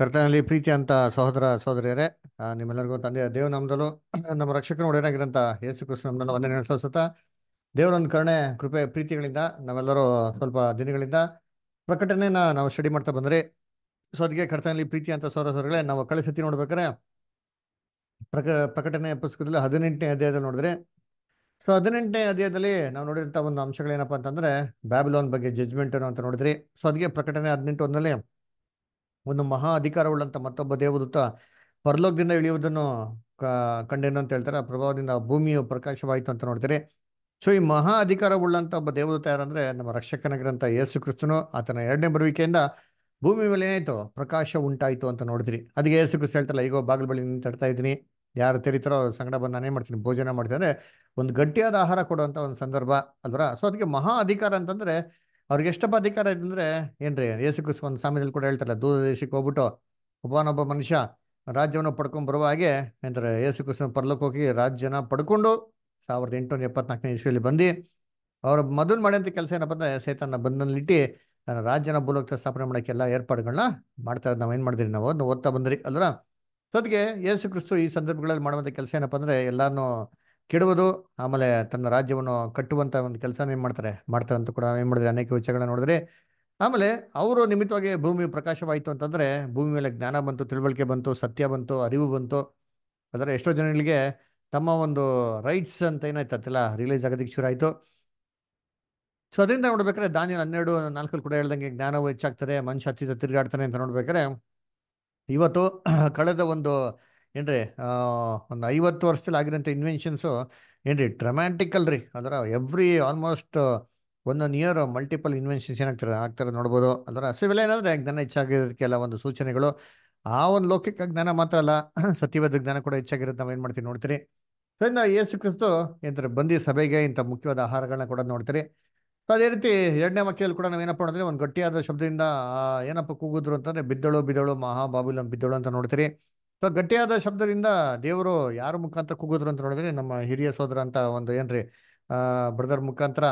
ಕರ್ತನಲ್ಲಿ ಪ್ರೀತಿ ಅಂತ ಸಹೋದರ ಸಹೋದರಿಯರೇ ನಿಮ್ಮೆಲ್ಲರಿಗೂ ತಂದೆಯ ನಮ್ದಲು ನಮ್ಮ ರಕ್ಷಕನ ಒಡೆಯನಾಗಿರಂತ ಯೇಸು ನಮ್ಮನ್ನು ಒಂದೇ ನಡೆಸುತ್ತಾ ದೇವರೊಂದು ಕರುಣೆ ಕೃಪೆ ಪ್ರೀತಿಗಳಿಂದ ನಾವೆಲ್ಲರೂ ಸ್ವಲ್ಪ ದಿನಗಳಿಂದ ಪ್ರಕಟಣೆನ ನಾವು ಸ್ಟಡಿ ಮಾಡ್ತಾ ಬಂದ್ರಿ ಸೊ ಅದಕ್ಕೆ ಕರ್ತನಲ್ಲಿ ಪ್ರೀತಿ ಅಂತ ಸಹೋದರ ಸಹೋದರಗಳೇ ನಾವು ಕಳಿಸತಿ ನೋಡ್ಬೇಕಾರೆ ಪ್ರಕ ಪ್ರಕಟಣೆ ಪುಸ್ತಕದಲ್ಲಿ ಹದಿನೆಂಟನೇ ಅಧ್ಯಾಯದಲ್ಲಿ ನೋಡಿದ್ರೆ ಸೊ ಹದಿನೆಂಟನೇ ಅಧ್ಯಾಯದಲ್ಲಿ ನಾವು ನೋಡಿದಂಥ ಒಂದು ಅಂಶಗಳೇನಪ್ಪ ಅಂತಂದ್ರೆ ಬ್ಯಾಬಿಲೋನ್ ಬಗ್ಗೆ ಜಜ್ಮೆಂಟ್ ಅಂತ ನೋಡಿದ್ರಿ ಸೊ ಅದಕ್ಕೆ ಪ್ರಕಟಣೆ ಹದಿನೆಂಟು ಒಂದಲ್ಲಿ ಒಂದು ಮಹಾ ಅಧಿಕಾರವುಳ್ಳಂತ ಮತ್ತೊಬ್ಬ ದೇವದೂತ ಪರಲೋಕದಿಂದ ಇಳಿಯುವುದನ್ನು ಕಂಡೇನು ಅಂತ ಹೇಳ್ತಾರೆ ಆ ಪ್ರಭಾವದಿಂದ ಭೂಮಿಯು ಪ್ರಕಾಶವಾಯಿತು ಅಂತ ನೋಡ್ತಾರೆ ಸೊ ಈ ಮಹಾ ಅಧಿಕಾರವುಳ್ಳಂತ ಒಬ್ಬ ದೇವದೂತ ಯಾರಂದ್ರೆ ನಮ್ಮ ರಕ್ಷಕನ ಗ್ರಂಥ ಯೇಸು ಕ್ರಿಸ್ತನು ಆತನ ಎರಡನೇ ಬರುವಿಕೆಯಿಂದ ಭೂಮಿ ಮೇಲೆ ಏನಾಯ್ತು ಪ್ರಕಾಶ ಉಂಟಾಯಿತು ಅಂತ ನೋಡಿದ್ರಿ ಅದಕ್ಕೆ ಯೇಸು ಕ್ರಿಸ್ತು ಹೇಳ್ತಲ್ಲ ಈಗೋ ಬಾಗಿಲ ಬಳಿ ನಿಂತಾಡ್ತಾ ಇದ್ದೀನಿ ಯಾರು ತೆರೀತಾರೋ ಸಂಗಡ ಬಂದು ನಾನೇ ಮಾಡ್ತೀನಿ ಭೋಜನ ಮಾಡ್ತೀನಿ ಅಂದ್ರೆ ಒಂದು ಗಟ್ಟಿಯಾದ ಆಹಾರ ಕೊಡುವಂತ ಒಂದು ಸಂದರ್ಭ ಅಲ್ವರ ಸೊ ಅದಕ್ಕೆ ಮಹಾ ಅಧಿಕಾರ ಅಂತಂದ್ರೆ ಅವ್ರಿಗೆ ಎಷ್ಟಪ್ಪ ಅಧಿಕಾರ ಇದಂದ್ರೆ ಏನ್ರಿ ಯೇಸು ಒಂದು ಸಾಮ್ಯದಲ್ಲಿ ಕೂಡ ಹೇಳ್ತಾರಲ್ಲ ದೂರ ದೇಶಕ್ಕೆ ಹೋಗ್ಬಿಟ್ಟು ಒಬ್ಬನೊಬ್ಬ ಮನುಷ್ಯ ರಾಜ್ಯವನ್ನು ಪಡ್ಕೊಂಡ್ ಬರುವ ಹಾಗೆ ಏನಂತಾರೆ ಯೇಸು ಕ್ರಿಸ್ತನ ಪರ್ಲಕ್ಕೆ ಹೋಗಿ ರಾಜ್ಯನ ಪಡ್ಕೊಂಡು ಸಾವಿರದ ಎಂಟುನೂರ ಎಪ್ಪತ್ನಾಲ್ಕನೇ ಇಸ್ವಿಯಲ್ಲಿ ಬಂದು ಅವ್ರ ಮೊದಲು ಮಾಡಿದಂಥ ಕೆಲಸ ಏನಪ್ಪ ಅಂದ್ರೆ ಸೈತನ ಬಂಧನಲ್ಲಿಟ್ಟು ನನ್ನ ರಾಜ್ಯನ ಬೋಲೋಕ್ತ ಸ್ಥಾಪನೆ ಎಲ್ಲ ಏರ್ಪಾಡುಗಳನ್ನ ಮಾಡ್ತಾ ನಾವು ಏನು ಮಾಡಿದ್ರಿ ನಾವು ಓದ್ತಾ ಬಂದ್ರಿ ಅಲ್ರ ಜೊತೆಗೆ ಯೇಸು ಕ್ರಿಸ್ತು ಈ ಸಂದರ್ಭಗಳಲ್ಲಿ ಮಾಡುವಂಥ ಕೆಲಸ ಏನಪ್ಪ ಅಂದರೆ ಎಲ್ಲಾನು ಕೆಡುವುದು ಆಮೇಲೆ ತನ್ನ ರಾಜ್ಯವನ್ನು ಕಟ್ಟುವಂತ ಒಂದು ಕೆಲಸ ಏನ್ ಮಾಡ್ತಾರೆ ಮಾಡ್ತಾರೆ ಅಂತ ಕೂಡ ಏನ್ ಮಾಡಿದ್ರೆ ಅನೇಕ ವಿಚಾರಗಳನ್ನ ನೋಡಿದ್ರೆ ಆಮೇಲೆ ಅವರು ನಿಮಿತ್ತವಾಗಿ ಭೂಮಿ ಪ್ರಕಾಶವಾಯಿತು ಅಂತಂದ್ರೆ ಭೂಮಿ ಮೇಲೆ ಜ್ಞಾನ ಬಂತು ತಿಳುವಳಿಕೆ ಬಂತು ಸತ್ಯ ಬಂತು ಅರಿವು ಬಂತು ಅದರ ಎಷ್ಟೋ ಜನಗಳಿಗೆ ತಮ್ಮ ಒಂದು ರೈಟ್ಸ್ ಅಂತ ಏನಾಯ್ತಲ್ಲ ರಿಲೀಸ್ ಆಗೋದಕ್ಕೆ ಶುರು ಆಯಿತು ಸೊ ಅದರಿಂದ ನೋಡ್ಬೇಕಾದ್ರೆ ದಾನಿ ಹನ್ನೆರಡು ನಾಲ್ಕಲ್ಲಿ ಕೂಡ ಹೇಳ್ದಂಗೆ ಜ್ಞಾನವು ಹೆಚ್ಚಾಗ್ತದೆ ಮನುಷ್ಯ ಹತ್ತಿದ ತಿರುಗಾಡ್ತಾನೆ ಅಂತ ನೋಡ್ಬೇಕಾದ್ರೆ ಇವತ್ತು ಕಳೆದ ಒಂದು ಏನ್ರಿ ಒಂದು ಐವತ್ತು ವರ್ಷದಲ್ಲಿ ಆಗಿರೋಂಥ ಇನ್ವೆನ್ಷನ್ಸು ಏನ್ರಿ ಡ್ರಮ್ಯಾಟಿಕಲ್ ರೀ ಅಂದ್ರೆ ಎವ್ರಿ ಆಲ್ಮೋಸ್ಟ್ ಒಂದೊಂದು ಇಯರ್ ಮಲ್ಟಿಪಲ್ ಇನ್ವೆನ್ಷನ್ಸ್ ಏನಾಗ್ತಾರೆ ಆಗ್ತಾರೆ ನೋಡ್ಬೋದು ಅದರ ಸಿವಿಲ್ ಏನಾದರೆ ಜ್ಞಾನ ಹೆಚ್ಚಾಗಿರೋದಕ್ಕೆಲ್ಲ ಒಂದು ಸೂಚನೆಗಳು ಆ ಒಂದು ಲೌಕಿಕ ಜ್ಞಾನ ಮಾತ್ರ ಅಲ್ಲ ಸತ್ಯವಾದ ಜ್ಞಾನ ಕೂಡ ಹೆಚ್ಚಾಗಿರೋದು ನಾವು ಏನು ಮಾಡ್ತೀವಿ ನೋಡ್ತೀರಿ ಸೊ ಇನ್ನು ಯೇಸು ಕ್ರಿಸ್ತು ಏನಂತಾರೆ ಬಂದಿ ಸಭೆಗೆ ಇಂಥ ಮುಖ್ಯವಾದ ಆಹಾರಗಳನ್ನ ಕೂಡ ನೋಡ್ತೀರಿ ಸೊ ಅದೇ ರೀತಿ ಎರಡನೇ ವಾಕ್ಯದಲ್ಲಿ ಕೂಡ ನಾವು ಏನಪ್ಪ ನೋಡಿದ್ರೆ ಒಂದು ಗಟ್ಟಿಯಾದ ಶಬ್ದದಿಂದ ಏನಪ್ಪ ಕೂಗಿದ್ರು ಅಂತಂದ್ರೆ ಬಿದ್ದಳು ಬಿದ್ದಳು ಮಹಾಬಾಬಿಲಂ ಬಿದ್ದಳು ಅಂತ ನೋಡ್ತೀರಿ ಸೊ ಗಟ್ಟಿಯಾದ ಶಬ್ದದಿಂದ ದೇವರು ಯಾರ ಮುಖಾಂತರ ಕೂಗಿದ್ರು ಅಂತ ನೋಡಿದ್ರೆ ನಮ್ಮ ಹಿರಿಯ ಸೋದರ ಅಂತ ಒಂದು ಏನ್ರಿ ಬ್ರದರ್ ಮುಖಾಂತರ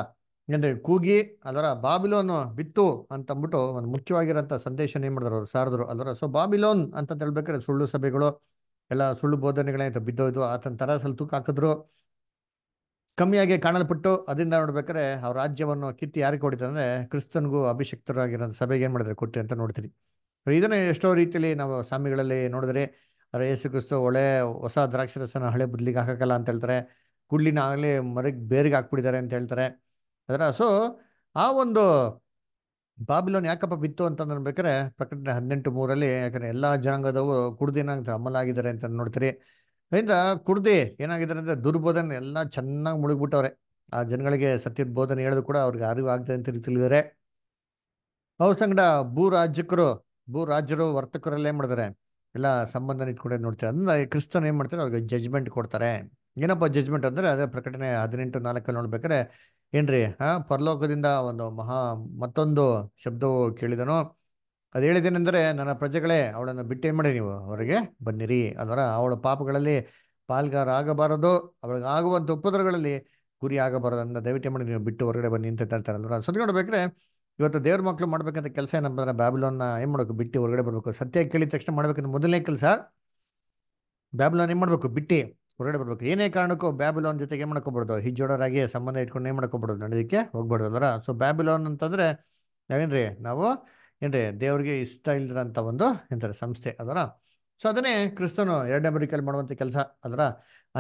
ಏನ್ರಿ ಕೂಗಿ ಅದರ ಬಾಬಿಲೋನ್ ಬಿತ್ತು ಅಂತ ಅಂದ್ಬಿಟ್ಟು ಒಂದು ಮುಖ್ಯವಾಗಿರೋಂಥ ಸಂದೇಶ ಏನ್ ಮಾಡಿದ್ರು ಅವ್ರು ಸಾರದ್ರು ಅದರ ಸೊ ಬಾಬಿಲೋನ್ ಅಂತ ಹೇಳ್ಬೇಕಾದ್ರೆ ಸುಳ್ಳು ಸಭೆಗಳು ಎಲ್ಲ ಸುಳ್ಳು ಬೋಧನೆಗಳಾಯ್ತು ಬಿದ್ದೋಯ್ತು ಆತನ ತರಾಸಲ್ಲಿ ತೂಕ ಹಾಕಿದ್ರು ಕಮ್ಮಿಯಾಗಿ ಕಾಣಲ್ಪಟ್ಟು ಅದರಿಂದ ನೋಡ್ಬೇಕಾದ್ರೆ ಅವ್ರ ರಾಜ್ಯವನ್ನು ಕಿತ್ತಿ ಯಾರಿಗೆ ಕೊಡಿದ್ರು ಅಂದ್ರೆ ಕ್ರಿಸ್ತನ್ಗೂ ಅಭಿಷಕ್ತರಾಗಿರೋ ಸಭೆಗೆ ಏನ್ ಮಾಡಿದ್ರೆ ಕೊಟ್ಟೆ ಅಂತ ನೋಡ್ತೀನಿ ಇದನ್ನ ಎಷ್ಟೋ ರೀತಿಯಲ್ಲಿ ನಾವು ಸ್ವಾಮಿಗಳಲ್ಲಿ ನೋಡಿದ್ರೆ ಅರೆ ಯೇಸು ಕ್ರಿಸ್ತು ಒಳ್ಳೆ ಹೊಸ ದ್ರಾಕ್ಷಿ ರಸನ ಹಳೆ ಬುದ್ಲಿಗೆ ಹಾಕಲ್ಲ ಅಂತ ಹೇಳ್ತಾರೆ ಕುಡ್ಲಿನ ಆಗಲಿ ಮರಕ್ಕೆ ಬೇರಿಗೆ ಹಾಕ್ಬಿಟ್ಟಿದ್ದಾರೆ ಅಂತ ಹೇಳ್ತಾರೆ ಅದರ ಸೊ ಆ ಒಂದು ಬಾಬಿಲೋನ್ ಯಾಕಪ್ಪ ಬಿತ್ತು ಅಂತ ಬೇಕಾದ್ರೆ ಪ್ರಕಟಣೆ ಹದಿನೆಂಟು ಮೂರಲ್ಲಿ ಯಾಕಂದರೆ ಎಲ್ಲ ಜನಾಂಗದವು ಕುಡ್ದಿನಾಗ ಅಮಲಾಗಿದ್ದಾರೆ ಅಂತ ನೋಡ್ತೀರಿ ಅದರಿಂದ ಕುಡ್ದಿ ಏನಾಗಿದ್ದಾರೆ ಅಂದರೆ ದುರ್ಬೋಧನೆ ಎಲ್ಲ ಚೆನ್ನಾಗಿ ಮುಳುಗಿಬಿಟ್ಟವ್ರೆ ಆ ಜನಗಳಿಗೆ ಸತ್ಯದ ಬೋಧನೆ ಹೇಳೋದು ಕೂಡ ಅವ್ರಿಗೆ ಅರಿವು ಆಗದೆ ಅಂತ ತಿಳಿದಿದ್ದಾರೆ ಅವ್ರ ಸಂಗಡ ಭೂ ರಾಜ್ಯಕರು ಭೂ ರಾಜ್ಯರು ವರ್ತಕರಲ್ಲೇ ಮಾಡಿದ್ದಾರೆ ಎಲ್ಲ ಸಂಬಂಧ ಇಟ್ಕೊಂಡೆ ನೋಡ್ತಾರೆ ಅಂದ್ರೆ ಕ್ರಿಸ್ತನ್ ಏನು ಮಾಡ್ತಾರೆ ಅವ್ರಿಗೆ ಜಜ್ಮೆಂಟ್ ಕೊಡ್ತಾರೆ ಏನಪ್ಪ ಜಜ್ಮೆಂಟ್ ಅಂದ್ರೆ ಅದೇ ಪ್ರಕಟಣೆ ಹದಿನೆಂಟು ನಾಲ್ಕಲ್ಲಿ ನೋಡ್ಬೇಕಾದ್ರೆ ಏನ್ರಿ ಹಾ ಪರಲೋಕದಿಂದ ಒಂದು ಮಹಾ ಮತ್ತೊಂದು ಶಬ್ದವು ಕೇಳಿದನು ಅದು ಹೇಳಿದೇನೆಂದ್ರೆ ನನ್ನ ಪ್ರಜೆಗಳೇ ಅವಳನ್ನು ಬಿಟ್ಟು ಏನು ಮಾಡಿ ನೀವು ಅವರಿಗೆ ಬನ್ನಿರಿ ಅದರ ಅವಳ ಪಾಪಗಳಲ್ಲಿ ಪಾಲ್ಗಾರಾಗಬಾರದು ಆಗುವಂಥ ಉಪದ್ರಗಳಲ್ಲಿ ಗುರಿ ಅಂತ ದಯವಿಟ್ಟು ಮಾಡಿ ನೀವು ಬಿಟ್ಟು ಹೊರಗಡೆ ಬನ್ನಿ ಅಂತ ಹೇಳ್ತಾರೆ ಅಲ್ವ ಸದ್ಯ ನೋಡ್ಬೇಕ್ರೆ ಇವತ್ತು ದೇವ್ರ ಮಕ್ಕಳು ಮಾಡ್ಬೇಕಂತ ಕೆಲಸ ಏನಂತಂದ್ರೆ ಬ್ಯಾಬ್ಲೋನ್ನ ಏನ್ ಮಾಡಬೇಕು ಬಿಟ್ಟು ಹೊರಗಡೆ ಬರಬೇಕು ಸತ್ಯ ಕೇಳಿದ ತಕ್ಷಣ ಮಾಡ್ಬೇಕಂತ ಮೊದಲನೇ ಕೆಲಸ ಬ್ಯಾಬ್ಲೋನ್ ಏನ್ ಮಾಡಬೇಕು ಬಿಟ್ಟಿ ಹೊರಗಡೆ ಬರಬೇಕು ಏನೇ ಕಾರಣಕ್ಕೂ ಬ್ಯಾಬಿಲೋನ್ ಜೊತೆಗೆ ಏನು ಮಾಡ್ಕೊಬಾರ್ದು ಹಿಜ್ಜೋಡರಾಗಿ ಸಂಬಂಧ ಇಟ್ಕೊಂಡು ಏನ್ ಮಾಡ್ಕೊಬಾರ್ದು ನಡೆದಕ್ಕೆ ಹೋಗ್ಬಾರ್ದು ಅಂದ್ರೆ ಸೊ ಬ್ಯಾಬಿಲೋನ್ ಅಂತಂದ್ರೆ ನಾವೇನ್ರಿ ನಾವು ಏನ್ರಿ ದೇವ್ರಿಗೆ ಇಷ್ಟ ಇಲ್ದಂತ ಒಂದು ಎಂತಾರೆ ಸಂಸ್ಥೆ ಅದರ ಸೊ ಅದನ್ನೇ ಕ್ರಿಸ್ತನು ಎರಡನೇ ಬರಿಕಲ್ಲಿ ಮಾಡುವಂತ ಕೆಲಸ ಅದರ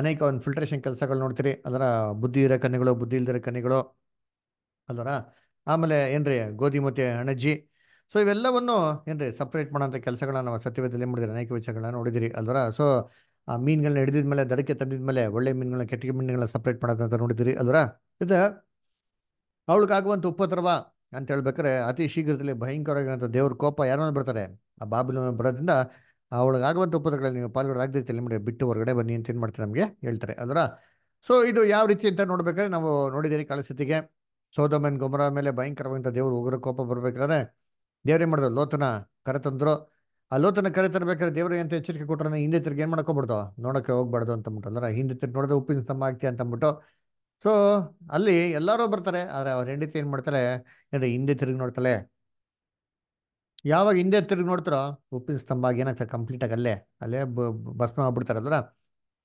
ಅನೇಕ ಒಂದು ಫಿಲ್ಟ್ರೇಷನ್ ಕೆಲಸಗಳು ನೋಡ್ತೀರಿ ಅದರ ಬುದ್ಧಿ ಇರೋ ಕನ್ನಿಗಳು ಬುದ್ಧಿ ಇಲ್ದಿರೋ ಕನ್ನಿಗಳು ಅದರ ಆಮೇಲೆ ಏನ್ರಿ ಗೋಧಿ ಮತ್ತೆ ಅಣಜ್ಜಿ ಸೊ ಇವೆಲ್ಲವನ್ನು ಏನ್ರಿ ಸಪ್ರೇಟ್ ಮಾಡೋಂಥ ಕೆಲಸಗಳನ್ನ ನಾವು ಸತ್ಯವೇದಲ್ಲಿ ಮಾಡಿದ್ರೆ ಅನೇಕ ವಿಚಾರಗಳನ್ನ ನೋಡಿದಿರಿ ಅಲ್ವರ ಸೊ ಆ ಮೀನುಗಳನ್ನ ಹಿಡಿದಿದ ಮೇಲೆ ದಡಕ್ಕೆ ತಂದಿದ ಮೇಲೆ ಒಳ್ಳೆ ಮೀನುಗಳನ್ನ ಕೆಟ್ಟಿಗೆ ಮೀನುಗಳನ್ನ ಸಪ್ರೇಟ್ ಮಾಡೋದಂತ ನೋಡಿದಿರಿ ಅಲ್ವರ ಇದು ಅವಳಿಗಾಗುವಂಥ ಉಪದ್ರವ ಅಂತ ಹೇಳ್ಬೇಕಾರೆ ಅತಿ ಶೀಘ್ರದಲ್ಲಿ ಭಯಂಕರವಾಗಿರುವಂಥ ದೇವ್ರ ಕೋಪ ಯಾರನ್ನ ಬರ್ತಾರೆ ಆ ಬಾಬಿಲು ಬರೋದ್ರಿಂದ ಅವಳಿಗಾಗುವಂಥ ಉಪದ್ರವಗಳಲ್ಲಿ ನೀವು ಪಾಲ್ಗೊಳ್ಳಾಗ್ದಿರ್ತಿಲ್ಲ ನಿಮಗೆ ಬಿಟ್ಟು ಹೊರಗಡೆ ಬನ್ನಿ ಅಂತ ಏನು ಮಾಡ್ತಾರೆ ನಮಗೆ ಹೇಳ್ತಾರೆ ಅದರ ಸೊ ಇದು ಯಾವ ರೀತಿ ಅಂತ ನೋಡ್ಬೇಕಾದ್ರೆ ನಾವು ನೋಡಿದ್ದೀರಿ ಕಾಲಸ್ಥಿತಿಗೆ ಸೋದಮನ್ ಗೊಮರ ಮೇಲೆ ಭಯಂಕರವಾದಂಥ ದೇವರು ಉಗ್ರ ಕೋಪ ಬರ್ಬೇಕಾದ್ರೆ ದೇವ್ರೇನು ಮಾಡಿದ್ರು ಲೋತನ ಕರೆತಂದ್ರು ಆ ಲೋತನ ಕರೆ ತರಬೇಕಾದ್ರೆ ದೇವ್ರಿಗೆ ಎಂತ ಎಚ್ಚರಿಕೆ ಕೊಟ್ಟರೆ ಹಿಂದೆ ತಿರ್ಗಿ ಏನ್ ಮಾಡ್ಕೊಬಿಡ್ತಾವ ನೋಡೋಕ್ಕೆ ಹೋಗ್ಬಾರ್ದು ಅಂತಂದ್ಬಿಟ್ಟು ಅಂದ್ರೆ ಹಿಂದೆ ತಿರ್ಗಿ ನೋಡಿದ್ರೆ ಉಪ್ಪಿನ ಸ್ತಂಭ ಆಗ್ತೀಯ ಅಂತಂದ್ಬಿಟ್ಟು ಸೊ ಅಲ್ಲಿ ಎಲ್ಲರೂ ಬರ್ತಾರೆ ಆದರೆ ಅವ್ರ ಹೆಂಡತಿ ಏನು ಮಾಡ್ತಾರೆ ಹಿಂದೆ ತಿರುಗಿ ನೋಡ್ತಾಳೆ ಯಾವಾಗ ಹಿಂದೆ ತಿರುಗಿ ನೋಡ್ತಾರೋ ಉಪ್ಪಿನ ಸ್ತಂಭ ಏನಾಗ್ತದೆ ಕಂಪ್ಲೀಟಾಗಿ ಅಲ್ಲೇ ಅಲ್ಲೇ ಭಸ್ಮ ಆಗ್ಬಿಡ್ತಾರೆ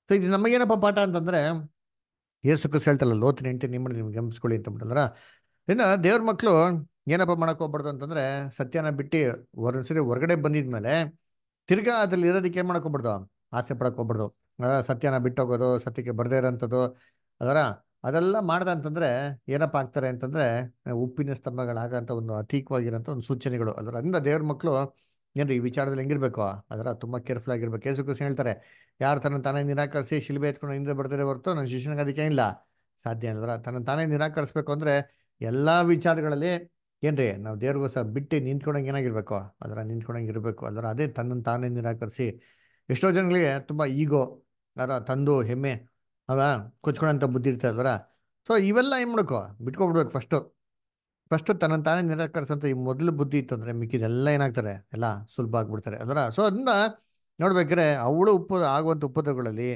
ಸೊ ಇದು ನಮಗೇನಪ್ಪ ಪಾಠ ಅಂತಂದ್ರೆ ಯೇಸು ಕ್ರಿಸ್ತ ಹೇಳ್ತಲ್ಲ ಲೋತಿನ ಹೆಂಡತಿ ನಿಮ್ಮನ್ನು ನಿಮ್ಗೆ ಗಮನಿಸ್ಕೊಳ್ಳಿ ಅಂತ ಬಿಟ್ಟಂದ್ರೆ ಇನ್ನು ದೇವ್ರ ಮಕ್ಕಳು ಏನಪ್ಪ ಮಾಡೋಕೆ ಹೋಗ್ಬಾರ್ದು ಅಂತಂದ್ರೆ ಸತ್ಯನ ಬಿಟ್ಟು ಒಂದ್ಸರಿ ಹೊರಗಡೆ ಬಂದಿದ್ಮೇಲೆ ಮೇಲೆ ತಿರ್ಗಾ ಅದ್ರಲ್ಲಿ ಇರೋದಕ್ಕೆ ಏನು ಹೋಗ್ಬಾರ್ದು ಆಸೆ ಪಡಕ್ಕೆ ಹೋಗ್ಬಾರ್ದು ಸತ್ಯನ ಬಿಟ್ಟೋಗೋದು ಸತ್ಯಕ್ಕೆ ಬರದೇ ಇರೋಂಥದ್ದು ಅದರ ಅದೆಲ್ಲ ಮಾಡ್ದ ಅಂತಂದ್ರೆ ಏನಪ್ಪ ಆಗ್ತಾರೆ ಅಂತಂದ್ರೆ ಉಪ್ಪಿನ ಸ್ತಂಭಗಳಾಗಂತ ಒಂದು ಅತೀಕವಾಗಿರೋಂಥ ಒಂದು ಸೂಚನೆಗಳು ಅದರಿಂದ ದೇವ್ರ ಮಕ್ಕಳು ಏನ್ರಿ ಈ ವಿಚಾರದಲ್ಲಿ ಹೆಂಗಿರ್ಬೇಕು ಅದರ ತುಂಬ ಕೇರ್ಫುಲ್ ಆಗಿರ್ಬೇಕು ಯೇಸು ಕೃಷ್ಣ ಹೇಳ್ತಾರೆ ಯಾರು ತನ್ನ ತಾನೇ ನಿರಾಕರಿಸಿ ಶಿಲ್ಬೆ ಎತ್ಕೊಂಡು ಹಿಂದೆ ಬರ್ತಾರೆ ಹೊರತು ನನ್ನ ಶಿಷ್ಯನಿಗೆ ಅದಕ್ಕೆ ಇಲ್ಲ ಸಾಧ್ಯ ಅಲ್ವರ ತನ್ನ ತಾನೇ ನಿರಾಕರಿಸ್ಬೇಕು ಅಂದ್ರೆ ಎಲ್ಲ ವಿಚಾರಗಳಲ್ಲಿ ಏನ್ರಿ ನಾವು ದೇವ್ರಿಗೋಸ ಬಿಟ್ಟು ನಿಂತ್ಕೊಂಡಂಗೆ ಏನಾಗಿರ್ಬೇಕು ಅದರ ನಿಂತ್ಕೊಂಡಂಗೆ ಇರಬೇಕು ಅದರ ಅದೇ ತನ್ನ ತಾನೇ ನಿರಾಕರಿಸಿ ಎಷ್ಟೋ ಜನಗಳಿಗೆ ತುಂಬ ಈಗೋ ಅದರ ತಂದು ಹೆಮ್ಮೆ ಅಲ್ವಾ ಕೊಚ್ಕೊಳಂಥ ಬುದ್ಧಿ ಇರ್ತದಲ್ವರ ಸೊ ಇವೆಲ್ಲ ಏನು ಬಿಟ್ಕೊ ಬಿಟ್ಕೊಬಿಡ್ಬೇಕು ಫಸ್ಟು ಫಸ್ಟ್ ತನ್ನ ತಾನೇ ನಿರಾಕರಿಸಂತ ಈ ಮೊದಲು ಬುದ್ಧಿ ಇತ್ತು ಅಂದ್ರೆ ಮಿಕ್ಕಿದೆಲ್ಲ ಏನಾಗ್ತಾರೆ ಎಲ್ಲ ಸುಲಭ ಆಗ್ಬಿಡ್ತಾರೆ ಅದರ ಸೊ ಅದನ್ನ ನೋಡ್ಬೇಕ್ರೆ ಅವಳು ಉಪ ಆಗುವಂತ ಉಪದ್ರವಗಳಲ್ಲಿ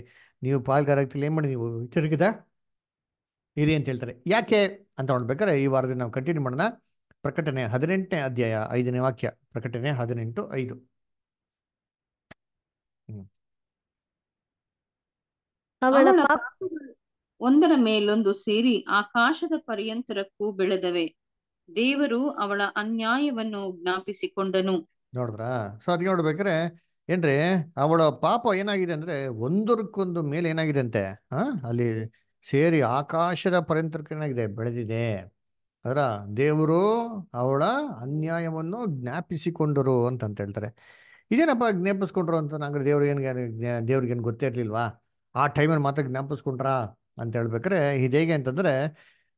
ನೀವು ಪಾಲ್ಗಾರಾಗ್ತಿಲ್ಲ ಏನ್ ಮಾಡಿ ನೀವು ತಿರುಗಿದ ಇರಿ ಅಂತ ಹೇಳ್ತಾರೆ ಯಾಕೆ ಅಂತ ನೋಡ್ಬೇಕಾದ್ರೆ ಈ ವಾರದಲ್ಲಿ ನಾವು ಕಂಟಿನ್ಯೂ ಮಾಡೋಣ ಪ್ರಕಟಣೆ ಹದಿನೆಂಟನೇ ಅಧ್ಯಾಯ ಐದನೇ ವಾಕ್ಯ ಪ್ರಕಟಣೆ ಹದಿನೆಂಟು ಐದು ಅವಳ ಒಂದರ ಮೇಲೊಂದು ಸೇರಿ ಆಕಾಶದ ಪರ್ಯಂತರಕ್ಕೂ ಬೆಳೆದವೆ ದೇವರು ಅವಳ ಅನ್ಯಾಯವನ್ನು ಜ್ಞಾಪಿಸಿಕೊಂಡನು ನೋಡಿದ್ರಾ ಸೊ ಅದ್ ನೋಡ್ಬೇಕ್ರೆ ಏನ್ರಿ ಅವಳ ಪಾಪ ಏನಾಗಿದೆ ಅಂದ್ರೆ ಒಂದರಕ್ಕೊಂದು ಮೇಲೆ ಏನಾಗಿದೆ ಅಂತೆ ಹ ಅಲ್ಲಿ ಸೇರಿ ಆಕಾಶದ ಪರ್ಯಂತರಕ್ಕೆ ಏನಾಗಿದೆ ಬೆಳೆದಿದೆ ಅದರ ದೇವರು ಅವಳ ಅನ್ಯಾಯವನ್ನು ಜ್ಞಾಪಿಸಿಕೊಂಡರು ಅಂತ ಅಂತ ಹೇಳ್ತಾರೆ ಇದೇನಪ್ಪ ಜ್ಞಾಪಿಸ್ಕೊಂಡ್ರು ಅಂತ ನಂಗೆ ದೇವ್ರಿಗೆ ಏನ್ ದೇವ್ರಿಗೆ ಏನು ಗೊತ್ತೇ ಇರ್ಲಿಲ್ವಾ ಆ ಟೈಮಲ್ಲಿ ಮಾತ್ರ ಜ್ಞಾಪಿಸ್ಕೊಂಡ್ರಾ ಅಂತ ಇದು ಇದೇಗೆ ಅಂತಂದ್ರೆ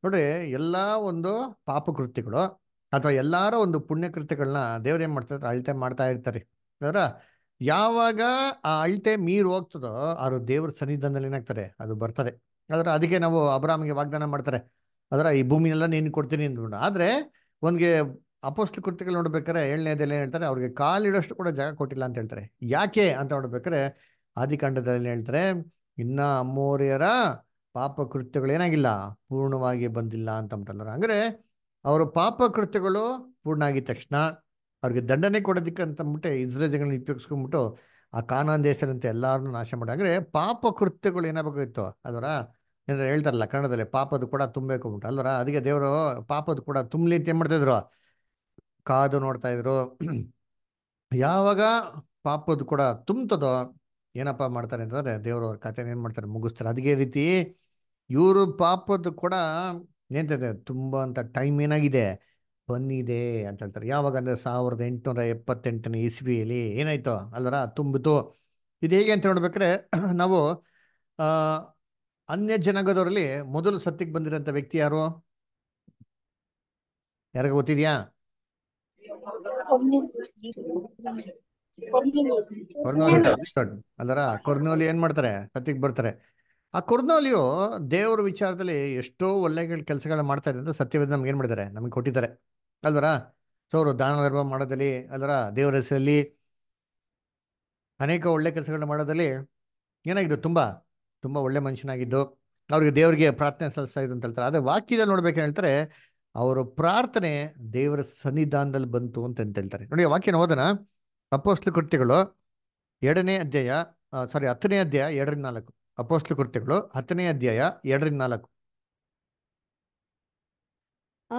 ನೋಡ್ರಿ ಎಲ್ಲ ಒಂದು ಪಾಪ ಕೃತಿಗಳು ಅಥವಾ ಎಲ್ಲಾರ ಒಂದು ಪುಣ್ಯ ಕೃತಿಗಳನ್ನ ದೇವ್ರ ಏನ್ ಮಾಡ್ತಾರೆ ಅಳತೆ ಮಾಡ್ತಾ ಇರ್ತಾರೆ ಅದರ ಯಾವಾಗ ಆ ಅಳತೆ ಮೀರು ಹೋಗ್ತದೋ ಅವರು ದೇವ್ರ ಸನ್ನಿಧಾನದಲ್ಲಿ ಏನಾಗ್ತಾರೆ ಅದು ಬರ್ತಾರೆ ಅದರ ಅದಕ್ಕೆ ನಾವು ಅಬ್ರಾಮ್ಗೆ ವಾಗ್ದಾನ ಮಾಡ್ತಾರೆ ಅದರ ಈ ಭೂಮಿನೆಲ್ಲ ನೀನು ಕೊಡ್ತೀನಿ ಅಂದ್ಬಿಟ್ಟು ಆದ್ರೆ ಒಂದ್ಗೆ ಅಪೋಸ್ಲ ಕೃತ್ಯಗಳು ನೋಡ್ಬೇಕಾರೆ ಏಳನೇದಲ್ಲಿ ಏನು ಹೇಳ್ತಾರೆ ಅವ್ರಿಗೆ ಕಾಲಿಡೋಷ್ಟು ಕೂಡ ಜಾಗ ಕೊಟ್ಟಿಲ್ಲ ಅಂತ ಹೇಳ್ತಾರೆ ಯಾಕೆ ಅಂತ ನೋಡ್ಬೇಕಾರೆ ಆದಿಕಾಂಡದಲ್ಲಿ ಹೇಳ್ತಾರೆ ಇನ್ನ ಅಮ್ಮೋರಿಯರ ಪಾಪ ಕೃತ್ಯಗಳು ಏನಾಗಿಲ್ಲ ಪೂರ್ಣವಾಗಿ ಬಂದಿಲ್ಲ ಅಂತ ಅಂತಂದ್ರೆ ಅಂದರೆ ಅವರು ಪಾಪ ಕೃತ್ಯಗಳು ಪೂರ್ಣ ಆಗಿದ ತಕ್ಷಣ ಅವ್ರಿಗೆ ದಂಡನೆ ಕೊಡೋದಕ್ಕೆ ಅಂತಂದ್ಬಿಟ್ಟು ಇಸ್ರೇಜ್ಗಳನ್ನ ಉಪಯೋಗಿಸ್ಕೊಂಡ್ಬಿಟ್ಟು ಆ ಕಾನಾನ್ ದೇಶರಂತೆ ಎಲ್ಲರನ್ನೂ ನಾಶ ಮಾಡಿ ಅಂದರೆ ಪಾಪ ಕೃತ್ಯಗಳು ಏನಾಗಬೇಕಾಗಿತ್ತು ಅದರ ಏನಾರ ಹೇಳ್ತಾರಲ್ಲ ಕನ್ನಡದಲ್ಲಿ ಪಾಪದ ಕೂಡ ತುಂಬಬೇಕು ಅಲ್ವರ ಅದಕ್ಕೆ ದೇವರು ಪಾಪದ ಕೂಡ ತುಂಬಲಿ ಅಂತ ಏನು ಮಾಡ್ತಾಯಿದ್ರು ಕಾದು ನೋಡ್ತಾ ಇದ್ರು ಯಾವಾಗ ಪಾಪದ ಕೂಡ ತುಂಬ್ತದೋ ಏನಪ್ಪ ಮಾಡ್ತಾರೆ ಅಂತಂದರೆ ದೇವರು ಅವ್ರ ಕಥೆನ ಏನು ಮಾಡ್ತಾರೆ ಮುಗಿಸ್ತಾರೆ ಅದಕ್ಕೆ ರೀತಿ ಇವರು ಪಾಪದ ಕೂಡ ತುಂಬಾ ತುಂಬ ಅಂತ ಟೈಮ್ ಏನಾಗಿದೆ ಬಂದಿದೆ ಅಂತ ಹೇಳ್ತಾರೆ ಯಾವಾಗ ಅಂದರೆ ಸಾವಿರದ ಎಂಟುನೂರ ಎಪ್ಪತ್ತೆಂಟನೇ ಇಸ್ವಿಯಲ್ಲಿ ಏನಾಯ್ತು ಅಲ್ಲರ ತುಂಬಿತು ಇದು ಹೇಗೆ ಅಂತ ನೋಡ್ಬೇಕ್ರೆ ನಾವು ಅನ್ಯ ಜನಾಂಗದವರಲ್ಲಿ ಮೊದಲು ಸತ್ತಿಗೆ ಬಂದಿರೋಂಥ ವ್ಯಕ್ತಿ ಯಾರು ಯಾರಿಗ ಗೊತ್ತಿದ್ಯಾ ಕೊರ್ನೋಲಿ ಅಲ್ಲರ ಕೊರ್ನೋಲಿ ಏನ್ ಮಾಡ್ತಾರೆ ಸತ್ತಿಗೆ ಬರ್ತಾರೆ ಆ ಕೊರ್ನೋಲಿಯೋ ದೇವರ ವಿಚಾರದಲ್ಲಿ ಎಷ್ಟೋ ಒಳ್ಳೆ ಕೆಲಸಗಳನ್ನ ಮಾಡ್ತಾ ಅಂತ ಸತ್ಯವೇದ ನಮ್ಗೆ ಏನ್ ಮಾಡಿದ್ದಾರೆ ನಮ್ಗೆ ಕೊಟ್ಟಿದ್ದಾರೆ ಅಲ್ವರ ಸೊ ಅವರು ದಾನ ಧರ್ಮ ಮಾಡೋದಲ್ಲಿ ಅಲ್ವರ ದೇವರ ಹೆಸರಲ್ಲಿ ಅನೇಕ ಒಳ್ಳೆ ಕೆಲಸಗಳನ್ನ ಮಾಡೋದಲ್ಲಿ ಏನಾಗಿದ್ದು ತುಂಬಾ ತುಂಬಾ ಒಳ್ಳೆ ಮನುಷ್ಯನಾಗಿದ್ದು ಅವ್ರಿಗೆ ದೇವರಿಗೆ ಪ್ರಾರ್ಥನೆ ಸಲ್ಲಿಸ್ತಾ ಇದ್ದು ಅಂತ ಹೇಳ್ತಾರೆ ಅದೇ ವಾಕ್ಯದಲ್ಲಿ ನೋಡ್ಬೇಕು ಹೇಳ್ತಾರೆ ಅವರ ಪ್ರಾರ್ಥನೆ ದೇವರ ಸನ್ನಿಧಾನದಲ್ಲಿ ಬಂತು ಅಂತ ಅಂತ ಹೇಳ್ತಾರೆ ನೋಡಿ ವಾಕ್ಯನ ಓದನ ಅಪೋಸ್ಲು ಕೃತ್ಯಗಳು ಎರಡನೇ ಅಧ್ಯಾಯ ಸಾರಿ ಹತ್ತನೇ ಅಧ್ಯಾಯ ಎರಡರಿಂದ ನಾಲ್ಕು ಅಪೋಸ್ಲು ಕೃತ್ಯಗಳು ಹತ್ತನೇ ಅಧ್ಯಾಯ ಎರಡರಿಂದ ನಾಲ್ಕು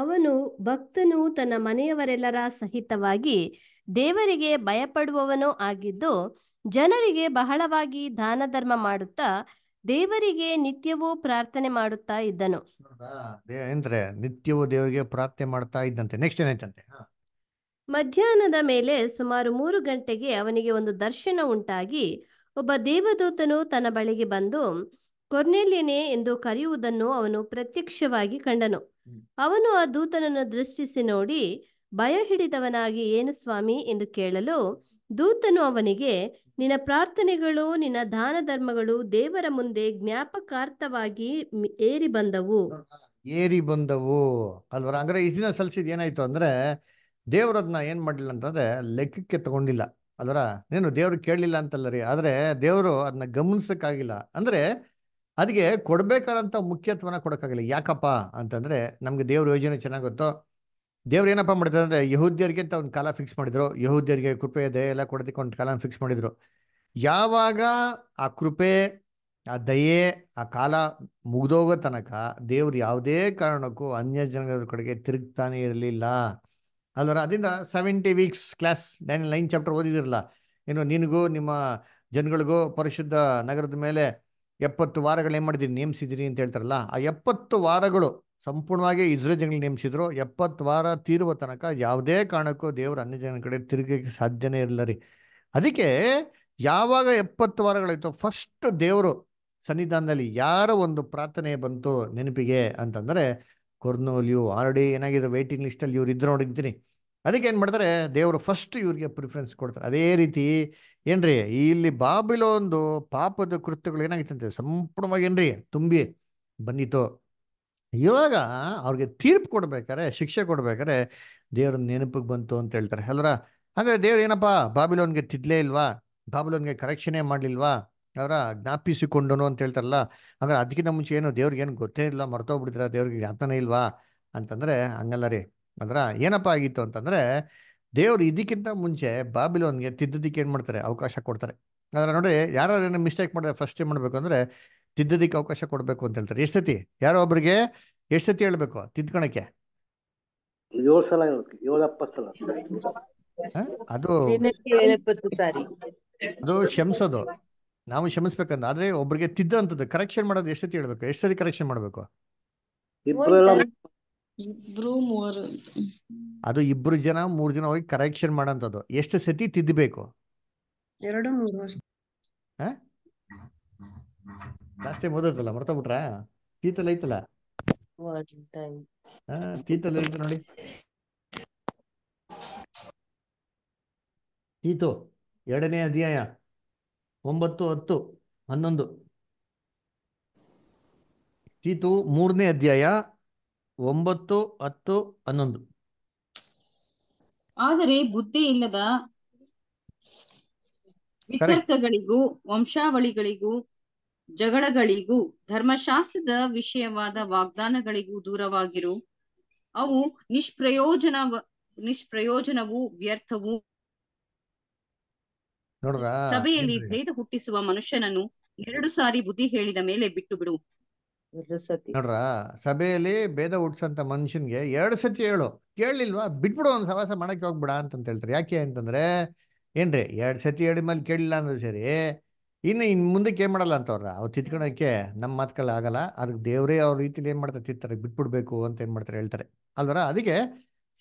ಅವನು ಭಕ್ತನು ತನ್ನ ಮನೆಯವರೆಲ್ಲರ ಸಹಿತವಾಗಿ ದೇವರಿಗೆ ಭಯಪಡುವವನೂ ಆಗಿದ್ದು ಜನರಿಗೆ ಬಹಳವಾಗಿ ದಾನ ಧರ್ಮ ಮಾಡುತ್ತಾ ದೇವರಿಗೆ ನಿತ್ಯವೂ ಪ್ರಾರ್ಥನೆ ಮಾಡುತ್ತಾ ಇದ್ದನು ನಿತ್ಯವೂ ದೇವರಿಗೆ ಪ್ರಾರ್ಥನೆ ಮಾಡ್ತಾ ಇದ್ದಂತೆ ನೆಕ್ಸ್ಟ್ ಏನಾಯ್ತಂತೆ ಮಧ್ಯಾಹ್ನದ ಮೇಲೆ ಸುಮಾರು ಮೂರು ಗಂಟೆಗೆ ಅವನಿಗೆ ಒಂದು ದರ್ಶನ ಉಂಟಾಗಿ ಒಬ್ಬ ದೇವದೂತನು ತನ್ನ ಬಳಿಗೆ ಬಂದು ಕೊರ್ನೇಲಿಯನೇ ಎಂದು ಕರೆಯುವುದನ್ನು ಅವನು ಪ್ರತ್ಯಕ್ಷವಾಗಿ ಕಂಡನು ಅವನು ಆ ದೂತನನ್ನು ದೃಷ್ಟಿಸಿ ನೋಡಿ ಭಯ ಹಿಡಿದವನಾಗಿ ಏನು ಸ್ವಾಮಿ ಎಂದು ಕೇಳಲು ದೂತನು ಅವನಿಗೆ ನಿನ್ನ ಪ್ರಾರ್ಥನೆಗಳು ನಿನ್ನ ದಾನ ಧರ್ಮಗಳು ದೇವರ ಮುಂದೆ ಜ್ಞಾಪಕಾರ್ಥವಾಗಿ ಏರಿ ಬಂದವು ಏರಿ ಬಂದವು ಅಲ್ವರ ಅಂದ್ರೆ ಈ ಸಲ್ಸಿದ್ ಏನಾಯ್ತು ಅಂದ್ರೆ ದೇವರದ್ನ ಏನ್ ಮಾಡಲಿಲ್ಲ ಅಂತಂದ್ರೆ ಲೆಕ್ಕಕ್ಕೆ ತಗೊಂಡಿಲ್ಲ ಅಲ್ವರ ನೀನು ದೇವ್ರು ಕೇಳಲಿಲ್ಲ ಅಂತಲ್ಲ ರೀ ಆದರೆ ದೇವರು ಅದನ್ನ ಗಮನಿಸಕ್ಕಾಗಿಲ್ಲ ಅಂದರೆ ಅದಕ್ಕೆ ಕೊಡ್ಬೇಕಾದಂತ ಮುಖ್ಯತ್ವನ ಕೊಡೋಕ್ಕಾಗಿಲ್ಲ ಯಾಕಪ್ಪ ಅಂತಂದರೆ ನಮಗೆ ದೇವ್ರ ಯೋಜನೆ ಚೆನ್ನಾಗಿ ಗೊತ್ತೋ ದೇವ್ರು ಏನಪ್ಪ ಮಾಡ್ತಾರೆ ಅಂದರೆ ಯಹೂದ್ಯರಿಗೆ ಅಂತ ಒಂದು ಕಾಲ ಫಿಕ್ಸ್ ಮಾಡಿದ್ರು ಯಹೂದ್ಯರಿಗೆ ಕೃಪೆ ದಯೆ ಎಲ್ಲ ಕೊಡೋದಕ್ಕೆ ಒಂದು ಕಾಲ ಫಿಕ್ಸ್ ಮಾಡಿದ್ರು ಯಾವಾಗ ಆ ಕೃಪೆ ಆ ದಯೆ ಆ ಕಾಲ ಮುಗ್ದೋಗೋ ತನಕ ದೇವ್ರು ಯಾವುದೇ ಕಾರಣಕ್ಕೂ ಅನ್ಯ ಜನಗಳ ಕಡೆಗೆ ತಿರುಗ್ತಾನೆ ಇರಲಿಲ್ಲ ಅಲ್ವರ ಅದರಿಂದ seventy weeks class nine line chapter ಓದಿದಿರಲ್ಲ ಏನು ನಿನಗೂ ನಿಮ್ಮ ಜನಗಳಿಗೂ ಪರಿಶುದ್ಧ ನಗರದ ಮೇಲೆ ಎಪ್ಪತ್ತು ವಾರಗಳು ಏನು ಮಾಡಿದ್ದೀನಿ ನೇಮಿಸಿದ್ದೀನಿ ಅಂತ ಹೇಳ್ತಾರಲ್ಲ ಆ ಎಪ್ಪತ್ತು ವಾರಗಳು ಸಂಪೂರ್ಣವಾಗಿ ಇಸ್ರೇಲ್ ಜನಗಳು ನೇಮಿಸಿದ್ರು ಎಪ್ಪತ್ತು ವಾರ ತೀರುವ ತನಕ ಯಾವುದೇ ಕಾರಣಕ್ಕೂ ದೇವರು ಅನ್ಯ ಜನ ಕಡೆ ತಿರುಗಕ್ಕೆ ಸಾಧ್ಯನೇ ಇರಲ್ಲ ರೀ ಅದಕ್ಕೆ ಯಾವಾಗ ಎಪ್ಪತ್ತು ವಾರಗಳಾಯಿತು ಫಸ್ಟ್ ದೇವರು ಸನ್ನಿಧಾನದಲ್ಲಿ ಯಾರ ಒಂದು ಪ್ರಾರ್ಥನೆ ಬಂತು ನೆನಪಿಗೆ ಅಂತಂದರೆ ಕೊರ್ನೋಲ್ ಇವು ಆಲ್ರೆಡಿ ಏನಾಗಿದೆ ವೇಟಿಂಗ್ ಲಿಸ್ಟಲ್ಲಿ ಇವ್ರು ಇದ್ರು ನೋಡಿದ್ದೀನಿ ಅದಕ್ಕೆ ಏನು ಮಾಡ್ತಾರೆ ದೇವರು ಫಸ್ಟ್ ಇವ್ರಿಗೆ ಪ್ರಿಫರೆನ್ಸ್ ಕೊಡ್ತಾರೆ ಅದೇ ರೀತಿ ಏನ್ರಿ ಇಲ್ಲಿ ಬಾಬಿಲೊಂದು ಪಾಪದ ಕೃತ್ಯಗಳು ಏನಾಗಿತ್ತಂತೆ ಸಂಪೂರ್ಣವಾಗಿ ಏನ್ರಿ ತುಂಬಿ ಬಂದಿತ್ತು ಇವಾಗ ಅವ್ರಿಗೆ ತೀರ್ಪು ಕೊಡ್ಬೇಕಾರೆ ಶಿಕ್ಷೆ ಕೊಡ್ಬೇಕಾರೆ ದೇವ್ರ ನೆನಪಿಗೆ ಬಂತು ಅಂತ ಹೇಳ್ತಾರೆ ಅಲ್ರ ಹಾಗಾದ್ರೆ ದೇವ್ರು ಏನಪ್ಪಾ ಬಾಬಿಲೋನ್ಗೆ ತಿದ್ಲೇ ಇಲ್ವಾ ಬಾಬಿಲೋನ್ಗೆ ಕರೆಕ್ಷನೇ ಮಾಡ್ಲಿಲ್ವಾ ಅವರ ಜ್ಞಾಪಿಸಿಕೊಂಡನು ಅಂತ ಹೇಳ್ತಾರಲ್ಲ ಹಂಗಾರೆ ಅದಕ್ಕಿಂತ ಮುಂಚೆ ಏನು ದೇವ್ರಿಗೆ ಏನು ಗೊತ್ತೇ ಇಲ್ಲ ಮರ್ತೋಗ್ಬಿಡ್ತೀರಾ ದೇವ್ರಿಗೆ ಜ್ಞಾಪನೇ ಇಲ್ವಾ ಅಂತಂದ್ರೆ ಹಂಗಲ್ಲ ರೀ ಅಂದ್ರ ಏನಪ್ಪ ಆಗಿತ್ತು ಅಂತಂದ್ರೆ ದೇವ್ರು ಇದಕ್ಕಿಂತ ಮುಂಚೆ ಬಾಬಿಲೋನ್ಗೆ ತಿದ್ದದಿಕ್ಕೆ ಏನ್ ಮಾಡ್ತಾರೆ ಅವಕಾಶ ಕೊಡ್ತಾರೆ ಅಂದ್ರೆ ನೋಡಿ ಯಾರು ಏನೋ ಮಿಸ್ಟೇಕ್ ಮಾಡಿದ್ರೆ ಫಸ್ಟ್ ಏನ್ ಮಾಡಬೇಕು ಅಂದ್ರೆ ತಿದ್ದದಿಕ್ಕೆ ಅವಕಾಶ ಕೊಡ್ಬೇಕು ಅಂತ ಹೇಳ್ತಾರೆ ಎಷ್ಟು ಸತಿ ಯಾರೋ ಒಬ್ರಿಗೆ ಎಷ್ಟು ಸತಿ ಹೇಳ್ಬೇಕು ತಿದ್ಕೊಳಕ್ಕೆ ಅದು ಅದು ಕ್ಷಮಿಸೋದು ನಾವು ಕ್ಷಮಿಸ್ಬೇಕಂತ ಆದ್ರೆ ಒಬ್ರಿಗೆ ತಿದ್ದಂತದ್ದು ಕರೆಕ್ಷನ್ ಮಾಡೋದು ಎಷ್ಟು ಸತಿ ಹೇಳ್ಬೇಕು ಎಷ್ಟು ಸತಿ ಕರೆಕ್ಷನ್ ಮಾಡ್ಬೇಕು ಇಬ್ರು ಅದು ಇಬ್ರು ಜನ ಮೂರ್ ಜನ ಹೋಗಿ ಕರೆಕ್ಷನ್ ಮಾಡಂತದ್ದು ಎಷ್ಟು ಸತಿ ತಿದ್ದಬೇಕು ಎರಡು ಮೂರು ಲಾಸ್ಟ್ ಟೈಮ್ ತೀತಲ್ ಐತಲ್ಲ ತೀತಲ್ ಐತ ನೋಡಿ ತೀತು ಎರಡನೇ ಅಧ್ಯಾಯ ಒಂಬತ್ತು ಹತ್ತು ಹನ್ನೊಂದು ತೀತು ಮೂರನೇ ಅಧ್ಯಾಯ ಒಂಬತ್ತು ಹತ್ತು ಹನ್ನೊಂದು ಆದರೆ ಬುದ್ಧಿ ಇಲ್ಲದ ವಿತರ್ಕಗಳಿಗೂ ವಂಶಾವಳಿಗಳಿಗೂ ಜಗಳಗಳಿಗೂ ಧರ್ಮಶಾಸ್ತ್ರದ ವಿಷಯವಾದ ವಾಗ್ದಾನಗಳಿಗೂ ದೂರವಾಗಿರು ಅವು ನಿಷ್ಪ್ರಯೋಜನ ನಿಷ್ಪ್ರಯೋಜನವು ವ್ಯರ್ಥವು ಸಭೆಯಲ್ಲಿ ಭೇದ ಹುಟ್ಟಿಸುವ ಮನುಷ್ಯನನ್ನು ಎರಡು ಸಾರಿ ಬುದ್ಧಿ ಹೇಳಿದ ಮೇಲೆ ಬಿಟ್ಟು ಬಿಡು ನೋಡ್ರ ಸಭೆಯಲ್ಲಿ ಭೇದ ಹುಡ್ಸಂತ ಮನುಷ್ಯನ್ಗೆ ಎರಡು ಸತಿ ಹೇಳು ಕೇಳಲಿಲ್ವಾ ಬಿಟ್ಬಿಡು ಒಂದು ಸವಾಸ ಮಾಡಕ್ಕೆ ಹೋಗ್ಬಿಡ ಅಂತ ಹೇಳ್ತಾರೆ ಯಾಕೆ ಅಂತಂದ್ರೆ ಏನ್ರಿ ಎರಡು ಸತಿ ಹೇಳಿದ ಮೇಲೆ ಕೇಳಿಲ್ಲ ಅಂದ್ರೆ ಸರಿ ಇನ್ನು ಇನ್ ಮುಂದಕ್ಕೆ ಏನ್ ಮಾಡಲ್ಲ ಅಂತವ್ರ ಅವ್ರು ತಿತ್ಕೊಳಕ್ಕೆ ನಮ್ಮ ಮಾತುಗಳು ಆಗಲ್ಲ ಅದಕ್ಕೆ ದೇವ್ರೇ ಅವ್ರ ರೀತಿಲಿ ಏನ್ ಮಾಡ್ತಾರೆ ತಿತ್ತಾರೆ ಬಿಟ್ಬಿಡ್ಬೇಕು ಅಂತ ಏನ್ ಮಾಡ್ತಾರೆ ಹೇಳ್ತಾರೆ ಅಲ್ವರ ಅದಕ್ಕೆ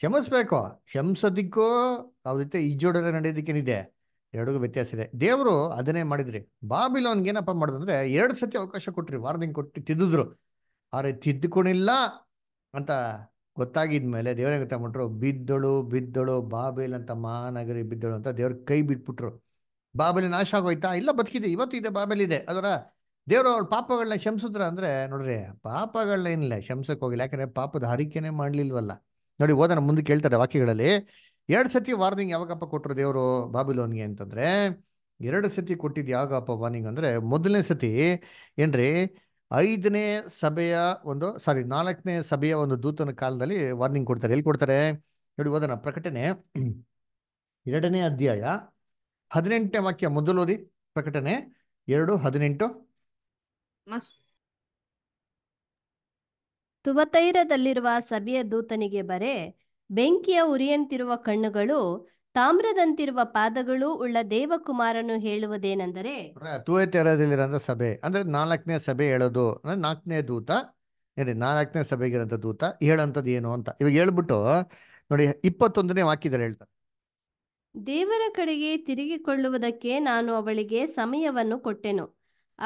ಕ್ಷಮಿಸ್ಬೇಕು ಕ್ಷಮಿಸೋದಿಕ್ಕೂ ಅವ್ರ ಜೊತೆ ಇಜ್ಜೋಡರ ನಡೆಯೋದಕ್ಕೇನಿದೆ ಎರಡಿಗೂ ವ್ಯತ್ಯಾಸ ಇದೆ ದೇವರು ಅದನ್ನೇ ಮಾಡಿದ್ರಿ ಬಾಬಿಲೋನ್ಗೆ ಏನಪ್ಪ ಮಾಡಿದ್ರೆ ಎರಡು ಸತಿ ಅವಕಾಶ ಕೊಟ್ರಿ ವಾರ್ನಿಂಗ್ ಕೊಟ್ಟು ತಿದ್ದಿದ್ರು ಆದ್ರೆ ತಿದ್ದುಕೊಂಡಿಲ್ಲ ಅಂತ ಗೊತ್ತಾಗಿದ್ಮೇಲೆ ಮೇಲೆ ದೇವರೇ ಮಾಡ್ರು ಬಿದ್ದಳು ಬಿದ್ದಳು ಬಾಬೇಲ್ ಅಂತ ಮಹಾನಗರಿ ಬಿದ್ದಳು ಅಂತ ದೇವ್ರ ಕೈ ಬಿಟ್ಬಿಟ್ರು ಬಾಬೆಲಿ ನಾಶ ಆಗೋಯ್ತಾ ಇಲ್ಲ ಬದುಕಿದೆ ಇವತ್ತು ಇದೆ ಇದೆ ಅದರ ದೇವರು ಅವಳು ಪಾಪಗಳನ್ನ ಶಂಸಿದ್ರ ಅಂದ್ರೆ ನೋಡ್ರಿ ಪಾಪಗಳನ್ನ ಏನಿಲ್ಲ ಶಂಸಕ್ಕೆ ಹೋಗಿಲ್ಲ ಯಾಕಂದ್ರೆ ಪಾಪದ ಹರಿಕೆನೆ ಮಾಡ್ಲಿಲ್ವಲ್ಲ ನೋಡಿ ಓದೋಣ ಮುಂದೆ ಕೇಳ್ತಾರೆ ವಾಕ್ಯಗಳಲ್ಲಿ ಎರಡು ಸತಿ ವಾರ್ನಿಂಗ್ ಯಾವಾಗಪ್ಪ ಕೊಟ್ಟರು ದೇವರು ಬಾಬಿಲೋನ್ಗೆ ಅಂತಂದ್ರೆ ಎರಡು ಸತಿ ಕೊಟ್ಟಿದ್ದು ಯಾವಾಗಪ್ಪ ವಾರ್ನಿಂಗ್ ಅಂದ್ರೆ ಮೊದಲನೇ ಸತಿ ಏನ್ರಿ ಐದನೇ ಸಭೆಯ ಒಂದು ಸಾರಿ ನಾಲ್ಕನೇ ಸಭೆಯ ಒಂದು ದೂತನ ಕಾಲದಲ್ಲಿ ವಾರ್ನಿಂಗ್ ಕೊಡ್ತಾರೆ ಎಲ್ಲಿ ಕೊಡ್ತಾರೆ ನೋಡಿ ಓದೋಣ ಪ್ರಕಟಣೆ ಎರಡನೇ ಅಧ್ಯಾಯ ಹದಿನೆಂಟನೇ ವಾಕ್ಯ ಮೊದಲು ಓದಿ ಪ್ರಕಟಣೆ ಎರಡು ಹದಿನೆಂಟು ತುವತೈರದಲ್ಲಿರುವ ಸಭೆಯ ದೂತನಿಗೆ ಬರೆ ಬೆಂಕಿಯ ಉರಿಯಂತಿರುವ ಕಣ್ಣುಗಳು ತಾಮ್ರದಂತಿರುವ ಪಾದಗಳು ಉಳ್ಳ ದೇವಕುಮಾರನು ಹೇಳುವುದೇನೆಂದರೆ ತೂವೆ ಸಭೆ ಅಂದ್ರೆ ನಾಲ್ಕನೇ ಸಭೆ ಹೇಳೋದು ಅಂದ್ರೆ ನಾಲ್ಕನೇ ದೂತ ನೋಡಿ ನಾಲ್ಕನೇ ಸಭೆಗಿರೋಂಥ ದೂತ ಹೇಳೋಂಥದ್ದು ಏನು ಅಂತ ಇವಾಗ ಹೇಳ್ಬಿಟ್ಟು ನೋಡಿ ಇಪ್ಪತ್ತೊಂದನೇ ವಾಕ್ಯದಲ್ಲಿ ಹೇಳ್ತಾರೆ ದೇವರ ಕಡೆಗೆ ತಿರುಗಿಕೊಳ್ಳುವುದಕ್ಕೆ ನಾನು ಅವಳಿಗೆ ಸಮಯವನ್ನು ಕೊಟ್ಟೆನು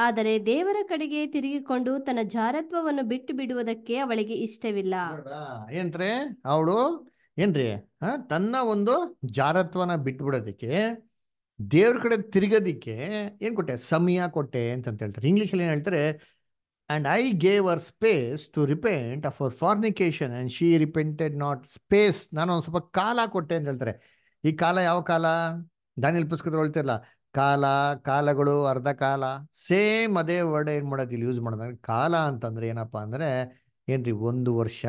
ಆದರೆ ದೇವರ ಕಡೆಗೆ ತಿರುಗಿಕೊಂಡು ತನ್ನ ಜಾರತ್ವವನ್ನು ಬಿಟ್ಟು ಬಿಡುವುದಕ್ಕೆ ಅವಳಿಗೆ ಇಷ್ಟವಿಲ್ಲ ಅವಳು ಏನ್ರಿ ತನ್ನ ಒಂದು ಜಾರತ್ವನ ಬಿಟ್ಬಿಡೋದಕ್ಕೆ ದೇವ್ರ ಕಡೆ ತಿರುಗೋದಿಕ್ಕೆ ಏನ್ ಕೊಟ್ಟೆ ಸಮಯ ಕೊಟ್ಟೆ ಅಂತ ಹೇಳ್ತಾರೆ ಇಂಗ್ಲಿಷ್ ಅಲ್ಲಿ ಏನ್ ಹೇಳ್ತಾರೆ and I gave her space to repent her fornication and she repented not space ನಾನು ಒಂದು ಸ್ವಲ್ಪ ಕಾಲ ಕೊಟ್ಟೆ ಅಂತ ಹೇಳ್ತಾರೆ ಈ ಕಾಲ ಯಾವ ಕಾಲ ದಾನಿಲ್ ಪುಸ್ತಕದಲ್ಲಿ ಹೇಳ್ತಿರಲ್ಲ ಕಾಲ ಕಾಲಗಳು ಅರ್ಧ ಕಾಲ ಸೇಮ್ ಅದೇ ವರ್ಡ್ ಏನ್ ಮಾಡೋದು ಇಲ್ಲಿ ಯೂಸ್ ಮಾಡೋದಂದ್ರೆ ಕಾಲ ಅಂತಂದ್ರೆ ಏನಪ್ಪಾ ಅಂದ್ರೆ ಏನ್ರಿ ಒಂದು ವರ್ಷ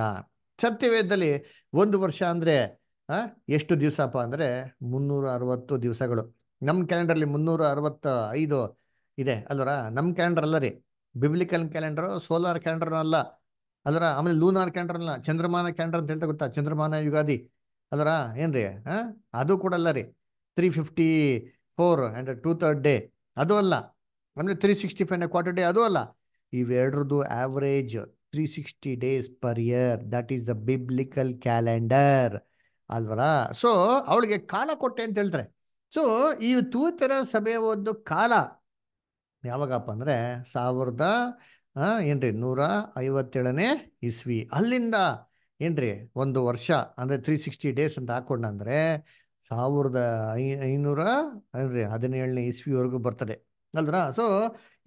ಸತ್ಯವೇದದಲ್ಲಿ ಒಂದು ವರ್ಷ ಅಂದರೆ ಎಷ್ಟು ದಿವಸಪ್ಪ ಅಂದರೆ ಮುನ್ನೂರ ಅರವತ್ತು ದಿವಸಗಳು ನಮ್ಮ ಕ್ಯಾಲೆಂಡರ್ಲಿ ಮುನ್ನೂರ ಅರವತ್ತು ಐದು ಇದೆ ಅಲ್ವರ ನಮ್ಮ ಕ್ಯಾಲೆಂಡರ್ ಅಲ್ಲ ರೀ ಬಿಬ್ಲಿಕಲ್ ಕ್ಯಾಲೆಂಡರು ಸೋಲಾರ್ ಕ್ಯಾಲೆಂಡರ್ ಅಲ್ಲ ಅಲ್ವರ ಆಮೇಲೆ ಲೂನಾರ್ ಕ್ಯಾಲೆಂಡರ್ ಅಲ್ಲ ಚಂದ್ರಮಾನ ಕ್ಯಾಲೆಂಡರ್ ಅಂತ ಹೇಳ್ತಾ ಗೊತ್ತಾ ಚಂದ್ರಮಾನ ಯುಗಾದಿ ಅಲ್ವರ ಏನು ರೀ ಹಾಂ ಅದು ಕೂಡ ಅಲ್ಲ ರೀ three fifty four and two third day ಅದು ಅಲ್ಲ ಆಮೇಲೆ three sixty five quarter day ಅದು ಅಲ್ಲ ಇವೆರಡ್ರದ್ದು average 360 days per year that is the biblical calendar ಅಲ್ವರ ಸೊ ಅವಳಿಗೆ ಕಾಲ ಕೊಟ್ಟೆ ಅಂತ ಹೇಳ್ತಾರೆ ಸೊ ಈ ತೂತರ ಸಭೆಯ ಒಂದು ಕಾಲ ಯಾವಾಗಪ್ಪ ಅಂದರೆ ಸಾವಿರದ ಏನ್ರಿ ನೂರ ಐವತ್ತೇಳನೇ ಇಸ್ವಿ ಅಲ್ಲಿಂದ ಏನ್ರಿ ಒಂದು ವರ್ಷ ಅಂದರೆ ತ್ರೀ ಸಿಕ್ಸ್ಟಿ ಡೇಸ್ ಅಂತ ಹಾಕೊಂಡ ಅಂದರೆ ಸಾವಿರದ ಐ ಐನೂರ ಏನ್ರಿ ಹದಿನೇಳನೇ ಇಸ್ವಿವರೆಗೂ ಬರ್ತದೆ ಅಲ್ದ್ರ ಸೊ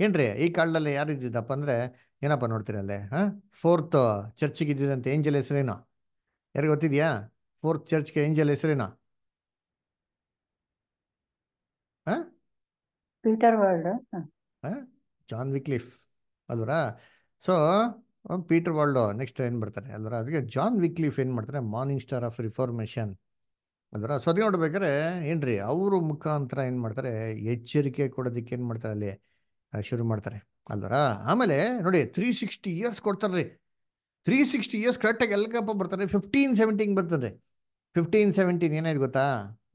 ಏನ್ರಿ ಈ ಕಾಲದಲ್ಲಿ ಯಾರಿದ್ದಪ್ಪ ಅಂದರೆ ಏನಪ್ಪ ನೋಡ್ತೀರ ಅಲ್ಲೇ ಹಾಂ ಫೋರ್ತ್ ಚರ್ಚ್ಗೆ ಇದ್ದಿದ್ದಂತೆ ಏಂಜಲ್ ಹೆಸರೇನೋ ಯಾರಿಗೆ ಗೊತ್ತಿದ್ಯಾ ಫೋರ್ತ್ ಚರ್ಚ್ಗೆ ಏಂಜಲ್ ಹೆಸರೇನ ಪೀಟರ್ ಜಾನ್ ವಿಕ್ಲಿಫ್ ಅಲ್ವರಾ ಸೊ ಪೀಟರ್ ವಾಲ್ಡ್ ನೆಕ್ಸ್ಟ್ ಏನ್ ಬರ್ತಾರೆ ಅಲ್ವರ ಅದಕ್ಕೆ ಜಾನ್ ವಿಕ್ಲಿಫ್ ಏನ್ ಮಾಡ್ತಾರೆ ಮಾರ್ನಿಂಗ್ ಸ್ಟಾರ್ ಆಫ್ ರಿಫಾರ್ಮೇಷನ್ ಅಲ್ವರ ಸೊ ಅದಕ್ಕೆ ನೋಡ್ಬೇಕಾರೆ ಏನ್ರಿ ಅವರು ಮುಖಾಂತರ ಏನ್ ಮಾಡ್ತಾರೆ ಎಚ್ಚರಿಕೆ ಕೊಡೋದಕ್ಕೆ ಏನ್ ಮಾಡ್ತಾರೆ ಅಲ್ಲಿ ಶುರು ಮಾಡ್ತಾರೆ ಅಲ್ವರಾ ಆಮೇಲೆ ನೋಡಿ ತ್ರೀ ಸಿಕ್ಸ್ಟಿ ಇಯರ್ಸ್ ಕೊಡ್ತಾರ್ರಿ ತ್ರೀ ಸಿಕ್ಸ್ಟಿ ಇಯರ್ಸ್ ಕರೆಕ್ಟಾಗಿ ಎಲ್ಕಪ್ಪ ಬರ್ತಾರೆ ಫಿಫ್ಟೀನ್ ಸೆವೆಂಟೀನ್ ಬರ್ತದೆ ಫಿಫ್ಟೀನ್ ಸೆವೆಂಟೀನ್ ಏನಾಯ್ತು ಗೊತ್ತಾ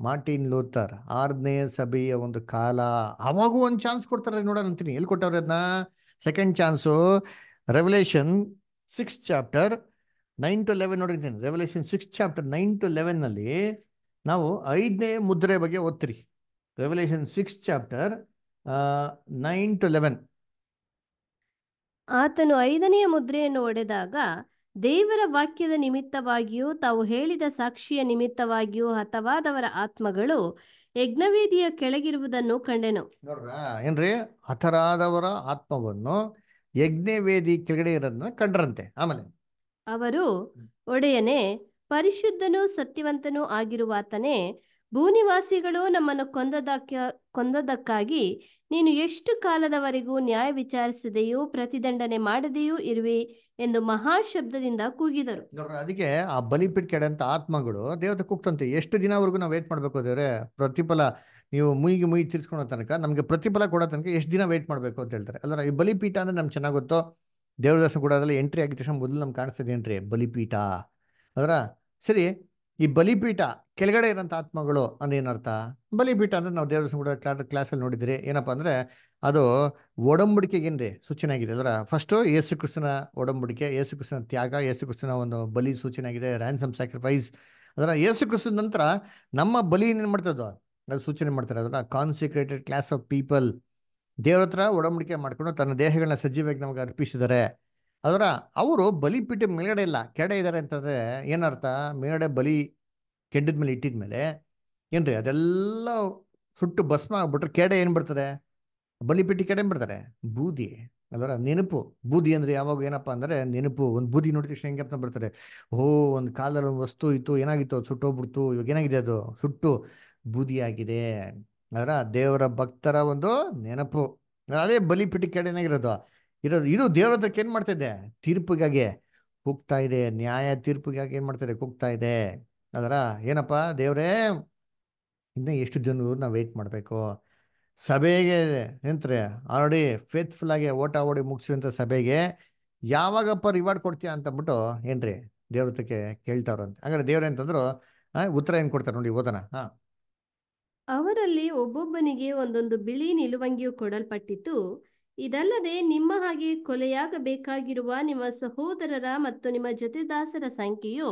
ಮಾರ್ಟಿನ್ ಲೋತರ್ ಆರನೇ ಸಭೆಯ ಒಂದು ಕಾಲ ಅವಾಗೂ ಒಂದು ಚಾನ್ಸ್ ಕೊಡ್ತಾರೆ ನೋಡೋಣ ಅಂತೀನಿ ಎಲ್ಲಿ ಕೊಟ್ಟವ್ರೆ ಅದನ್ನ second chance revelation six chapter nine to eleven ನೋಡಿರ್ತೀನಿ revelation six chapter nine to ಲೆವೆನ್ನಲ್ಲಿ ನಾವು ಐದನೇ ಮುದ್ರೆ ಬಗ್ಗೆ ಓದ್ತೀರಿ revelation six chapter nine to eleven ಆತನು ಐದನೆಯ ಮುದ್ರೆಯನ್ನು ಒಡೆದಾಗ ದೇವರ ವಾಕ್ಯದ ನಿಮಿತ್ತವಾಗಿಯೂ ತಾವು ಹೇಳಿದ ಸಾಕ್ಷಿಯ ನಿಮಿತ್ತವಾಗಿಯೂ ಹತವಾದವರ ಆತ್ಮಗಳು ಯಜ್ಞವೇದಿಯ ಕೆಳಗಿರುವುದನ್ನು ಕಂಡೆನು ನೋಡ್ರ ಏನ್ರಿ ಹತರಾದವರ ಆತ್ಮವನ್ನು ಯಜ್ಞವೇದಿ ಕೆಳಗಡೆ ಇರೋದನ್ನ ಕಂಡ್ರಂತೆ ಆಮೇಲೆ ಅವರು ಒಡೆಯನೆ ಪರಿಶುದ್ಧನೂ ಸತ್ಯವಂತನೂ ಆಗಿರುವಾತನೇ ಭೂನಿವಾಸಿಗಳು ನಮ್ಮನ್ನು ಕೊಂದದಕ್ಕ ಕೊಂದದಕ್ಕಾಗಿ ನೀನು ಎಷ್ಟು ಕಾಲದವರೆಗೂ ನ್ಯಾಯ ವಿಚಾರಿಸದೆಯೂ ಪ್ರತಿದಂಡನೆ ಮಾಡದೆಯೂ ಇರುವೆ ಎಂದು ಮಹಾಶಬ್ದದಿಂದ ಕೂಗಿದರು ಅದಕ್ಕೆ ಆ ಬಲಿಪಿಟ್ ಕೆಡಂತ ಆತ್ಮಗಳು ದೇವತೆ ಕೂಗ್ತಂತೆ ಎಷ್ಟು ದಿನವರೆಗೂ ನಾವು ವೇಟ್ ಮಾಡ್ಬೇಕು ದೇವ್ರೆ ಪ್ರತಿಫಲ ನೀವು ಮುಯಿಗೆ ಮುಯಿ ತಿರ್ಸ್ಕೊಳೋ ತನಕ ನಮಗೆ ಪ್ರತಿಫಲ ಕೊಡೋ ತನಕ ಎಷ್ಟು ದಿನ ವೇಟ್ ಮಾಡಬೇಕು ಅಂತ ಹೇಳ್ತಾರೆ ಅಲ್ಲ ಈ ಬಲಿಪೀಠ ಅಂದ್ರೆ ನಮ್ಗೆ ಚೆನ್ನಾಗಿ ಗೊತ್ತೋ ದೇವರ ಕೂಡ ಅದರಲ್ಲಿ ಎಂಟ್ರಿ ಆಗಿದ ತಕ್ಷಣ ಮೊದಲು ನಮ್ಗೆ ಕಾಣಿಸ್ತದೆ ಏನ್ರಿ ಬಲಿಪೀಠ ಅದರ ಸರಿ ಈ ಬಲಿಪೀಠ ಕೆಳಗಡೆ ಇರೋಂಥ ಆತ್ಮಗಳು ಅಂದ್ರೆ ಏನರ್ಥ ಬಲಿಪೀಠ ಅಂದ್ರೆ ನಾವು ದೇವರ ಕ್ಲಾಸ್ ಕ್ಲಾಸಲ್ಲಿ ನೋಡಿದ್ರಿ ಏನಪ್ಪ ಅಂದ್ರೆ ಅದು ಒಡಂಬಡಿಕೆಗೇನ್ರಿ ಸೂಚನೆ ಆಗಿದೆ ಅದರ ಫಸ್ಟು ಯೇಸು ಕೃಷ್ಣನ ಒಡಂಬಡಿಕೆ ಯೇಸು ಕೃಷ್ಣನ ತ್ಯಾಗ ಯೇಸು ಕೃಷ್ಣನ ಒಂದು ಬಲಿ ಸೂಚನೆ ಆಗಿದೆ ರ್ಯಾನ್ಸಮ್ ಸ್ಯಾಕ್ರಿಫೈಸ್ ಅದರ ಯೇಸು ಕೃಷ್ಣ ನಂತರ ನಮ್ಮ ಬಲಿ ಏನು ಮಾಡ್ತದೋ ಅದು ಸೂಚನೆ ಮಾಡ್ತಾರೆ ಅದರ ಕಾನ್ಸಿಕ್ರೇಟೆಡ್ ಕ್ಲಾಸ್ ಆಫ್ ಪೀಪಲ್ ದೇವ್ರ ಹತ್ರ ಒಡಂಬಡಿಕೆ ಮಾಡಿಕೊಂಡು ತನ್ನ ದೇಹಗಳನ್ನ ಸಜ್ಜೀವಾಗಿ ನಮಗೆ ಅರ್ಪಿಸಿದ್ದಾರೆ ಅದರ ಅವರು ಬಲಿ ಮೇಲಡೆ ಮೇಲ್ಗಡೆ ಇಲ್ಲ ಕೆಡೆ ಇದ್ದಾರೆ ಅಂತಂದ್ರೆ ಏನರ್ಥ ಮೇಲ್ಗಡೆ ಬಲಿ ಕೆಂಡದ ಮೇಲೆ ಇಟ್ಟಿದ ಮೇಲೆ ಏನ್ರಿ ಅದೆಲ್ಲ ಸುಟ್ಟು ಭಸ್ಮ ಆಗ್ಬಿಟ್ರೆ ಕೆಡೆ ಏನು ಬಿಡ್ತಾರೆ ಬಲಿಪಿಟ್ಟಿ ಕೆಡೆ ಬಿಡ್ತಾರೆ ಬೂದಿ ಅದರ ನೆನಪು ಬೂದಿ ಅಂದ್ರೆ ಯಾವಾಗ ಏನಪ್ಪ ಅಂದ್ರೆ ನೆನಪು ಒಂದು ಬೂದಿ ನೋಡಿದ ತಕ್ಷಣ ಹೆಂಗಪ್ಪ ಬಿಡ್ತಾರೆ ಓ ಒಂದು ಕಾಲದಲ್ಲಿ ಒಂದು ವಸ್ತು ಇತ್ತು ಏನಾಗಿತ್ತು ಅದು ಸುಟ್ಟೋಗ್ಬಿಡ್ತು ಇವಾಗ ಏನಾಗಿದೆ ಅದು ಸುಟ್ಟು ಬೂದಿ ಆಗಿದೆ ಅದರ ದೇವರ ಭಕ್ತರ ಒಂದು ನೆನಪು ಅದೇ ಬಲಿಪಿಟ್ಟಿ ಕೆಡೆ ಏನಾಗಿರೋದು ಇರೋದು ಇದು ದೇವ್ರ ಹತ್ರಕ್ಕೆ ಏನು ಮಾಡ್ತಿದೆ ತೀರ್ಪಿಗಾಗಿ ಕುಗ್ತಾ ಇದೆ ನ್ಯಾಯ ತೀರ್ಪಿಗಾಗಿ ಏನು ಮಾಡ್ತಿದೆ ಕುಗ್ತಾ ಇದೆ ಅದರ ಏನಪ್ಪ ದೇವರೇ ಇನ್ನೂ ಎಷ್ಟು ದಿನ ನಾವು ವೆಯ್ಟ್ ಮಾಡಬೇಕು ಸಭೆಗೆ ನಿಂತರೆ ಆಲ್ರೆಡಿ ಫೇತ್ಫುಲ್ ಆಗಿ ಓಟ ಓಡಿ ಮುಗಿಸಿದಂಥ ಸಭೆಗೆ ಯಾವಾಗಪ್ಪ ರಿವಾರ್ಡ್ ಕೊಡ್ತೀಯಾ ಅಂತಂದ್ಬಿಟ್ಟು ಏನ್ರಿ ದೇವ್ರತಕ್ಕೆ ಕೇಳ್ತಾವ್ರಂತೆ ಹಂಗಾರೆ ದೇವ್ರ ಅಂತಂದ್ರು ಉತ್ತರ ಏನ್ ಕೊಡ್ತಾರೆ ನೋಡಿ ಓದನ ಹಾ ಅವರಲ್ಲಿ ಒಬ್ಬೊಬ್ಬನಿಗೆ ಒಂದೊಂದು ಬಿಳಿ ನಿಲುವಂಗಿಯು ಕೊಡಲ್ಪಟ್ಟಿತ್ತು ಇದಲ್ಲದೆ ನಿಮ್ಮ ಹಾಗೆ ಕೊಲೆಯಾಗಬೇಕಾಗಿರುವ ನಿಮ್ಮ ಸಹೋದರರ ಮತ್ತು ನಿಮ್ಮ ಜೊತೆದಾಸರ ಸಂಖ್ಯೆಯು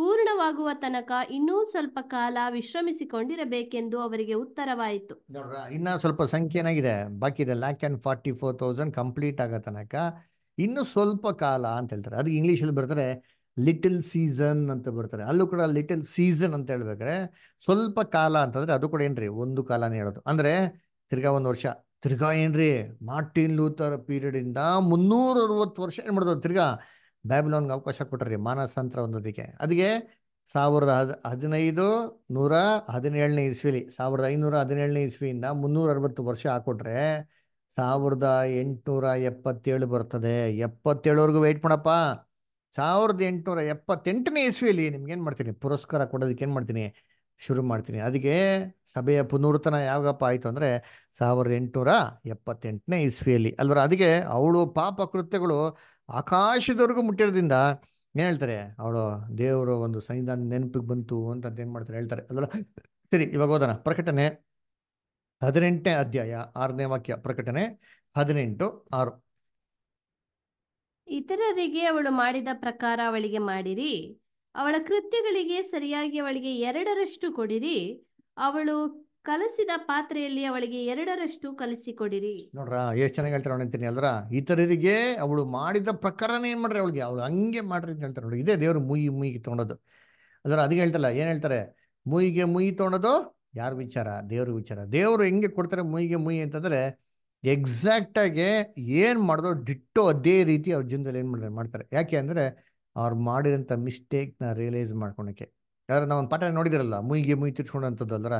ಪೂರ್ಣವಾಗುವ ತನಕ ಇನ್ನೂ ಸ್ವಲ್ಪ ಕಾಲ ವಿಶ್ರಮಿಸಿಕೊಂಡಿರಬೇಕೆಂದು ಅವರಿಗೆ ಉತ್ತರವಾಯಿತು ಇನ್ನೂ ಇನ್ನ ಸ್ವಲ್ಪ ಸಂಖ್ಯೆ ಏನಾಗಿದೆ ಬಾಕಿ ಇದೆ lakh forty four thousand complete ಆಗೋ ತನಕ ಇನ್ನು ಸ್ವಲ್ಪ ಕಾಲ ಅಂತ ಹೇಳ್ತಾರೆ ಅದು ಇಂಗ್ಲೀಷಲ್ಲಿ ಬರ್ತಾರೆ ಲಿಟಲ್ ಸೀಸನ್ ಅಂತ ಬರ್ತಾರೆ ಅಲ್ಲೂ ಕೂಡ ಲಿಟಲ್ ಸೀಸನ್ ಅಂತ ಹೇಳ್ಬೇಕಾರೆ ಸ್ವಲ್ಪ ಕಾಲ ಅಂತಂದ್ರೆ ಅದು ಕೂಡ ಏನ್ರಿ ಒಂದು ಕಾಲನೇ ಹೇಳೋದು ಅಂದ್ರೆ ತಿರ್ಗಾ ಒಂದು ವರ್ಷ ತಿರ್ಗಾ ಏನ್ರಿ ಮಾರ್ಟಿನ್ ಲೂತರ್ ಇಂದ ಮುನ್ನೂರ ಅರವತ್ತು ವರ್ಷ ಏನ್ ಮಾಡಿದ್ರು ತಿರ್ಗಾ ಬ್ಯಾಬಿಲೋನ್ಗೆ ಅವಕಾಶ ಕೊಟ್ರಿ ಮಾನಸಂತ್ರ ಒಂದೋದಕ್ಕೆ ಅದಕ್ಕೆ ಸಾವಿರದ ಹದ್ ಹದಿನೈದು ನೂರ ಹದಿನೇಳನೇ ಇಸ್ವಿಲಿ ಸಾವಿರದ ಐನೂರ ಹದಿನೇಳನೇ ಇಸ್ವಿಯಿಂದ ಮುನ್ನೂರ ಅರವತ್ತು ವರ್ಷ ಹಾಕೊಟ್ರೆ ಸಾವಿರದ ಎಂಟುನೂರ ಎಪ್ಪತ್ತೇಳು ಬರ್ತದೆ ಎಪ್ಪತ್ತೇಳುವರೆಗೂ ವೆಯ್ಟ್ ಮಾಡಪ್ಪ ಸಾವಿರದ ಎಂಟುನೂರ ಎಪ್ಪತ್ತೆಂಟನೇ ಇಸ್ವಿಯಲ್ಲಿ ನಿಮ್ಗೆ ಏನು ಮಾಡ್ತೀನಿ ಪುರಸ್ಕಾರ ಕೊಡೋದಕ್ಕೆ ಏನು ಮಾಡ್ತೀನಿ ಶುರು ಮಾಡ್ತೀನಿ ಅದಕ್ಕೆ ಸಭೆಯ ಪುನರ್ತನ ಯಾವಾಗಪ್ಪ ಆಯಿತು ಅಂದರೆ ಸಾವಿರದ ಎಂಟುನೂರ ಎಪ್ಪತ್ತೆಂಟನೇ ಇಸ್ವಿಯಲ್ಲಿ ಅಲ್ವರ ಅದಕ್ಕೆ ಅವಳು ಪಾಪ ಕೃತ್ಯಗಳು ಆಕಾಶದವರೆಗೂ ಮುಟ್ಟಿರೋದ್ರಿಂದ ಏನು ಹೇಳ್ತಾರೆ ಅವಳು ದೇವರು ಒಂದು ಸಂವಿಧಾನ ನೆನಪಿಗೆ ಬಂತು ಅಂತ ಏನು ಮಾಡ್ತಾರೆ ಹೇಳ್ತಾರೆ ಅಲ್ವಲ್ಲ ಸರಿ ಇವಾಗ ಓದೋಣ ಪ್ರಕಟಣೆ ಹದಿನೆಂಟನೇ ಅಧ್ಯಾಯ ಆರನೇ ವಾಕ್ಯ ಪ್ರಕಟಣೆ ಹದಿನೆಂಟು ಆರು ಇತರರಿಗೆ ಅವಳು ಮಾಡಿದ ಪ್ರಕಾರ ಅವಳಿಗೆ ಮಾಡಿರಿ ಅವಳ ಕೃತ್ಯಗಳಿಗೆ ಸರಿಯಾಗಿ ಅವಳಿಗೆ ಎರಡರಷ್ಟು ಕೊಡಿರಿ ಅವಳು ಕಲಸಿದ ಪಾತ್ರೆಯಲ್ಲಿ ಅವಳಿಗೆ ಎರಡರಷ್ಟು ಕಲಸಿ ಕೊಡಿರಿ ನೋಡ್ರ ಎಷ್ಟು ಚೆನ್ನಾಗಿ ಹೇಳ್ತಾರೆ ಅಂತೀನಿ ಅಲ್ರ ಇತರರಿಗೆ ಅವಳು ಮಾಡಿದ ಪ್ರಕಾರನೇ ಏನ್ ಮಾಡ್ರಿ ಅವಳಿಗೆ ಅವಳು ಹಂಗೆ ಮಾಡ್ರಿ ಅಂತ ಹೇಳ್ತಾರೆ ನೋಡಿ ಇದೇ ದೇವ್ರು ಮುಯಿ ಮುಯಿ ತೊಗೊಂಡೋದು ಅದ್ರ ಅದಕ್ಕೆ ಹೇಳ್ತಲ್ಲ ಏನ್ ಹೇಳ್ತಾರೆ ಮುಯಿಗೆ ಮುಯಿ ತೊಗೊಂಡೋದು ಯಾರ ವಿಚಾರ ದೇವ್ರ ವಿಚಾರ ದೇವರು ಹೆಂಗೆ ಕೊಡ್ತಾರೆ ಮುಯಿಗೆ ಮುಯಿ ಅಂತಂದ್ರೆ ಎಕ್ಸಾಕ್ಟ್ ಆಗಿ ಏನ್ ಮಾಡಿದ್ರು ಡಿಟ್ಟೋ ಅದೇ ರೀತಿ ಅವ್ರ ಜೀವನದಲ್ಲಿ ಏನ್ ಮಾಡ್ತಾರೆ ಮಾಡ್ತಾರೆ ಯಾಕೆ ಅಂದ್ರೆ ಅವ್ರು ಮಾಡಿದಂಥ ಮಿಸ್ಟೇಕ್ನ ರಿಯಲೈಸ್ ಮಾಡ್ಕೊಳಕ್ಕೆ ಯಾರು ನಾವು ಒಂದು ಪಾಠ ನೋಡಿದಿರಲ್ಲ ಮುಯಿಗೆ ಮುಯಿ ತಿರ್ಸ್ಕೊಂಡಂಥದ್ದು ಅಲ್ಲರ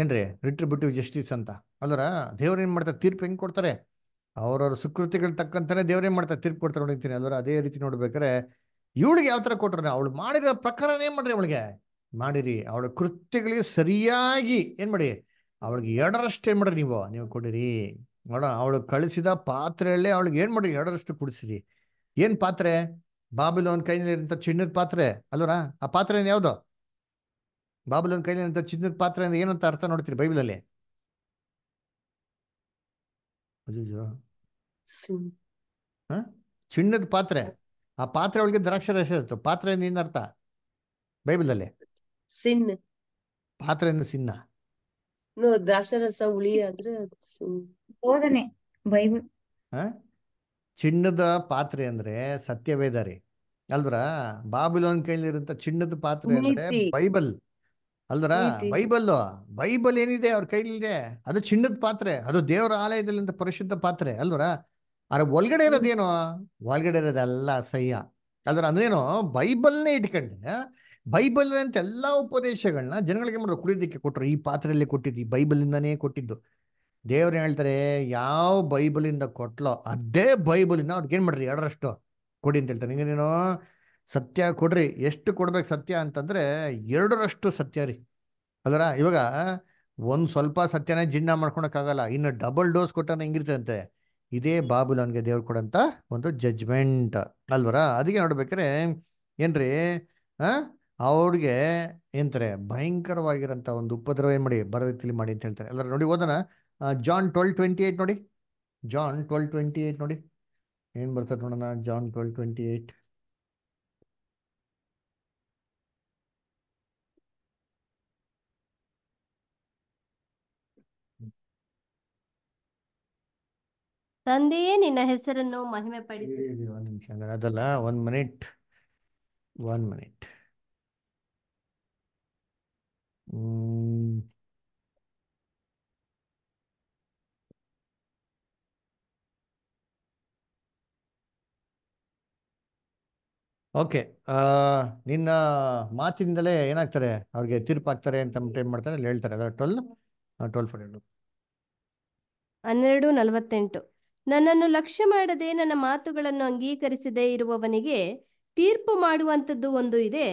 ಏನ್ರಿ ರಿಟ್ರಿಬ್ಯೂಟಿವ್ ಜಸ್ಟಿಸ್ ಅಂತ ಅಲ್ಲರ ದೇವ್ರು ಏನು ಮಾಡ್ತಾರೆ ತೀರ್ಪು ಹೆಂಗೆ ಕೊಡ್ತಾರೆ ಅವ್ರವ್ರ ಸುಕೃತಿಗಳ ತಕ್ಕಂತಾನೆ ದೇವ್ರೇನು ಮಾಡ್ತಾರೆ ತೀರ್ಪು ಕೊಡ್ತಾರೆ ನೋಡಿರ್ತೀನಿ ಅಲ್ವರ ಅದೇ ರೀತಿ ನೋಡ್ಬೇಕಾರೆ ಇವಳಿಗೆ ಯಾವ ಥರ ಕೊಟ್ರೆ ಅವಳು ಮಾಡಿರೋ ಏನು ಮಾಡ್ರಿ ಅವಳಿಗೆ ಮಾಡಿರಿ ಅವಳ ಕೃತ್ಯಗಳಿಗೆ ಸರಿಯಾಗಿ ಏನು ಮಾಡಿ ಅವಳಿಗೆ ಎರಡರಷ್ಟು ಏನು ಮಾಡ್ರಿ ನೀವು ನೀವು ಕೊಡಿರಿ ನೋಡೋಣ ಅವಳು ಕಳಿಸಿದ ಪಾತ್ರೆಯಲ್ಲೇ ಅವಳಿಗೆ ಏನು ಮಾಡಿರಿ ಎರಡರಷ್ಟು ಕುಡಿಸಿರಿ ಏನು ಪಾತ್ರೆ ಬಾಬುಲೋನ್ ಕೈನಲ್ಲಿರೋಂಥ ಚಿಣ್ಣದ ಪಾತ್ರೆ ಅಲ್ವರಾ ಆ ಪಾತ್ರೆ ಏನು ಯಾವುದು ಬಾಬುಲೋನ್ ಕೈನಲ್ಲಿರೋಂಥ ಚಿನ್ನದ ಪಾತ್ರೆ ಅಂದ್ರೆ ಏನಂತ ಅರ್ಥ ನೋಡ್ತೀರಿ ಬೈಬಲಲ್ಲಿ ಅಯ್ಯೋ ಚಿಣ್ಣದ ಪಾತ್ರೆ ಆ ಪಾತ್ರೆ ಒಳಗೆ ದ್ರಾಕ್ಷರಸ ಇರುತ್ತೆ ಪಾತ್ರೆ ಏನು ಅರ್ಥ ಬೈಬಲಲ್ಲಿ ಸಿನ್ ಪಾತ್ರೆ ಸಿನ್ನ ದ್ರಾಕ್ಷರಸ ಹುಳಿ ಆದ್ರೆ ಬೋಧನೆ ಬೈಬಲ್ ಚಿನ್ನದ ಪಾತ್ರೆ ಅಂದ್ರೆ ಸತ್ಯವೇದ ರೀ ಅಲ್ವರ ಬಾಬಿಲೋನ್ ಕೈಲಿರುವಂತ ಚಿನ್ನದ ಪಾತ್ರೆ ಅಂದ್ರೆ ಬೈಬಲ್ ಅಲ್ವರ ಬೈಬಲ್ ಬೈಬಲ್ ಏನಿದೆ ಅವ್ರ ಕೈಲಿದೆ ಅದು ಚಿನ್ನದ ಪಾತ್ರೆ ಅದು ದೇವರ ಆಲಯದಲ್ಲಿ ಪರಿಶುದ್ಧ ಪಾತ್ರೆ ಅಲ್ವರ ಅದ್ರ ಒಳಗಡೆ ಇರೋದೇನು ಒಳಗಡೆ ಇರೋದೆಲ್ಲ ಅಸಹ್ಯ ಅಲ್ದ್ರ ಅಂದ್ರೇನು ಬೈಬಲ್ನೇ ಇಟ್ಕೊಂಡ್ರೆ ಬೈಬಲ್ ಅಂತ ಎಲ್ಲಾ ಉಪದೇಶಗಳನ್ನ ಜನಗಳಿಗೆ ಮಾಡ್ರು ಕುಡಿಯೋದಕ್ಕೆ ಕೊಟ್ಟರು ಈ ಪಾತ್ರೆಯಲ್ಲಿ ಕೊಟ್ಟಿದ್ದು ಈ ಇಂದಾನೇ ಕೊಟ್ಟಿದ್ದು ದೇವ್ರು ಹೇಳ್ತಾರೆ ಯಾವ ಬೈಬಲಿಂದ ಕೊಟ್ಲೋ ಅದೇ ಬೈಬಲಿಂದ ಅವ್ರಿಗೆ ಏನ್ ಮಾಡ್ರಿ ಎರಡರಷ್ಟು ಕೊಡಿ ಅಂತ ಹೇಳ್ತಾನೆ ಹಿಂಗೆ ನೀನು ಸತ್ಯ ಕೊಡ್ರಿ ಎಷ್ಟು ಕೊಡ್ಬೇಕು ಸತ್ಯ ಅಂತಂದ್ರೆ ಎರಡರಷ್ಟು ಸತ್ಯ ರೀ ಅದರ ಇವಾಗ ಒಂದು ಸ್ವಲ್ಪ ಸತ್ಯನೇ ಜೀರ್ಣ ಮಾಡ್ಕೊಳಕ್ಕಾಗಲ್ಲ ಇನ್ನು ಡಬಲ್ ಡೋಸ್ ಕೊಟ್ಟನ ಹೆಂಗಿರ್ತದಂತೆ ಇದೇ ನನಗೆ ದೇವ್ರು ಕೊಡೋಂಥ ಒಂದು ಜಜ್ಮೆಂಟ್ ಅಲ್ವರ ಅದಕ್ಕೆ ನೋಡ್ಬೇಕಾರೆ ಏನ್ರಿ ಅವ್ರಿಗೆ ಏನಂತಾರೆ ಭಯಂಕರವಾಗಿರೋಂಥ ಒಂದು ಉಪದ್ರವ ಏನು ಮಾಡಿ ರೀತಿಯಲ್ಲಿ ಮಾಡಿ ಅಂತ ಹೇಳ್ತಾರೆ ಎಲ್ಲರೂ ನೋಡಿ ಓದೋಣ ಜಾನ್ ಟ್ವೆಲ್ ಟ್ವೆಂಟಿ ಏಯ್ಟ್ ನೋಡಿ ಜಾನ್ ಟ್ವೆಲ್ ಟ್ವೆಂಟಿ ಏಯ್ಟ್ ನೋಡಿ ಏನ್ ಬರ್ತದೆ ನೋಡೋಣ ಜಾನ್ ಟ್ವೆಲ್ ಟ್ವೆಂಟಿ ಏಟ್ ತಂದೆಯೇ ನಿನ್ನ ಹೆಸರನ್ನು ಮಹಿಮೆ ಪಡಿಸಿ ಒಂದು ನಿಮಿಷ ಅಂದ್ರೆ ಅದಲ್ಲ ಒಂದು minute one minute hmm okay ನಿನ್ನ ಮಾತಿನಿಂದಲೇ ಏನಾಗ್ತಾರೆ ಅವ್ರಿಗೆ ತೀರ್ಪು ಆಗ್ತಾರೆ ಅಂತ ಏನ್ ಮಾಡ್ತಾರೆ ಅಲ್ಲಿ ಹೇಳ್ತಾರೆ ಅದರ ಟ್ವೆಲ್ ಟ್ವೆಲ್ ಹನ್ನೆರಡು ನಲವತ್ತೆಂಟು ನನ್ನನ್ನು ಲಕ್ಷ್ಯ ಮಾಡದೆ ನನ್ನ ಮಾತುಗಳನ್ನು ಅಂಗೀಕರಿಸದೇ ಇರುವವನಿಗೆ ತೀರ್ಪು ಮಾಡುವಂಥದ್ದು ಒಂದು ಇದೆ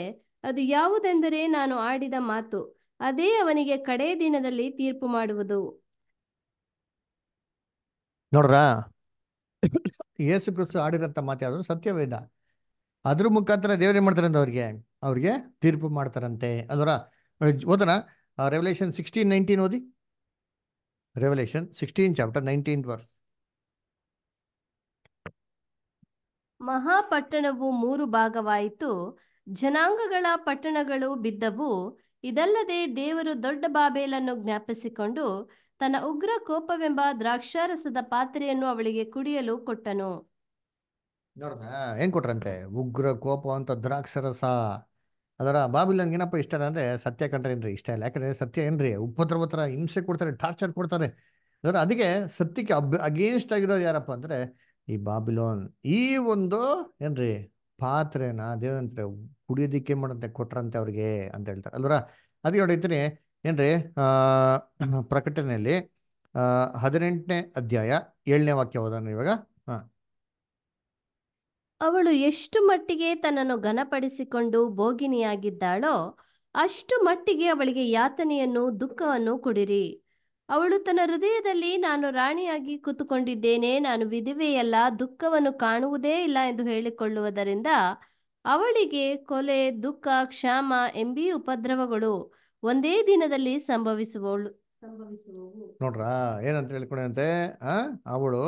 ಅದು ಯಾವುದೆಂದರೆ ನಾನು ಆಡಿದ ಮಾತು ಅದೇ ಅವನಿಗೆ ಕಡೇ ದಿನದಲ್ಲಿ ತೀರ್ಪು ಮಾಡುವುದು ನೋಡ್ರಾ ಯೇಸು ಕ್ರಿಸ್ತು ಆಡಿರಂತ ಮಾತು ಯಾವುದು ಸತ್ಯವೇದ ಅದ್ರ ಮುಖಾಂತರ ದೇವರೇ ಮಾಡ್ತಾರಂತ ಅವ್ರಿಗೆ ಅವ್ರಿಗೆ ತೀರ್ಪು ಮಾಡ್ತಾರಂತೆ ಅದರ ಓದೋಣ ರೆವಲೇಷನ್ ಸಿಕ್ಸ್ಟೀನ್ ನೈನ್ಟೀನ್ ಓದಿ revelation sixteen chapter nineteen verse ಮಹಾಪಟ್ಟಣವು ಮೂರು ಭಾಗವಾಯಿತು ಜನಾಂಗಗಳ ಪಟ್ಟಣಗಳು ಬಿದ್ದವು ಇದಲ್ಲದೆ ದೇವರು ದೊಡ್ಡ ಬಾಬೇಲನ್ನು ಜ್ಞಾಪಿಸಿಕೊಂಡು ತನ್ನ ಉಗ್ರ ಕೋಪವೆಂಬ ದ್ರಾಕ್ಷಾರಸದ ಪಾತ್ರೆಯನ್ನು ಅವಳಿಗೆ ಕುಡಿಯಲು ಕೊಟ್ಟನು ನೋಡ್ದ ಏನ್ ಕೊಟ್ರಂತೆ ಉಗ್ರ ಕೋಪ ಅಂತ ದ್ರಾಕ್ಷರಸ ಅದರ ಬಾಬಿ ಏನಪ್ಪ ಇಷ್ಟ ಅಂದ್ರೆ ಸತ್ಯ ಕಂಡ್ರೆ ಏನ್ರಿ ಇಷ್ಟ ಇಲ್ಲ ಯಾಕಂದ್ರೆ ಸತ್ಯ ಏನ್ರಿ ಉಪದ್ರವ ಹಿಂಸೆ ಕೊಡ್ತಾರೆ ಟಾರ್ಚರ್ ಕೊಡ್ತಾರೆ ಅಂದ್ರೆ ಅದಕ್ಕೆ ಸತ್ಯಕ್ಕೆ ಅಬ್ ಅಗೇನ್ಸ್ಟ್ ಆಗಿರೋದು ಯಾರಪ್ಪ ಅಂದ್ರೆ ಈ ಬಾಬಿಲೋನ್ ಈ ಒಂದು ಏನ್ರಿ ಪಾತ್ರೆನ ದೇವಂತ್ರೆ ಕುಡಿಯೋದಿಕ್ಕೆ ಮಾಡಂತೆ ಕೊಟ್ರಂತೆ ಅವ್ರಿಗೆ ಅಂತ ಹೇಳ್ತಾರೆ ಅಲ್ವರ ಅದಕ್ಕೆ ನೋಡಿದ್ರಿ ಏನ್ರಿ ಆ ಪ್ರಕಟಣೆಯಲ್ಲಿ ಹದಿನೆಂಟನೇ ಅಧ್ಯಾಯ ಏಳನೇ ವಾಕ್ಯ ಹೋದ ಇವಾಗ ಅವಳು ಎಷ್ಟು ಮಟ್ಟಿಗೆ ತನ್ನನ್ನು ಘನಪಡಿಸಿಕೊಂಡು ಭೋಗಿನಿಯಾಗಿದ್ದಾಳೋ ಅಷ್ಟು ಮಟ್ಟಿಗೆ ಅವಳಿಗೆ ಯಾತನೆಯನ್ನು ದುಃಖವನ್ನು ಕೊಡಿರಿ ಅವಳು ತನ್ನ ಹೃದಯದಲ್ಲಿ ನಾನು ರಾಣಿಯಾಗಿ ಕೂತುಕೊಂಡಿದ್ದೇನೆ ನಾನು ವಿಧವೆಯಲ್ಲ ದುಃಖವನ್ನು ಕಾಣುವುದೇ ಇಲ್ಲ ಎಂದು ಹೇಳಿಕೊಳ್ಳುವುದರಿಂದ ಅವಳಿಗೆ ಕೊಲೆ ದುಃಖ ಕ್ಷಾಮ ಎಂಬಿ ಉಪದ್ರವಗಳು ಒಂದೇ ದಿನದಲ್ಲಿ ಸಂಭವಿಸುವವಳು ಸಂಭವಿಸುವವು ನೋಡ್ರಾ ಏನಂತ ಹೇಳ್ಕೊಂಡಂತೆ ಅವಳು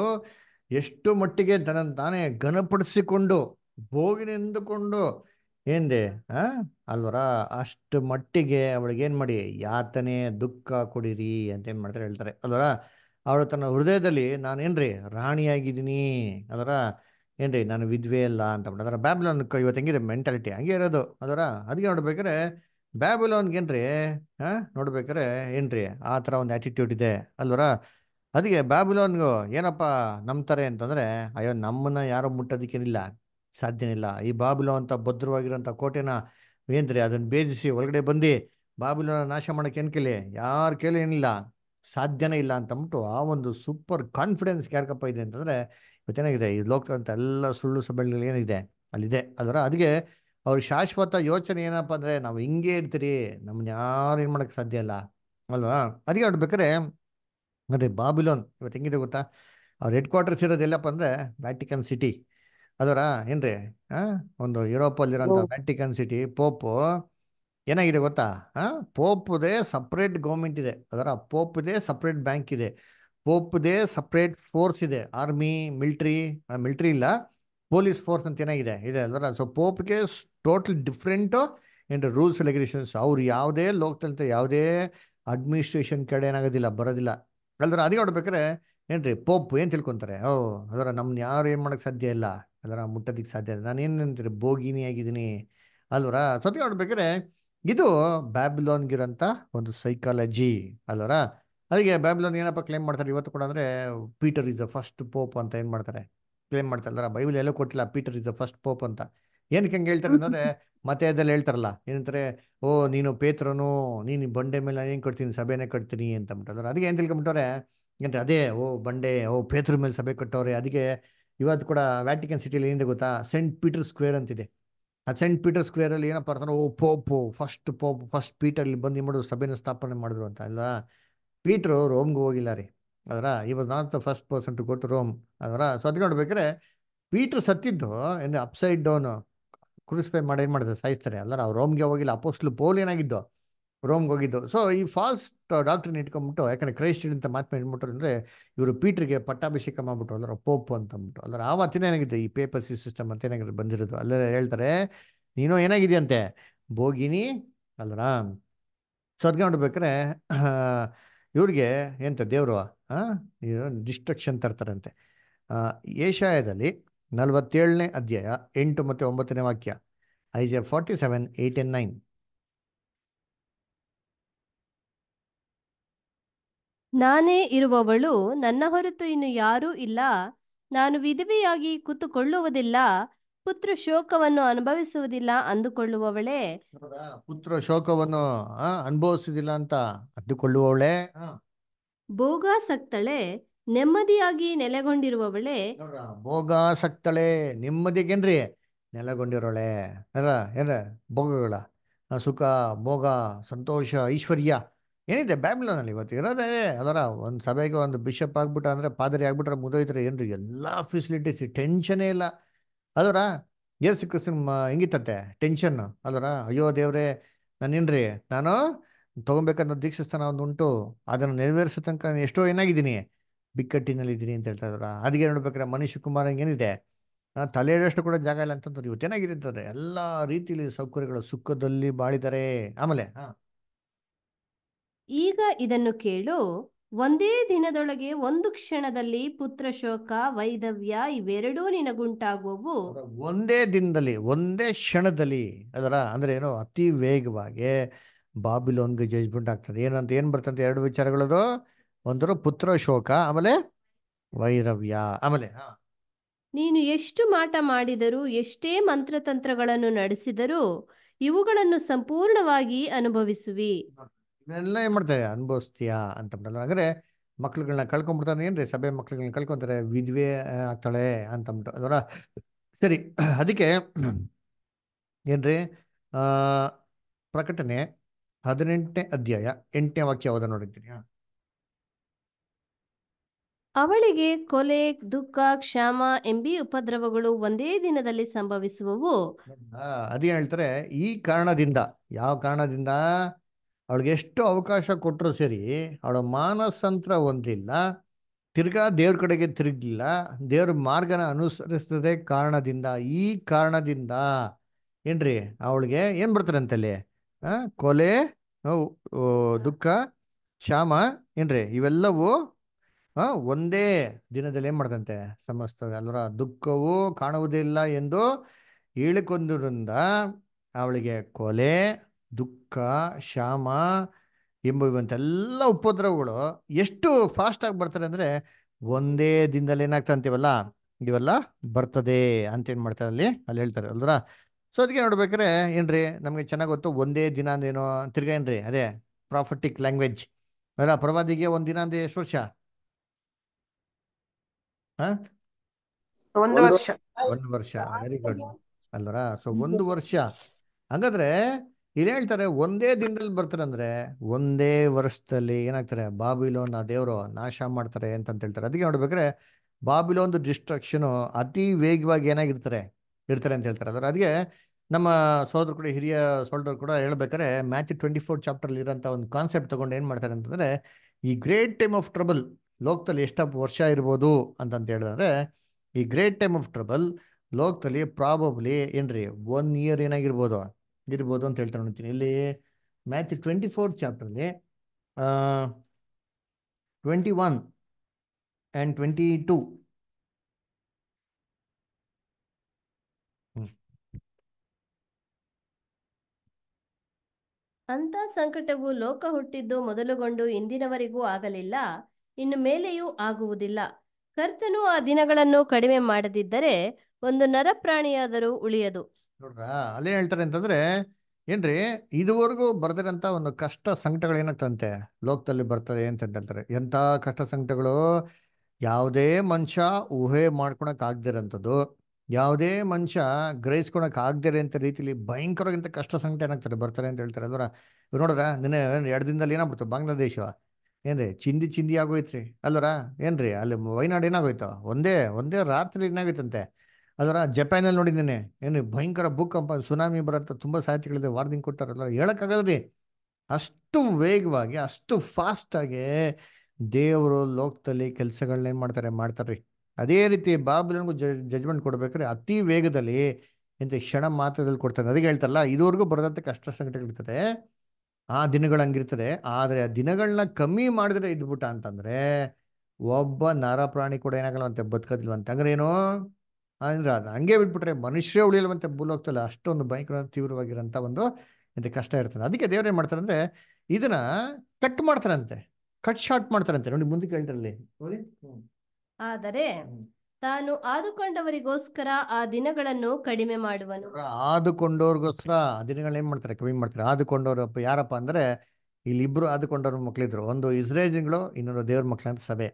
ಎಷ್ಟು ಮಟ್ಟಿಗೆ ತನ್ನ ತಾನೇ ಘನಪಡಿಸಿಕೊಂಡು ಭೋಗಿನೆಂದುಕೊಂಡು ಏನಿದೆ ಆ ಅಲ್ವರ ಅಷ್ಟು ಮಟ್ಟಿಗೆ ಅವಳಿಗೇನು ಮಾಡಿ ಯಾತನೆ ದುಃಖ ಕೊಡಿರಿ ಅಂತ ಏನು ಮಾಡ್ತಾರೆ ಹೇಳ್ತಾರೆ ಅಲ್ವರ ಅವಳು ತನ್ನ ಹೃದಯದಲ್ಲಿ ನಾನು ನಾನೇನ್ರಿ ರಾಣಿಯಾಗಿದ್ದೀನಿ ಅದರ ಏನ್ರಿ ನಾನು ವಿದ್ವೆ ಅಲ್ಲ ಅಂತ ಬಿಟ್ಟು ಅದರ ಬ್ಯಾಬಲೋನ್ ಇವತ್ತು ಹೆಂಗಿದೆ ಮೆಂಟಾಲಿಟಿ ಹಂಗೆ ಇರೋದು ಅದರ ಅದಕ್ಕೆ ನೋಡ್ಬೇಕಾರೆ ಬ್ಯಾಬಲೋನ್ಗೆ ಏನ್ರಿ ಹಾಂ ನೋಡ್ಬೇಕಾರೆ ಏನ್ರಿ ಆ ಥರ ಒಂದು ಆ್ಯಟಿಟ್ಯೂಡ್ ಇದೆ ಅಲ್ವರ ಅದಕ್ಕೆ ಬ್ಯಾಬಿಲೋನ್ಗು ಏನಪ್ಪ ನಂಬ್ತಾರೆ ಅಂತಂದರೆ ಅಯ್ಯೋ ನಮ್ಮನ್ನ ಯಾರೋ ಮುಟ್ಟೋದಕ್ಕೇನಿಲ್ಲ ಸಾಧ್ಯನಿಲ್ಲ ಈ ಬಾಬಿಲೋ ಅಂತ ಭದ್ರವಾಗಿರೋಂಥ ಕೋಟೆನ ಏನ್ರಿ ಅದನ್ನು ಬೇಜಿಸಿ ಒಳಗಡೆ ಬಂದು ಬಾಬಿಲೋನ ನಾಶ ಮಾಡೋಕೆ ಕೇಳಿ ಯಾರು ಕೇಳಿ ಏನಿಲ್ಲ ಸಾಧ್ಯನೇ ಇಲ್ಲ ಅಂತಂದ್ಬಿಟ್ಟು ಆ ಒಂದು ಸೂಪರ್ ಕಾನ್ಫಿಡೆನ್ಸ್ ಯಾರಕಪ್ಪ ಇದೆ ಅಂತಂದರೆ ಇವತ್ತೇನಾಗಿದೆ ಈ ಲೋಕದಂಥ ಎಲ್ಲ ಸುಳ್ಳು ಸಭೆಗಳು ಏನಿದೆ ಅಲ್ಲಿದೆ ಅದರ ಅದಕ್ಕೆ ಅವ್ರ ಶಾಶ್ವತ ಯೋಚನೆ ಏನಪ್ಪ ಅಂದರೆ ನಾವು ಹಿಂಗೆ ಇರ್ತೀರಿ ನಮ್ಮನ್ನ ಯಾರು ಏನು ಮಾಡೋಕ್ಕೆ ಸಾಧ್ಯ ಇಲ್ಲ ಅಲ್ವಾ ಅದಕ್ಕೆ ಅವ್ರು ಅದೇ ಬಾಬಿಲೋನ್ ಇವತ್ತು ಹೆಂಗಿದೆ ಗೊತ್ತಾ ಅವ್ರ ಹೆಡ್ ಕ್ವಾರ್ಟರ್ಸ್ ಇರೋದು ಎಲ್ಲಪ್ಪ ಅಂದರೆ ವ್ಯಾಟಿಕನ್ ಸಿಟಿ ಅದರ ಏನ್ರಿ ಒಂದು ಯುರೋಪಲ್ಲಿರೋಂಥ ವ್ಯಾಟಿಕನ್ ಸಿಟಿ ಪೋಪು ಏನಾಗಿದೆ ಗೊತ್ತಾ ಪೋಪ್ದೇ ಸಪ್ರೇಟ್ ಗೌರ್ಮೆಂಟ್ ಇದೆ ಅದರ ಪೋಪ್ದೇ ಸಪ್ರೇಟ್ ಬ್ಯಾಂಕ್ ಇದೆ ಪೋಪ್ದೇ ಸಪ್ರೇಟ್ ಫೋರ್ಸ್ ಇದೆ ಆರ್ಮಿ ಮಿಲ್ಟ್ರಿ ಮಿಲ್ಟ್ರಿ ಇಲ್ಲ ಪೊಲೀಸ್ ಫೋರ್ಸ್ ಅಂತ ಏನಾಗಿದೆ ಇದೆ ಅದರ ಸೊ ಪೋಪ್ಗೆ ಟೋಟಲ್ ಡಿಫ್ರೆಂಟು ಏನು ರೂಲ್ಸ್ ರೆಗ್ಯುಲೇಷನ್ಸ್ ಅವ್ರು ಯಾವುದೇ ಲೋಕತಂತ್ರ ಯಾವುದೇ ಅಡ್ಮಿನಿಸ್ಟ್ರೇಷನ್ ಕಡೆ ಏನಾಗೋದಿಲ್ಲ ಬರೋದಿಲ್ಲ ಅಲ್ದ್ರ ಅದೇ ನೋಡ್ಬೇಕಾರೆ ಏನ್ರಿ ಪೋಪ್ ಏನ್ ತಿಳ್ಕೊಂತಾರೆ ಓ ಅದರ ನಮ್ನ ಯಾರು ಏನ್ ಮಾಡಕ್ಕೆ ಸಾಧ್ಯ ಇಲ್ಲ ಅದರ ಮುಟ್ಟೋದಿಕ್ ಸಾಧ್ಯ ಇಲ್ಲ ನಾನು ಏನಂತೀರಿ ಬೋಗಿನಿ ಆಗಿದ್ದೀನಿ ಅಲ್ವರ ಸತಿ ನೋಡ್ಬೇಕಾರೆ ಇದು ಗಿರಂತ ಒಂದು ಸೈಕಾಲಜಿ ಅಲ್ವರ ಅದಕ್ಕೆ ಬ್ಯಾಬಿಲೋನ್ ಏನಪ್ಪ ಕ್ಲೇಮ್ ಮಾಡ್ತಾರೆ ಇವತ್ತು ಕೂಡ ಅಂದ್ರೆ Peter is the first pope ಅಂತ ಏನ್ ಮಾಡ್ತಾರೆ ಕ್ಲೇಮ್ ಮಾಡ್ತಾರೆ ಬೈಬಲ್ ಎಲ್ಲೋ ಕೊಟ್ಟಿಲ್ಲ Peter is the first pope ಅಂತ ಏನಕ್ಕೆ ಹಂಗೆ ಹೇಳ್ತಾರೆ ಅಂದ್ರೆ ಮತ್ತೆ ಅದೆಲ್ಲ ಹೇಳ್ತಾರಲ್ಲ ಏನಂತಾರೆ ಓ ನೀನು ಪೇತ್ರನು ನೀನು ಬಂಡೆ ಮೇಲೆ ಏನು ಕಟ್ತೀನಿ ಸಭೆನೇ ಕಟ್ತೀನಿ ಅಂತ ಅಂದ್ಬಿಟ್ಟವ್ರು ಅದಕ್ಕೆ ಏನು ತಿಳ್ಕೊಂಬಿಟ್ಟವ್ರೆ ಏನಂತ ಅದೇ ಓ ಬಂಡೆ ಓ ಪೇತ್ರ ಮೇಲೆ ಸಭೆ ಕಟ್ಟವ್ರೆ ಅದಕ್ಕೆ ಇವತ್ತು ಕೂಡ ವ್ಯಾಟಿಕನ್ ಸಿಟಿಯಲ್ಲಿ ಏನಿದೆ ಗೊತ್ತಾ ಸೆಂಟ್ ಪೀಟರ್ ಸ್ಕ್ವೇರ್ ಅಂತಿದೆ ಆ ಸೆಂಟ್ ಪೀಟರ್ ಸ್ಕ್ವೇರಲ್ಲಿ ಏನಪ್ಪ ಅಂತಂದ್ರೆ ಓ pope first pope first Peter ಇಲ್ಲಿ ಬಂದು ಮಾಡಿದ್ರು ಮಾಡೋದು ಸಭೆನ ಸ್ಥಾಪನೆ ಮಾಡಿದ್ರು ಅಂತ ಅಲ್ಲ ಪೀಟ್ರು ರೋಮ್ಗೆ ಹೋಗಿಲ್ಲ ರೀ ಅದರ ಇವತ್ತು was not first person to go to Rome ಅದರ ಸೊ ಅದಕ್ಕೆ ಪೀಟ್ರು ಸತ್ತಿದ್ದು ಏನು ಅಪ್ಸೈಡ್ ಡೌನು ಕ್ರೂಸಿಫೈ ಮಾಡಿ ಏನು ಮಾಡಿದ್ರು ಸಾಯಿಸ್ತಾರೆ ಅಲ್ಲ ನಾವು ರೋಮ್ಗೆ ಹೋಗಿಲ್ಲ ಅಪೋಸ್ಟ್ಲು ಪೋಲ್ ಏನಾಗಿದ್ದು ರೋಮ್ಗೆ ಹೋಗಿದ್ದು ಸೊ ಈ ಫಾಸ್ಟ್ ಡಾಕ್ಟ್ರನ್ನ ಇಟ್ಕೊಂಡ್ಬಿಟ್ಟು ಯಾಕಂದರೆ ಕ್ರೈಸ್ಟ್ ಅಂತ ಮಾತು ಹೇಳ್ಬಿಟ್ರು ಅಂದರೆ ಇವರು ಪೀಟ್ರಿಗೆ ಪಟ್ಟಾಭಿಷೇಕ ಮಾಡ್ಬಿಟ್ಟು ಅಲ್ಲರ ಪೋಪ್ ಅಂತ ಅಂದ್ಬಿಟ್ಟು ಅಲ್ಲರ ಆ ಮಾತಿನ ಈ ಪೇಪರ್ಸಿ ಸಿಸ್ಟಮ್ ಅಂತ ಏನಾಗಿದ್ರು ಬಂದಿರೋದು ಅಲ್ಲರ ಹೇಳ್ತಾರೆ ನೀನು ಏನಾಗಿದೆಯಂತೆ ಭೋಗಿನಿ ಅಲ್ಲರಾ ಸದ್ಗೆ ನೋಡ್ಬೇಕಾರೆ ಇವ್ರಿಗೆ ಎಂತ ದೇವರು ಡಿಸ್ಟ್ರಕ್ಷನ್ ತರ್ತಾರಂತೆ ಏಷ್ಯಾದಲ್ಲಿ ನಲವತ್ತೇಳನೇ ಅಧ್ಯಾಯ ಎಂಟು ಮತ್ತು ಒಂಬತ್ತನೇ ವಾಕ್ಯ J forty seven eight nine ನಾನೇ ಇರುವವಳು ನನ್ನ ಹೊರತು ಇನ್ನು ಯಾರೂ ಇಲ್ಲ ನಾನು ವಿಧವೆಯಾಗಿ ಕೂತುಕೊಳ್ಳುವುದಿಲ್ಲ ಪುತ್ರ ಶೋಕವನ್ನು ಅನುಭವಿಸುವುದಿಲ್ಲ ಅಂದುಕೊಳ್ಳುವವಳೇ ಪುತ್ರ ಶೋಕವನ್ನು ಅನುಭವಿಸುವುದಿಲ್ಲ ಅಂತ ಅಂದುಕೊಳ್ಳುವವಳೇ ಭೋಗಾಸಕ್ತಳೆ ನೆಮ್ಮದಿಯಾಗಿ ನೆಲೆಗೊಂಡಿರುವವಳೆ ಬೆಳೆ ಭೋಗಾಸಕ್ತಳೆ ನೆಮ್ಮದಿಗೇನ್ರಿ ನೆಲೆಗೊಂಡಿರೋಳೆ ಏನ್ರ ಏನ್ರ ಭೋಗಗಳ ಸುಖ ಭೋಗ ಸಂತೋಷ ಐಶ್ವರ್ಯ ಏನಿದೆ ಬ್ಯಾಂಗ್ಳೂರ್ನಲ್ಲಿ ಇವತ್ತು ಇರೋದೇ ಅದರ ಒಂದು ಸಭೆಗೆ ಒಂದು ಬಿಷಪ್ ಆಗ್ಬಿಟ್ಟ ಅಂದ್ರೆ ಪಾದರಿ ಆಗ್ಬಿಟ್ರೆ ಮುದೋಯ್ತಾರೆ ಏನ್ರಿ ಎಲ್ಲ ಫೆಸಿಲಿಟೀಸ್ ಟೆನ್ಷನೇ ಇಲ್ಲ ಅದರ ಎಸ್ ಕ್ರಿಸ್ಮ ಹೆಂಗಿತ್ತಂತೆ ಟೆನ್ಷನ್ ಅದರ ಅಯ್ಯೋ ದೇವ್ರೆ ನಾನೇನ್ರಿ ನಾನು ತಗೊಬೇಕಂತ ದೀಕ್ಷಾಸ್ಥಾನ ಒಂದು ಉಂಟು ಅದನ್ನು ನೆರವೇರಿಸೋ ತನಕ ನಾನು ಎಷ್ಟೋ ಏನಾಗಿದ್ದೀನಿ ಬಿಕ್ಕಟ್ಟಿನಲ್ಲಿ ಇದ್ದೀನಿ ಅಂತ ಹೇಳ್ತಾ ಇದ್ರ ಅದಕ್ಕೆ ನೋಡ್ಬೇಕಾದ್ರೆ ಮನೀಶ್ ಕುಮಾರ್ ಏನಿದೆ ತಲೆ ಕೂಡ ಜಾಗ ಇಲ್ಲ ಅಂತಂದ್ರೆ ಇವತ್ತೇನಾಗಿದೆ ಅಂತಂದ್ರೆ ಎಲ್ಲ ರೀತಿಯಲ್ಲಿ ಸೌಕರ್ಯಗಳು ಸುಖದಲ್ಲಿ ಬಾಳಿದರೆ ಆಮೇಲೆ ಈಗ ಇದನ್ನು ಕೇಳು ಒಂದೇ ದಿನದೊಳಗೆ ಒಂದು ಕ್ಷಣದಲ್ಲಿ ಪುತ್ರ ಶೋಕ ವೈದವ್ಯ ಇವೆರಡೂ ನಿನಗುಂಟಾಗುವವು ಒಂದೇ ದಿನದಲ್ಲಿ ಒಂದೇ ಕ್ಷಣದಲ್ಲಿ ಅದರ ಅಂದ್ರೆ ಏನೋ ಅತಿ ವೇಗವಾಗಿ ಬಾಬಿಲೋನ್ಗೆ ಜಜ್ಮೆಂಟ್ ಆಗ್ತದೆ ಏನಂತ ಏನ್ ಬರ್ತಂತ ಎರಡು ವಿಚಾರಗಳದು ಒಂದರು ಪುತ್ರ ಶೋಕ ಆಮೇಲೆ ವೈರವ್ಯ ಆಮೇಲೆ ನೀನು ಎಷ್ಟು ಮಾಟ ಮಾಡಿದರೂ ಎಷ್ಟೇ ಮಂತ್ರತಂತ್ರಗಳನ್ನು ನಡೆಸಿದರೂ ಇವುಗಳನ್ನು ಸಂಪೂರ್ಣವಾಗಿ ಅನುಭವಿಸುವಿ ಇವನ್ನೆಲ್ಲ ಏನ್ ಮಾಡ್ತಾರೆ ಅನುಭವಿಸ್ತೀಯಾ ಅಂತ ಬಿಡಲ್ಲ ಅಂದ್ರೆ ಮಕ್ಳುಗಳನ್ನ ಕಳ್ಕೊಂಡ್ಬಿಡ್ತಾರೆ ಏನ್ರಿ ಸಭೆ ಮಕ್ಳುಗಳನ್ನ ಕಳ್ಕೊಂತಾರೆ ವಿದ್ವೆ ಆಗ್ತಾಳೆ ಅಂತ ಅದರ ಸರಿ ಅದಕ್ಕೆ ಏನ್ರಿ ಪ್ರಕಟಣೆ ಹದಿನೆಂಟನೇ ಅಧ್ಯಾಯ ಎಂಟನೇ ವಾಕ್ಯ ಹೋದ ನೋಡಿದ್ದೀನಿ ಅವಳಿಗೆ ಕೊಲೆ ದುಃಖ ಕ್ಷಾಮ ಎಂಬಿ ಉಪದ್ರವಗಳು ಒಂದೇ ದಿನದಲ್ಲಿ ಸಂಭವಿಸುವವು ಅದೇ ಹೇಳ್ತಾರೆ ಈ ಕಾರಣದಿಂದ ಯಾವ ಕಾರಣದಿಂದ ಅವಳಿಗೆ ಎಷ್ಟು ಅವಕಾಶ ಕೊಟ್ಟರು ಸರಿ ಅವಳ ಮಾನಸಂತ್ರ ಹೊಂದಿಲ್ಲ ತಿರ್ಗಾ ದೇವ್ರ ಕಡೆಗೆ ತಿರುಗಲಿಲ್ಲ ದೇವ್ರ ಮಾರ್ಗನ ಅನುಸರಿಸ್ತದೆ ಕಾರಣದಿಂದ ಈ ಕಾರಣದಿಂದ ಏನ್ರಿ ಅವಳಿಗೆ ಏನ್ ಬರ್ತಾರೆ ಅಂತಲ್ಲಿ ಕೊಲೆ ದುಃಖ ಶ್ಯಾಮ ಏನ್ರಿ ಇವೆಲ್ಲವೂ ಆ ಒಂದೇ ದಿನದಲ್ಲಿ ಏನ್ ಮಾಡ್ದಂತೆ ಸಮಸ್ತ ಅಲ್ವರ ದುಃಖವು ಕಾಣುವುದಿಲ್ಲ ಎಂದು ಹೇಳಿಕೊಂಡರಿಂದ ಅವಳಿಗೆ ಕೊಲೆ ದುಃಖ ಶಾಮ ಎಂಬ ಇವಂತೆಲ್ಲ ಉಪದ್ರವಗಳು ಎಷ್ಟು ಫಾಸ್ಟ್ ಆಗಿ ಬರ್ತಾರೆ ಅಂದ್ರೆ ಒಂದೇ ದಿನದಲ್ಲಿ ಏನಾಗ್ತಾ ಅಂತೀವಲ್ಲ ಇವೆಲ್ಲ ಬರ್ತದೆ ಅಂತ ಏನ್ ಮಾಡ್ತಾರೆ ಅಲ್ಲಿ ಅಲ್ಲಿ ಹೇಳ್ತಾರೆ ಅಲ್ವರ ಸೊ ಅದಕ್ಕೆ ನೋಡ್ಬೇಕ್ರೆ ಏನ್ರಿ ನಮಗೆ ಚೆನ್ನಾಗಿ ಗೊತ್ತು ಒಂದೇ ದಿನ ಅಂದೇನೋ ತಿರ್ಗಾ ಏನ್ರಿ ಅದೇ ಪ್ರಾಫಿಟಿಕ್ ಲ್ಯಾಂಗ್ವೇಜ್ ಅಲ್ಲ ಪ್ರವಾದಿಗೆ ಒಂದ್ ದಿನ ಅಂದ್ರೆ ಎಷ್ಟು ವರ್ಷ ಹಾ ಒಂದು ವರ್ಷ ಒಂದು ವರ್ಷ ವೆರಿ ಗುಡ್ ಅಲ್ವರ ಸೊ ಒಂದು ವರ್ಷ ಹಾಗಾದ್ರೆ ಇಲ್ಲಿ ಹೇಳ್ತಾರೆ ಒಂದೇ ದಿನದಲ್ಲಿ ಅಂದ್ರೆ ಒಂದೇ ವರ್ಷದಲ್ಲಿ ಏನಾಗ್ತಾರೆ ಬಾಬಿಲೋನ್ ಆ ದೇವರು ನಾಶ ಮಾಡ್ತಾರೆ ಅಂತ ಹೇಳ್ತಾರೆ ಅದಕ್ಕೆ ನೋಡ್ಬೇಕ್ರೆ ಬಾಬಿಲೋನ್ ಡಿಸ್ಟ್ರಕ್ಷನ್ ಅತಿ ವೇಗವಾಗಿ ಏನಾಗಿರ್ತಾರೆ ಇರ್ತಾರೆ ಅಂತ ಹೇಳ್ತಾರೆ ಅದ್ರ ಅದಕ್ಕೆ ನಮ್ಮ ಸೋದರ ಕೂಡ ಹಿರಿಯ ಸೋಲ್ಡರ್ ಕೂಡ ಹೇಳ್ಬೇಕಾರೆ ಮ್ಯಾಚ್ ಟ್ವೆಂಟಿ ಫೋರ್ ಚಾಪ್ಟರ್ ಇರೋಂತ ಒಂದು ಕಾನ್ಸೆಪ್ಟ್ ತಗೊಂಡು ಏನ್ ಮಾಡ್ತಾರೆ ಅಂತಂದ್ರೆ ಈ ಗ್ರೇಟ್ ಟೈಮ್ ಆಫ್ ಟ್ರಬಲ್ ಲೋಕದಲ್ಲಿ ಎಷ್ಟು ವರ್ಷ ಇರ್ಬೋದು ಅಂತಂತ ಹೇಳಿದ್ರೆ ಈ ಗ್ರೇಟ್ ಟೈಮ್ ಆಫ್ ಟ್ರಬಲ್ ಲೋಕದಲ್ಲಿ ಪ್ರಾಬಬ್ಲಿ ಏನ್ರಿ ಒನ್ ಇಯರ್ ಏನಾಗಿರ್ಬೋದು ಇರ್ಬೋದು ಅಂತ ಹೇಳ್ತಾ ನೋಡ್ತೀನಿ ಇಲ್ಲಿ ಮ್ಯಾಥ್ಯೂ ಟ್ವೆಂಟಿ ಫೋರ್ ಚಾಪ್ಟರ್ಲಿ twenty one and twenty two ಅಂತ ಸಂಕಟವು ಲೋಕ ಹುಟ್ಟಿದ್ದು ಮೊದಲುಗೊಂಡು ಇಂದಿನವರೆಗೂ ಆಗಲಿಲ್ಲ ಇನ್ನು ಮೇಲೆಯೂ ಆಗುವುದಿಲ್ಲ ಕರ್ತನು ಆ ದಿನಗಳನ್ನು ಕಡಿಮೆ ಮಾಡದಿದ್ದರೆ ಒಂದು ನರಪ್ರಾಣಿಯಾದರೂ ಉಳಿಯದು ನೋಡ್ರ ಅಲ್ಲೇ ಹೇಳ್ತಾರೆ ಅಂತಂದ್ರೆ ಏನ್ರಿ ಇದುವರೆಗೂ ಬರ್ದಿರಂತ ಒಂದು ಕಷ್ಟ ಸಂಕಟಗಳು ಏನಾಗ್ತಂತೆ ಲೋಕದಲ್ಲಿ ಬರ್ತದೆ ಅಂತ ಹೇಳ್ತಾರೆ ಎಂತ ಕಷ್ಟ ಸಂಕಟಗಳು ಯಾವುದೇ ಮನುಷ್ಯ ಊಹೆ ಮಾಡ್ಕೊಳಕ್ ಆಗ್ದಿರಂತದ್ದು ಯಾವುದೇ ಮನುಷ್ಯ ಗ್ರಹಿಸ್ಕೊಳಕ್ ಆಗದಿರ ಅಂತ ರೀತಿಲಿ ಭಯಂಕರವಾಗಿಂತ ಕಷ್ಟ ಸಂಕಟ ಏನಾಗ್ತಾರೆ ಬರ್ತಾರೆ ಅಂತ ಹೇಳ್ತಾರೆ ಅಲ್ವರ ಇವ್ ನೋಡ್ರ ನಿನ್ನೆ ಎರಡು ದಿನದಲ್ಲಿ ಏನಾಗ್ಬಿಡ್ತು ಬಾಂಗ್ಲಾದೇಶ ಏನ್ರಿ ಚಿಂದಿ ಚಿಂದಿ ಆಗೋಯ್ತ್ರಿ ಅಲ್ಲರ ಏನ್ರಿ ಅಲ್ಲಿ ವೈನಾಡ್ ಏನಾಗೋಯ್ತು ಒಂದೇ ಒಂದೇ ರಾತ್ರಿ ಏನಾಗೈತಂತೆ ಅದರ ಜಪಾನಲ್ಲಿ ನೋಡಿದ್ದೇನೆ ಏನು ಭಯಂಕರ ಭೂಕಂಪ ಸುನಾಮಿ ಬರಂತ ತುಂಬ ಸಾಹಿತಿಗಳಿದೆ ವಾರ್ನಿಂಗ್ ಕೊಟ್ಟಾರಲ್ಲ ಆಗಲ್ರಿ ಅಷ್ಟು ವೇಗವಾಗಿ ಅಷ್ಟು ಫಾಸ್ಟಾಗಿ ದೇವರು ಲೋಕದಲ್ಲಿ ಏನ್ ಮಾಡ್ತಾರೆ ಮಾಡ್ತಾರ್ರಿ ಅದೇ ರೀತಿ ಬಾಬುಲನ್ಗೂ ಜಜ್ ಜಜ್ಮೆಂಟ್ ಕೊಡ್ಬೇಕ್ರಿ ಅತಿ ವೇಗದಲ್ಲಿ ಎಂತ ಕ್ಷಣ ಮಾತ್ರದಲ್ಲಿ ಕೊಡ್ತಾರೆ ಅದಕ್ಕೆ ಹೇಳ್ತಾರಲ್ಲ ಇದುವರೆಗೂ ಬರದಂಥ ಕಷ್ಟ ಸಂಕಟಗಳಿರ್ತದೆ ಆ ದಿನಗಳು ಹಂಗಿರ್ತದೆ ಆದರೆ ಆ ದಿನಗಳನ್ನ ಕಮ್ಮಿ ಮಾಡಿದ್ರೆ ಇದ್ಬಿಟ್ಟ ಅಂತಂದ್ರೆ ಒಬ್ಬ ನರ ಪ್ರಾಣಿ ಕೂಡ ಅಂತ ಬದುಕೋದಿಲ್ವಂತೆ ಅಂದ್ರೆ ಏನು ಅಂದ್ರೆ ಅದು ಹಂಗೆ ಬಿಟ್ಬಿಟ್ರೆ ಮನುಷ್ಯ ಉಳಿಯಲ್ವಂತೆ ಹೋಗ್ತಲ್ಲ ಅಷ್ಟೊಂದು ಭಯಂಕರ ತೀವ್ರವಾಗಿರೋಂಥ ಒಂದು ಇದು ಕಷ್ಟ ಇರ್ತದೆ ಅದಕ್ಕೆ ಏನ್ ಮಾಡ್ತಾರೆ ಅಂದ್ರೆ ಇದನ್ನ ಕಟ್ ಮಾಡ್ತಾರಂತೆ ಕಟ್ ಶಾರ್ಟ್ ಮಾಡ್ತಾರಂತೆ ನೋಡಿ ಮುಂದಕ್ಕೆ ಹೇಳ್ತಾರಲ್ಲಿ ಆದರೆ ತಾನು ಆದುಕೊಂಡವರಿಗೋಸ್ಕರ ಆ ದಿನಗಳನ್ನು ಕಡಿಮೆ ಮಾಡುವನು ಆದುಕೊಂಡವ್ರಿಗೋಸ್ಕರ ದಿನಗಳನ್ನ ಏನ್ ಮಾಡ್ತಾರೆ ಕಮ್ಮಿ ಮಾಡ್ತಾರೆ ಆದುಕೊಂಡವರು ಯಾರಪ್ಪ ಅಂದ್ರೆ ಇಲ್ಲಿ ಇಬ್ರು ಆದುಕೊಂಡವ್ರ ಮಕ್ಳಿದ್ರು ಒಂದು ಇಸ್ರೇಜಿಗಳು ಇನ್ನೊಂದು ದೇವ್ರ ಅಂತ ಸಭೆ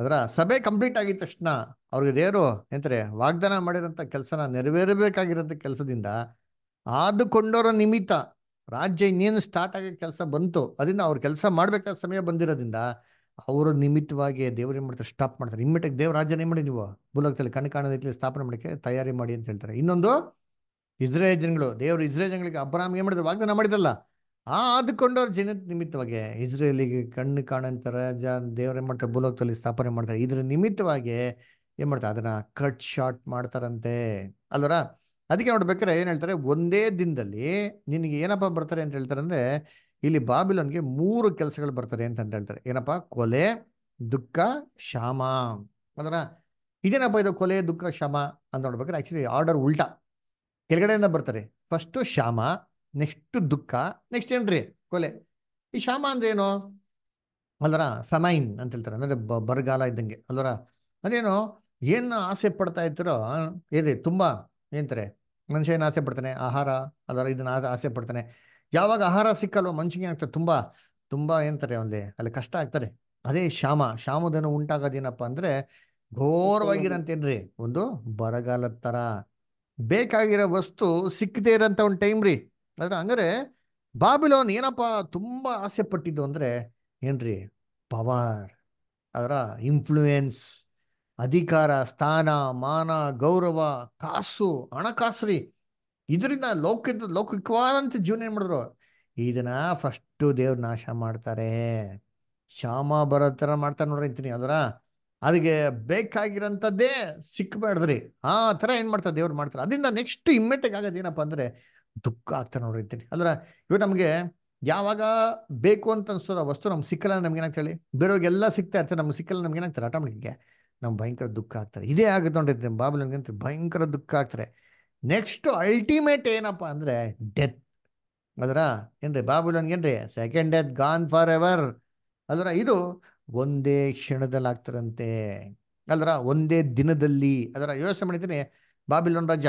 ಅದರ ಸಭೆ ಕಂಪ್ಲೀಟ್ ಆಗಿದ ತಕ್ಷಣ ಅವ್ರಿಗೆ ದೇವರು ಎಂತಾರೆ ವಾಗ್ದಾನ ಮಾಡಿರೋಂಥ ಕೆಲಸನ ನೆರವೇರಬೇಕಾಗಿರೋಂಥ ಕೆಲಸದಿಂದ ಆದುಕೊಂಡವರ ನಿಮಿತ್ತ ರಾಜ್ಯ ಇನ್ನೇನು ಸ್ಟಾರ್ಟ್ ಆಗಿ ಕೆಲಸ ಬಂತು ಅದರಿಂದ ಅವ್ರ ಕೆಲಸ ಮಾಡ್ಬೇಕಾದ ಸಮಯ ಬಂದಿರೋದ್ರಿಂದ ಅವರ ನಿಮಿತ್ತವಾಗಿ ದೇವ್ರು ಏನು ಮಾಡ್ತಾರೆ ಸ್ಟಾಪ್ ಮಾಡ್ತಾರೆ ಇಮ್ಮಿಟಕ್ಕೆ ದೇವ್ರ ರಾಜ್ಯ ಮಾಡಿ ನೀವು ಭೂಲೋಕದಲ್ಲಿ ಕಣ್ಣು ಕಾಣೋದೈತಿ ಸ್ಥಾಪನೆ ಮಾಡಕ್ಕೆ ತಯಾರಿ ಮಾಡಿ ಅಂತ ಹೇಳ್ತಾರೆ ಇನ್ನೊಂದು ಇಸ್ರೇಲ್ ಜನಗಳು ದೇವರು ಇಸ್ರೇಲ್ ಜನಗಳಿಗೆ ಅಬ್ರಾಮ್ ಏನು ಮಾಡಿದ್ರು ವಾಗ್ದಾನ ಮಾಡಿದಲ್ಲ ಆ ಆದುಕೊಂಡವ್ರ ಜನ ನಿಮಿತ್ತವಾಗಿ ಇಸ್ರೇಲಿಗೆ ಕಣ್ಣು ಕಾಣಂತ ರಾಜ ದೇವ್ರ ಏನು ಮಾಡ್ತಾರೆ ಭೂಲೋಕದಲ್ಲಿ ಸ್ಥಾಪನೆ ಮಾಡ್ತಾರೆ ಇದ್ರ ನಿಮಿತ್ತವಾಗಿ ಏನು ಮಾಡ್ತಾರೆ ಅದನ್ನ ಕಟ್ ಶಾರ್ಟ್ ಮಾಡ್ತಾರಂತೆ ಅಲ್ವರ ಅದಕ್ಕೆ ನೋಡ್ಬೇಕಾರೆ ಏನು ಹೇಳ್ತಾರೆ ಒಂದೇ ದಿನದಲ್ಲಿ ನಿನಗೆ ಏನಪ್ಪ ಬರ್ತಾರೆ ಅಂತ ಹೇಳ್ತಾರೆ ಅಂದರೆ ಇಲ್ಲಿ ಬಾಬಿಲೋನ್ಗೆ ಮೂರು ಕೆಲಸಗಳು ಬರ್ತಾರೆ ಅಂತ ಹೇಳ್ತಾರೆ ಏನಪ್ಪ ಕೊಲೆ ದುಃಖ ಶಾಮ ಅಂದ್ರ ಇದೇನಪ್ಪ ಇದು ಕೊಲೆ ದುಃಖ ಶಾಮ ಅಂತ ನೋಡ್ಬೇಕಾದ್ರೆ ಆಕ್ಚುಲಿ ಆರ್ಡರ್ ಉಲ್ಟಾ ಕೆಳಗಡೆಯಿಂದ ಬರ್ತಾರೆ ಫಸ್ಟು ಶ್ಯಾಮ ನೆಕ್ಸ್ಟ್ ದುಃಖ ನೆಕ್ಸ್ಟ್ ಏನ್ರಿ ಕೊಲೆ ಈ ಶ್ಯಾಮ ಅಂದ್ರೆ ಏನು ಅಲ್ಲರ ಫಮೈನ್ ಅಂತ ಹೇಳ್ತಾರೆ ಅಂದ್ರೆ ಬರಗಾಲ ಇದ್ದಂಗೆ ಅಲ್ವರ ಅದೇನು ಏನು ಆಸೆ ಪಡ್ತಾ ಇರ್ತಾರೋ ಏನ್ರಿ ತುಂಬ ಏನ್ತಾರೆ ಮನುಷ್ಯ ಏನು ಆಸೆ ಪಡ್ತಾನೆ ಆಹಾರ ಅದರ ಇದನ್ನ ಆಸೆ ಪಡ್ತಾನೆ ಯಾವಾಗ ಆಹಾರ ಸಿಕ್ಕಲ್ವೋ ಮನುಷ್ಯನಿಗೆ ಆಗ್ತದೆ ತುಂಬಾ ತುಂಬಾ ಏನ್ತಾರೆ ಅಲ್ಲಿ ಅಲ್ಲಿ ಕಷ್ಟ ಆಗ್ತಾರೆ ಅದೇ ಶ್ಯಾಮ ಶ್ಯಾಮದನು ಉಂಟಾಗೋದೇನಪ್ಪ ಅಂದ್ರೆ ಘೋರವಾಗಿರಂತೇನ್ರಿ ಒಂದು ಬರಗಾಲದ ತರ ಬೇಕಾಗಿರೋ ವಸ್ತು ಸಿಕ್ಕದೇ ಇರೋಂತ ಒಂದು ಟೈಮ್ ರೀ ಅದ್ರ ಹಂಗಾರೆ ಬಾಬಿಲೋನ್ ಏನಪ್ಪ ತುಂಬಾ ಆಸೆ ಪಟ್ಟಿದ್ದು ಅಂದ್ರೆ ಏನ್ರಿ ಪವರ್ ಅದರ ಇನ್ಫ್ಲೂಯೆನ್ಸ್ ಅಧಿಕಾರ ಸ್ಥಾನ ಮಾನ ಗೌರವ ಕಾಸು ಹಣಕಾಸು ರೀ ಇದರಿಂದ ಲೋಕದ ಲೌಕಿಕವಾದಂಥ ಜೀವನ ಏನು ಮಾಡಿದ್ರು ಇದನ್ನ ಫಸ್ಟು ದೇವ್ರ ನಾಶ ಮಾಡ್ತಾರೆ ಶ್ಯಾಮ ಬರೋ ಥರ ಮಾಡ್ತಾರೆ ನೋಡ್ರಿ ಅಂತೀನಿ ಅದರ ಅದಕ್ಕೆ ಬೇಕಾಗಿರೋಂಥದ್ದೇ ಸಿಕ್ಕಬೇಡ್ದ್ರಿ ಆ ಥರ ಏನು ಮಾಡ್ತಾರೆ ದೇವ್ರು ಮಾಡ್ತಾರೆ ಅದರಿಂದ ನೆಕ್ಸ್ಟ್ ಇಮ್ಮೆಟಿಗೆ ಆಗೋದು ಏನಪ್ಪ ಅಂದರೆ ದುಃಖ ಆಗ್ತಾರೆ ನೋಡ್ರಿ ಅಂತೀನಿ ಅಂದ್ರೆ ಇವಾಗ ನಮಗೆ ಯಾವಾಗ ಬೇಕು ಅಂತ ಅನ್ಸೋದು ವಸ್ತು ನಮ್ಗೆ ಸಿಕ್ಕಲ್ಲ ನಮ್ಗೆ ಏನಾಗ್ತಾ ಹೇಳಿ ಬೇರೆಯವ್ರಿಗೆಲ್ಲ ಸಿಗ್ತಾ ಇರ್ತಾರೆ ನಮ್ಗೆ ಸಿಕ್ಕಲ್ಲ ನಮ್ಗೆ ಏನಾಗ್ತಾರೆ ಆಟೋಮೆಟಿಕ್ಗೆ ನಮ್ಗೆ ಭಯಂಕರ ದುಃಖ ಆಗ್ತಾರೆ ಇದೇ ಆಗುತ್ತೆ ನೋಡಿರ್ತೀನಿ ಬಾಬು ನಮ್ಗೆ ಭಯಂಕರ ದುಃಖ ಆಗ್ತಾರೆ ನೆಕ್ಸ್ಟ್ ಅಲ್ಟಿಮೇಟ್ ಏನಪ್ಪ ಅಂದರೆ ಡೆತ್ ಅದರ ಏನ್ರಿ ರೀ second death gone for ever ಅದರ ಇದು ಒಂದೇ ಕ್ಷಣದಲ್ಲಿ ಆಗ್ತಾರಂತೆ ಅಲ್ರ ಒಂದೇ ದಿನದಲ್ಲಿ ಅದರ ಯೋಚನೆ ಮಾಡಿದ್ದೀನಿ ಬಾಬಿಲೋನ್ ರಾಜ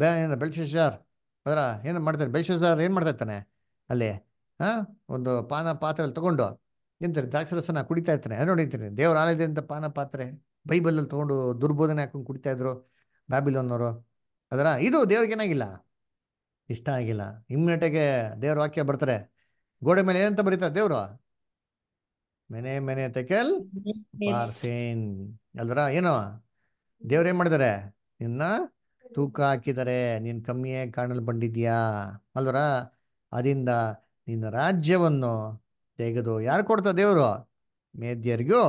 ಬೆ ಏನ ಬೆಳ್ಶಾರ್ ಅದರ ಏನು ಮಾಡ್ತಾರೆ ಬೆಳ್ಶಾರ್ ಏನು ಮಾಡ್ತಾ ಇರ್ತಾನೆ ಅಲ್ಲಿ ಹಾಂ ಒಂದು ಪಾನ ಪಾತ್ರೆಯಲ್ಲಿ ತಗೊಂಡು ಎಂತಾರೆ ದ್ರಾಕ್ಷರಸನ ಕುಡಿತಾ ಇರ್ತಾನೆ ಅದು ನೋಡಿರ್ತೀನಿ ದೇವ್ರ ಆಲಯದಿಂದ ಪಾನ ಪಾತ್ರೆ ಬೈಬಲಲ್ಲಿ ತೊಗೊಂಡು ದುರ್ಬೋಧನೆ ಹಾಕೊಂಡು ಕುಡಿತಾ ಇದ್ರು ಬ್ಯಾಬಿಲೋನ್ನವರು ಅದರ ಇದು ಏನಾಗಿಲ್ಲ ಇಷ್ಟ ಆಗಿಲ್ಲ ಇಮ್ಮಿಡಿಯೇಟಾಗೆ ದೇವ್ರ ವಾಕ್ಯ ಬರ್ತಾರೆ ಗೋಡೆ ಮೇಲೆ ಏನಂತ ಬರೀತಾರೆ ದೇವ್ರು ಮೆನೆ ಮೆನೆ ತೆಕೆಲ್ ಪಾರ್ಸೇನ್ ಏನೋ ಏನು ದೇವ್ರೇನ್ ಮಾಡಿದಾರೆ ನಿನ್ನ ತೂಕ ಹಾಕಿದ್ದಾರೆ ನೀನ್ ಕಮ್ಮಿಯೇ ಕಾಣಲ್ ಬಂದಿದ್ಯಾ ಅಲ್ದರ ಅದಿಂದ ನಿನ್ನ ರಾಜ್ಯವನ್ನು ತೆಗೆದು ಯಾರು ಕೊಡ್ತಾರೆ ದೇವ್ರು ಮೇದ್ಯರಿಗೂ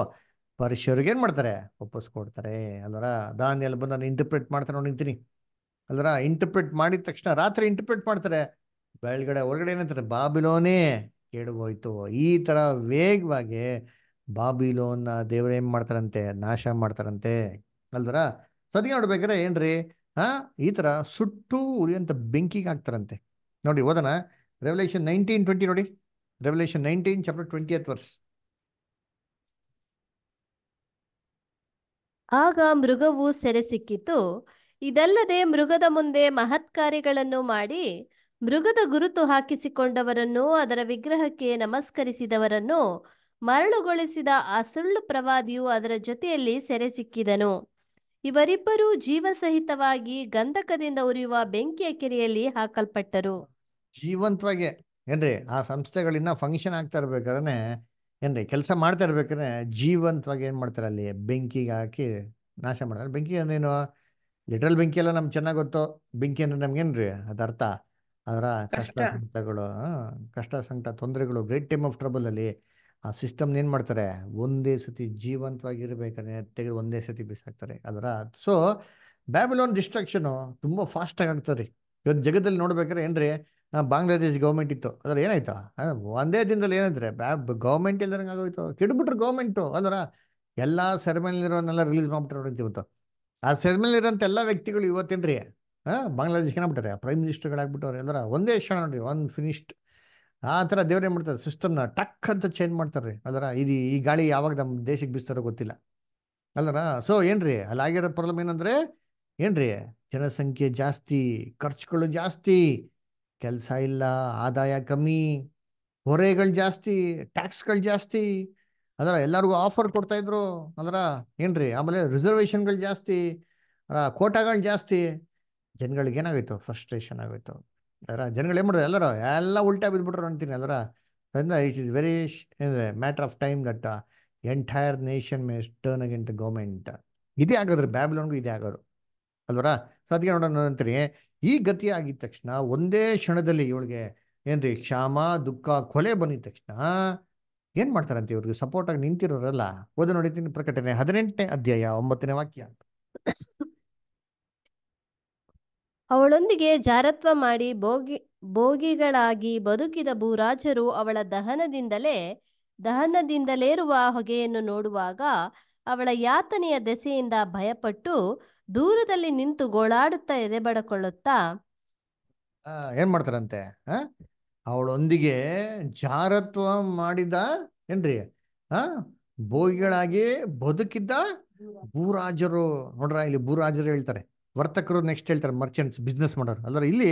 ಪರಶುರಿಗೆ ಮಾಡ್ತಾರೆ ಒಪ್ಪಿಸ್ಕೊಡ್ತಾರೆ ಅಲ್ವರ ದಾನಿಯಲ್ಲಿ ಬಂದು ನಾನು ಇಂಟರ್ಪ್ರೇಟ್ ನೋಡಿ ನಿಂತೀನಿ ಅಲ್ರ ಇಂಟರ್ಪ್ರಿಟ್ ಮಾಡಿದ ತಕ್ಷಣ ರಾತ್ರಿ ಇಂಟರ್ಪ್ರಿಟ್ ಮಾಡ್ತಾರೆ ಬೆಳಗಡೆ ಹೊರಗಡೆ ಏನಂತಾರೆ ಬಾಬಿಲೋನೇ ಕೆಡಗೋಯ್ತು ಈ ಥರ ವೇಗವಾಗಿ ಬಾಬಿಲೋನ ದೇವರು ಏನು ಮಾಡ್ತಾರಂತೆ ನಾಶ ಮಾಡ್ತಾರಂತೆ ಅಲ್ವರ ಸದಿ ನೋಡ್ಬೇಕಾದ್ರೆ ಏನ್ರಿ ಹಾ ಈ ಥರ ಸುಟ್ಟು ಉರಿಯಂತ ಬೆಂಕಿಗೆ ಹಾಕ್ತಾರಂತೆ ನೋಡಿ ಓದೋಣ ರೆವಲ್ಯೂಷನ್ ನೈನ್ಟೀನ್ ಟ್ವೆಂಟಿ ನೋಡಿ revolution nineteen chapter twentieth verse ಆಗ ಮೃಗವು ಸೆರೆ ಸಿಕ್ಕಿತು ಇದಲ್ಲದೆ ಮೃಗದ ಮುಂದೆ ಮಹತ್ಕಾರ್ಯಗಳನ್ನು ಮಾಡಿ ಮೃಗದ ಗುರುತು ಹಾಕಿಸಿಕೊಂಡವರನ್ನು ಅದರ ವಿಗ್ರಹಕ್ಕೆ ನಮಸ್ಕರಿಸಿದವರನ್ನು ಮರಳುಗೊಳಿಸಿದ ಆ ಸುಳ್ಳು ಪ್ರವಾದಿಯು ಅದರ ಜೊತೆಯಲ್ಲಿ ಸೆರೆ ಸಿಕ್ಕಿದನು ಇವರಿಬ್ಬರೂ ಜೀವಸಹಿತವಾಗಿ ಗಂಧಕದಿಂದ ಉರಿಯುವ ಬೆಂಕಿಯ ಕೆರೆಯಲ್ಲಿ ಹಾಕಲ್ಪಟ್ಟರು ಜೀವಂತವಾಗಿ ಏನ್ರಿ ಆ ಸಂಸ್ಥೆಗಳಿಂದ ಫಂಕ್ಷನ್ ಆಗ್ತಾ ಇರ್ಬೇಕಾದ್ರೆ ಏನ್ರಿ ಕೆಲಸ ಮಾಡ್ತಾ ಇರ್ಬೇಕಾದ್ರೆ ಜೀವಂತವಾಗಿ ಏನ್ ಮಾಡ್ತಾರೆ ಅಲ್ಲಿ ಬೆಂಕಿಗೆ ಹಾಕಿ ನಾಶ ಮಾಡ್ತಾರೆ ಬೆಂಕಿ ಏನು ಲಿಟ್ರಲ್ ಬೆಂಕಿ ಎಲ್ಲ ನಮ್ಗೆ ಚೆನ್ನಾಗಿ ಗೊತ್ತು ಬೆಂಕಿ ಅಂದ್ರೆ ಏನ್ರಿ ಅದ ಅರ್ಥ ಅದರ ಕಷ್ಟ ಸಂಕಟಗಳು ಕಷ್ಟ ಸಂಕಟ ತೊಂದರೆಗಳು ಗ್ರೇಟ್ ಟೈಮ್ ಆಫ್ ಟ್ರಬಲ್ ಅಲ್ಲಿ ಆ ಸಿಸ್ಟಮ್ ಏನ್ ಮಾಡ್ತಾರೆ ಒಂದೇ ಸತಿ ಜೀವಂತವಾಗಿರ್ಬೇಕಾದ್ರೆ ತೆಗೆದು ಒಂದೇ ಸತಿ ಬಿಸಾಕ್ತಾರೆ ಅದರ ಸೊ ಬ್ಯಾಬಿಲೋನ್ ಡಿಸ್ಟ್ರಕ್ಷನ್ ತುಂಬಾ ಫಾಸ್ಟ್ ಆಗಿ ಆಗ್ತದೆ ಇವತ್ತು ಜಗದಲ್ಲಿ ನೋಡ್ಬೇಕಾದ್ರೆ ಏನ್ರಿ ಬಾಂಗ್ಲಾದೇಶ್ ಗೌರ್ಮೆಂಟ್ ಇತ್ತು ಅದ್ರ ಏನಾಯ್ತು ಒಂದೇ ದಿನದಲ್ಲಿ ಏನಾಯ್ತಾರೆ ಬ್ಯಾ ಗೌರ್ಮೆಂಟ್ ಇಲ್ದಂಗೆ ಆಗೋಯ್ತು ಕೆಡ್ಬಿಟ್ರೆ ಗೌರ್ಮೆಂಟು ಅದರ ಎಲ್ಲಾ ಸೆರೆಮನಿಲಿರೋನೆಲ್ಲ ರಿಲೀಸ್ ಮಾಡ್ಬಿಟ್ರು ಅಂತ ಇವತ್ತು ಆ ಸೆರೆಮನಿಲಿರೋಂಥ ಎಲ್ಲ ವ್ಯಕ್ತಿಗಳು ಇವತ್ತೇನು ರೀ ಹಾಂ ಬಾಂಗ್ಲಾದೇಶ್ ಏನಾಗ್ಬಿಟ್ಟಾರೆ ಪ್ರೈಮ್ ಮಿನಿಸ್ಟರ್ಗಳಾಗ್ಬಿಟ್ಟವ್ರು ಎಲ್ಲರ ಒಂದೇ ಕ್ಷಣ ನೋಡ್ರಿ ಒನ್ ಫಿನಿಶ್ಡ್ ಆ ಥರ ದೇವ್ರು ಏನು ಮಾಡ್ತಾರೆ ಸಿಸ್ಟಮ್ನ ಟಕ್ ಅಂತ ಚೇಂಜ್ ಮಾಡ್ತಾರೆ ಅದರ ಇದು ಈ ಗಾಳಿ ಯಾವಾಗ ನಮ್ಮ ದೇಶಕ್ಕೆ ಬಿಸ್ತಾರೋ ಗೊತ್ತಿಲ್ಲ ಅಲ್ಲರ ಸೊ ಏನ್ರಿ ಅಲ್ಲಿ ಆಗಿರೋ ಪ್ರಾಬ್ಲಮ್ ಏನಂದರೆ ಏನ್ರಿ ಜನಸಂಖ್ಯೆ ಜಾಸ್ತಿ ಖರ್ಚುಗಳು ಜಾಸ್ತಿ ಕೆಲಸ ಇಲ್ಲ ಆದಾಯ ಕಮ್ಮಿ ಹೊರೆಗಳು ಜಾಸ್ತಿ ಟ್ಯಾಕ್ಸ್ಗಳು ಜಾಸ್ತಿ ಅದರ ಎಲ್ಲರಿಗೂ ಆಫರ್ ಕೊಡ್ತಾ ಇದ್ರು ಅದರ ಏನ್ರಿ ಆಮೇಲೆ ರಿಸರ್ವೇಶನ್ಗಳು ಜಾಸ್ತಿ ಕೋಟಾಗಳು ಜಾಸ್ತಿ ಜನಗಳಿಗೆ ಏನಾಗೋಯ್ತು ಫ್ರಸ್ಟ್ರೇಷನ್ ಆಗೋಯ್ತು ಅದರ ಜನಗಳು ಏನು ಮಾಡಿದ್ರು ಎಲ್ಲರ ಎಲ್ಲ ಉಲ್ಟಾ ಬಿದ್ಬಿಟ್ರು ಅಂತೀನಿ ಅದರ it is very matter of time that entire nation may turn again the government ಇದೇ ಆಗೋದ್ರ ಬ್ಯಾಬ್ಲೋನ್ಗೂ ಇದೇ ಆಗೋರು ಅಲ್ವರ ಸೊ ಅದಕ್ಕೆ ನೋಡೋಣ ಅಂತೀನಿ ಈ ಗತಿ ಆಗಿದ ತಕ್ಷಣ ಒಂದೇ ಕ್ಷಣದಲ್ಲಿ ಇವಳಿಗೆ ಏನ್ರಿ ಕ್ಷಾಮ ದುಃಖ ಕೊಲೆ ಬಂದಿದ ತಕ್ಷಣ ಏನ್ ಮಾಡ್ತಾರಂತೆ ಇವ್ರಿಗೆ ಸಪೋರ್ಟ್ ಆಗಿ ನಿಂತಿರೋರಲ್ಲ ಓದ ನೋಡಿದ್ದೀನಿ ಪ್ರಕಟಣೆ ಹದಿನೆಂಟನೇ ಅಧ್ಯಾಯ ಒಂಬತ್ತನೇ ವಾಕ್ಯ ಅವಳೊಂದಿಗೆ ಜಾರತ್ವ ಮಾಡಿ ಭೋಗಿ ಭೋಗಿಗಳಾಗಿ ಬದುಕಿದ ಭೂರಾಜರು ಅವಳ ದಹನದಿಂದಲೇ ದಹನದಿಂದಲೇರುವ ಹೊಗೆಯನ್ನು ನೋಡುವಾಗ ಅವಳ ಯಾತನೆಯ ದೆಸೆಯಿಂದ ಭಯಪಟ್ಟು ದೂರದಲ್ಲಿ ನಿಂತು ಗೋಳಾಡುತ್ತಾ ಎದೆ ಬಡಕೊಳ್ಳುತ್ತಾ ಏನ್ ಮಾಡ್ತಾರಂತೆ ಅವಳೊಂದಿಗೆ ಜಾರತ್ವ ಮಾಡಿದ ಏನ್ರಿ ಆ ಭೋಗಿಗಳಾಗಿ ಬದುಕಿದ್ದ ಭೂರಾಜರು ನೋಡ್ರ ಇಲ್ಲಿ ಭೂರಾಜರು ಹೇಳ್ತಾರೆ ವರ್ತಕರು ನೆಕ್ಸ್ಟ್ ಹೇಳ್ತಾರೆ ಮರ್ಚೆಂಟ್ಸ್ ಬಿಸ್ನೆಸ್ ಮಾಡೋರು ಅಲ್ಲರ ಇಲ್ಲಿ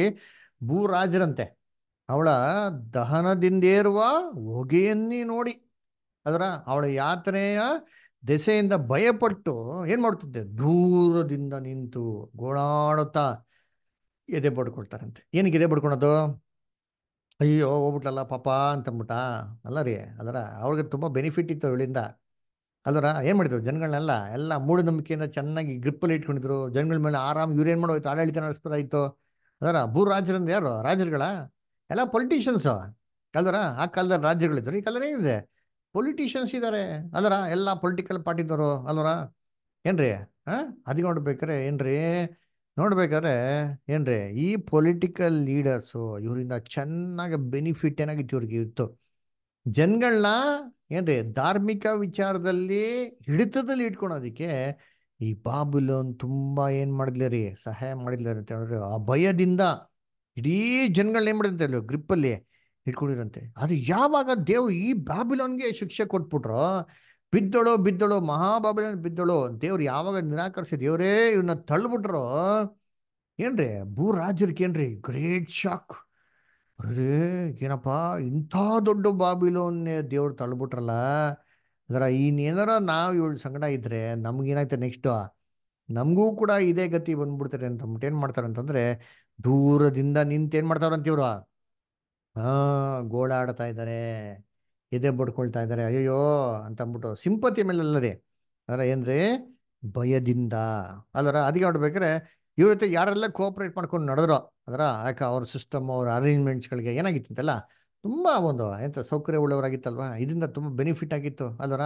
ಭೂರಾಜರಂತೆ ಅವಳ ದಹನದಿಂದೇರುವ ಹೊಗೆಯನ್ನೇ ನೋಡಿ ಅದರ ಅವಳ ಯಾತ್ರೆಯ ದೆಸೆಯಿಂದ ಭಯಪಟ್ಟು ಏನು ಮಾಡ್ತಿದ್ದೆ ದೂರದಿಂದ ನಿಂತು ಗೋಳಾಡುತ್ತಾ ಎದೆ ಬಡ್ಕೊಳ್ತಾರಂತೆ ಏನಕ್ಕೆ ಎದೆ ಬಡ್ಕೊಳೋದು ಅಯ್ಯೋ ಹೋಗ್ಬಿಟ್ಲಲ್ಲ ಪಾಪ ಅಂತಂದ್ಬಿಟ್ಟ ಅಲ್ಲ ರೀ ಅದರ ಅವ್ರಿಗೆ ತುಂಬ ಬೆನಿಫಿಟ್ ಇತ್ತು ಅವಳಿಂದ ಅಲ್ಲರ ಏನು ಮಾಡಿದ್ರು ಜನಗಳನ್ನೆಲ್ಲ ಎಲ್ಲ ಮೂಢನಂಬಿಕೆಯಿಂದ ಚೆನ್ನಾಗಿ ಗ್ರಿಪ್ಪಲ್ಲಿ ಇಟ್ಕೊಂಡಿದ್ರು ಜನಗಳ ಮೇಲೆ ಆರಾಮ್ ಇವ್ರು ಏನು ಮಾಡೋಯ್ತು ಆಡಳಿತ ನಡೆಸ್ಬೋದಾಯ್ತು ಅದರ ಭೂ ರಾಜರಂದ್ರೆ ಯಾರು ರಾಜರುಗಳ ಎಲ್ಲ ಪೊಲಿಟಿಷಿಯನ್ಸ್ ಕಲ್ದರ ಆ ಕಾಲದಲ್ಲಿ ರಾಜ್ಯಗಳಿದ್ರು ಈ ಕಾಲದಲ್ಲಿ ಏನಿದೆ ಪೊಲಿಟಿಷಿಯನ್ಸ್ ಇದ್ದಾರೆ ಅದರ ಎಲ್ಲ ಪೊಲಿಟಿಕಲ್ ಪಾರ್ಟಿದವರು ಅಲ್ವರ ಏನ್ರಿ ಹಾಂ ಅದಿಗೆ ಏನ್ರಿ ನೋಡ್ಬೇಕಾದ್ರೆ ಏನ್ರಿ ಈ ಪೊಲಿಟಿಕಲ್ ಲೀಡರ್ಸು ಇವರಿಂದ ಚೆನ್ನಾಗಿ ಬೆನಿಫಿಟ್ ಏನಾಗಿತ್ತು ಇವ್ರಿಗೆ ಇತ್ತು ಜನಗಳನ್ನ ಏನ್ರಿ ಧಾರ್ಮಿಕ ವಿಚಾರದಲ್ಲಿ ಹಿಡಿತದಲ್ಲಿ ಇಟ್ಕೊಳೋದಕ್ಕೆ ಈ ಬಾಬುಲೋನ್ ತುಂಬಾ ಏನ್ ಮಾಡಿದ್ಲೆ ರೀ ಸಹಾಯ ಮಾಡಿದ್ಲ ಅಂತ ಹೇಳಿದ್ರೆ ಆ ಭಯದಿಂದ ಇಡೀ ಜನಗಳನ್ನ ಏನ್ ಮಾಡಿದಂತೆ ಅಲ್ವ ಗ್ರಿಪ್ಪಲ್ಲಿ ಇಟ್ಕೊಂಡಿರಂತೆ ಅದು ಯಾವಾಗ ದೇವ್ ಈ ಬಾಬಿಲೋನ್ಗೆ ಶಿಕ್ಷೆ ಕೊಟ್ಬಿಟ್ರೋ ಬಿದ್ದಳೋ ಬಿದ್ದಳೋ ಮಹಾಬಾಬಿಲ ಬಿದ್ದಳೋ ದೇವ್ರು ಯಾವಾಗ ನಿರಾಕರಿಸಿ ದೇವರೇ ಇವನ್ನ ತಳ್ಳಿಬಿಟ್ರೋ ಏನ್ರಿ ಭೂ ರಾಜರಿಗೇನ್ರಿ ಗ್ರೇಟ್ ಶಾಕ್ ಅರೇ ಏನಪ್ಪ ಇಂಥ ದೊಡ್ಡ ಬಾಬಿಲೋನ್ನೇ ದೇವ್ರು ತಳ್ಳಿಬಿಟ್ರಲ್ಲ ಅದರ ಇನ್ನೇನಾರ ನಾವು ಇವಳ ಸಂಗಡ ಇದ್ರೆ ನಮ್ಗೇನಾಯ್ತು ನೆಕ್ಸ್ಟು ನಮಗೂ ಕೂಡ ಇದೇ ಗತಿ ಬಂದ್ಬಿಡ್ತಾರೆ ಅಂತ ಅಂದ್ಬಿಟ್ಟು ಏನು ಮಾಡ್ತಾರೆ ಅಂತಂದರೆ ದೂರದಿಂದ ನಿಂತೇನು ಏನು ಅಂತ ಇವರು ಹಾಂ ಗೋಳಾಡ್ತಾ ಇದ್ದಾರೆ ಎದೆ ಬಡ್ಕೊಳ್ತಾ ಇದ್ದಾರೆ ಅಯ್ಯೋ ಅಂತ ಅಂದ್ಬಿಟ್ಟು ಸಿಂಪತಿ ರೀ ಅದರ ಏನ್ರಿ ಭಯದಿಂದ ಅಲ್ಲರ ಅದಕ್ಕೆ ನೋಡ್ಬೇಕಾರೆ ಇವ್ರ ಜೊತೆ ಯಾರೆಲ್ಲ ಕೋಆಪ್ರೇಟ್ ಮಾಡ್ಕೊಂಡು ನಡೆದ್ರೋ ಅದರ ಯಾಕೆ ಅವ್ರ ಸಿಸ್ಟಮ್ ಅವ್ರ ಅರೇಂಜ್ಮೆಂಟ್ಸ್ಗಳಿಗೆ ಏನಾಗಿತ್ತಂತಲ್ಲ ತುಂಬ ಒಂದು ಎಂತ ಸೌಕರ್ಯ ಉಳ್ಳವರಾಗಿತ್ತಲ್ವಾ ಇದರಿಂದ ತುಂಬ ಬೆನಿಫಿಟ್ ಆಗಿತ್ತು ಅಲ್ಲರ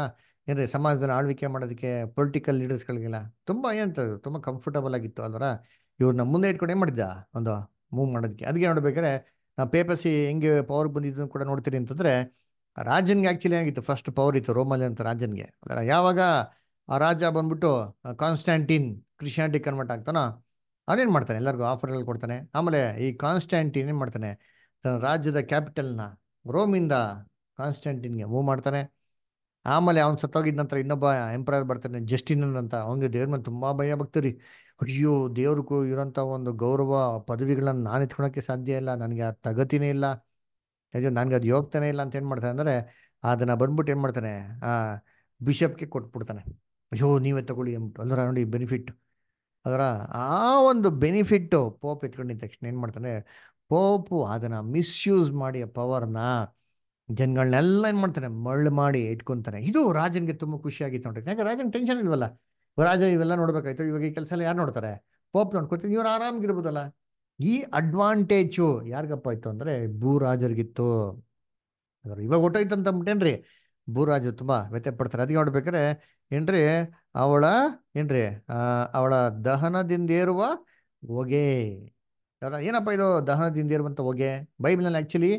ಏನ್ರಿ ಸಮಾಜದಲ್ಲಿ ಆಳ್ವಿಕೆ ಮಾಡೋದಕ್ಕೆ ಪೊಲಿಟಿಕಲ್ ಲೀಡರ್ಸ್ಗಳಿಗೆಲ್ಲ ತುಂಬ ಏನಂತ ತುಂಬ ಕಂಫರ್ಟಬಲ್ ಆಗಿತ್ತು ಅಲ್ಲರ ಇವ್ರನ್ನ ಮುಂದೆ ಇಟ್ಕೊಂಡು ಏನು ಮಾಡಿದ್ದ ಒಂದು ಮೂವ್ ಮಾಡೋದಕ್ಕೆ ಅದಕ್ಕೆ ನೋಡ್ಬೇಕಾದ್ರೆ ಪೇಪರ್ಸಿ ಹೆಂಗೆ ಪವರ್ ಬಂದಿದ್ದನ್ನು ಕೂಡ ನೋಡ್ತೀರಿ ಅಂತಂದರೆ ರಾಜನ್ಗೆ ಆ್ಯಕ್ಚುಲಿ ಆಗಿತ್ತು ಫಸ್ಟ್ ಪವರ್ ಇತ್ತು ರೋಮಲ್ಲಿ ಅಂತ ರಾಜನ್ಗೆ ಯಾವಾಗ ಆ ರಾಜ ಬಂದ್ಬಿಟ್ಟು ಕಾನ್ಸ್ಟ್ಯಾಂಟಿನ್ ಕ್ರಿಶಿಯಾನಿಟಿ ಕನ್ವರ್ಟ್ ಆಗ್ತಾನೋ ಅವನೇನು ಮಾಡ್ತಾನೆ ಎಲ್ಲರಿಗೂ ಆಫರ್ಗಳು ಕೊಡ್ತಾನೆ ಆಮೇಲೆ ಈ ಕಾನ್ಸ್ಟ್ಯಾಂಟಿನ್ ಏನು ಮಾಡ್ತಾನೆ ತನ್ನ ರಾಜ್ಯದ ಕ್ಯಾಪಿಟಲ್ನ ರೋಮಿಂದ ಕಾನ್ಸ್ಟ್ಯಾಂಟಿನ್ಗೆ ಮೂವ್ ಮಾಡ್ತಾನೆ ಆಮೇಲೆ ಅವ್ನು ಸತ್ತೋಗಿದ ನಂತರ ಇನ್ನೊಬ್ಬ ಎಂಪ್ರಾಯರ್ ಬರ್ತಾನೆ ಜಸ್ಟಿನನ್ ಅಂತ ಅವನಿಗೆ ದೇವ್ರ ಮೇಲೆ ತುಂಬ ಭಯ ಭಕ್ತರಿ ಅಯ್ಯೋ ದೇವ್ರಿಗೂ ಇರೋಂಥ ಒಂದು ಗೌರವ ಪದವಿಗಳನ್ನು ನಾನು ಎತ್ಕೊಳಕ್ಕೆ ಸಾಧ್ಯ ಇಲ್ಲ ನನಗೆ ಆ ತಗತಿನೇ ಇಲ್ಲ ನಿಜ ನನಗೆ ಅದು ಯೋಗ್ತಾನೆ ಇಲ್ಲ ಅಂತ ಏನು ಮಾಡ್ತಾನೆ ಅಂದರೆ ಅದನ್ನು ಬಂದ್ಬಿಟ್ಟು ಏನು ಮಾಡ್ತಾನೆ ಆ ಬಿಷಪ್ಗೆ ಕೊಟ್ಬಿಡ್ತಾನೆ ಅಯ್ಯೋ ನೀವೇ ತಗೊಳ್ಳಿ ಅಂದ್ಬಿಟ್ಟು ಅಂದ್ರೆ ನೋಡಿ ಬೆನಿಫಿಟ್ ಅದರ ಆ ಒಂದು ಬೆನಿಫಿಟ್ಟು ಪೋಪ್ ಎತ್ಕೊಂಡಿದ್ದ ತಕ್ಷಣ ಏನು ಮಾಡ್ತಾನೆ ಪೋಪು ಅದನ್ನು ಮಿಸ್ಯೂಸ್ ಮಾಡಿ ಆ ಪವರ್ನ ಜನಗಳನ್ನೆಲ್ಲ ಏನು ಮಾಡ್ತಾನೆ ಮರಳು ಮಾಡಿ ಇಟ್ಕೊತಾನೆ ಇದು ರಾಜನಿಗೆ ತುಂಬ ಖುಷಿಯಾಗಿತ್ತು ನೋಡಿ ಯಾಕೆ ರಾಜನ ಟೆನ್ಷನ್ ಇಲ್ವಲ್ಲ ರಾಜ ಇವೆಲ್ಲ ನೋಡ್ಬೇಕಾಯ್ತು ಇವಾಗ ಈ ಕೆಲಸ ಎಲ್ಲ ಯಾರು ನೋಡ್ತಾರೆ ಪೋಪ್ ನೋಡ್ಕೊತೀವಿ ಇವ್ರು ಆರಾಮಾಗಿರ್ಬೋದಲ್ಲ ಈ ಅಡ್ವಾಂಟೇಜು ಯಾರಿಗಪ್ಪ ಅಂದ್ರೆ ಅಂದರೆ ಭೂರಾಜರಿಗಿತ್ತು ಇವಾಗ ಹೊಟ್ಟೋಯ್ತು ಅಂತ ಅಂದ್ಬಿಟ್ಟೇನ್ರಿ ಭೂರಾಜ ತುಂಬಾ ವ್ಯತ್ಯ ಪಡ್ತಾರೆ ಅದಕ್ಕೆ ನೋಡ್ಬೇಕಾರೆ ಏನ್ರಿ ಅವಳ ಏನ್ರಿ ಅವಳ ದಹನದಿಂದೇರುವ ಹೊಗೆ ಏನಪ್ಪಾ ಏನಪ್ಪ ಇದು ದಹನದಿಂದ ಇರುವಂತ ಹೊಗೆ ಬೈಬಲ್ನಲ್ಲಿ ಆ್ಯಕ್ಚುಲಿ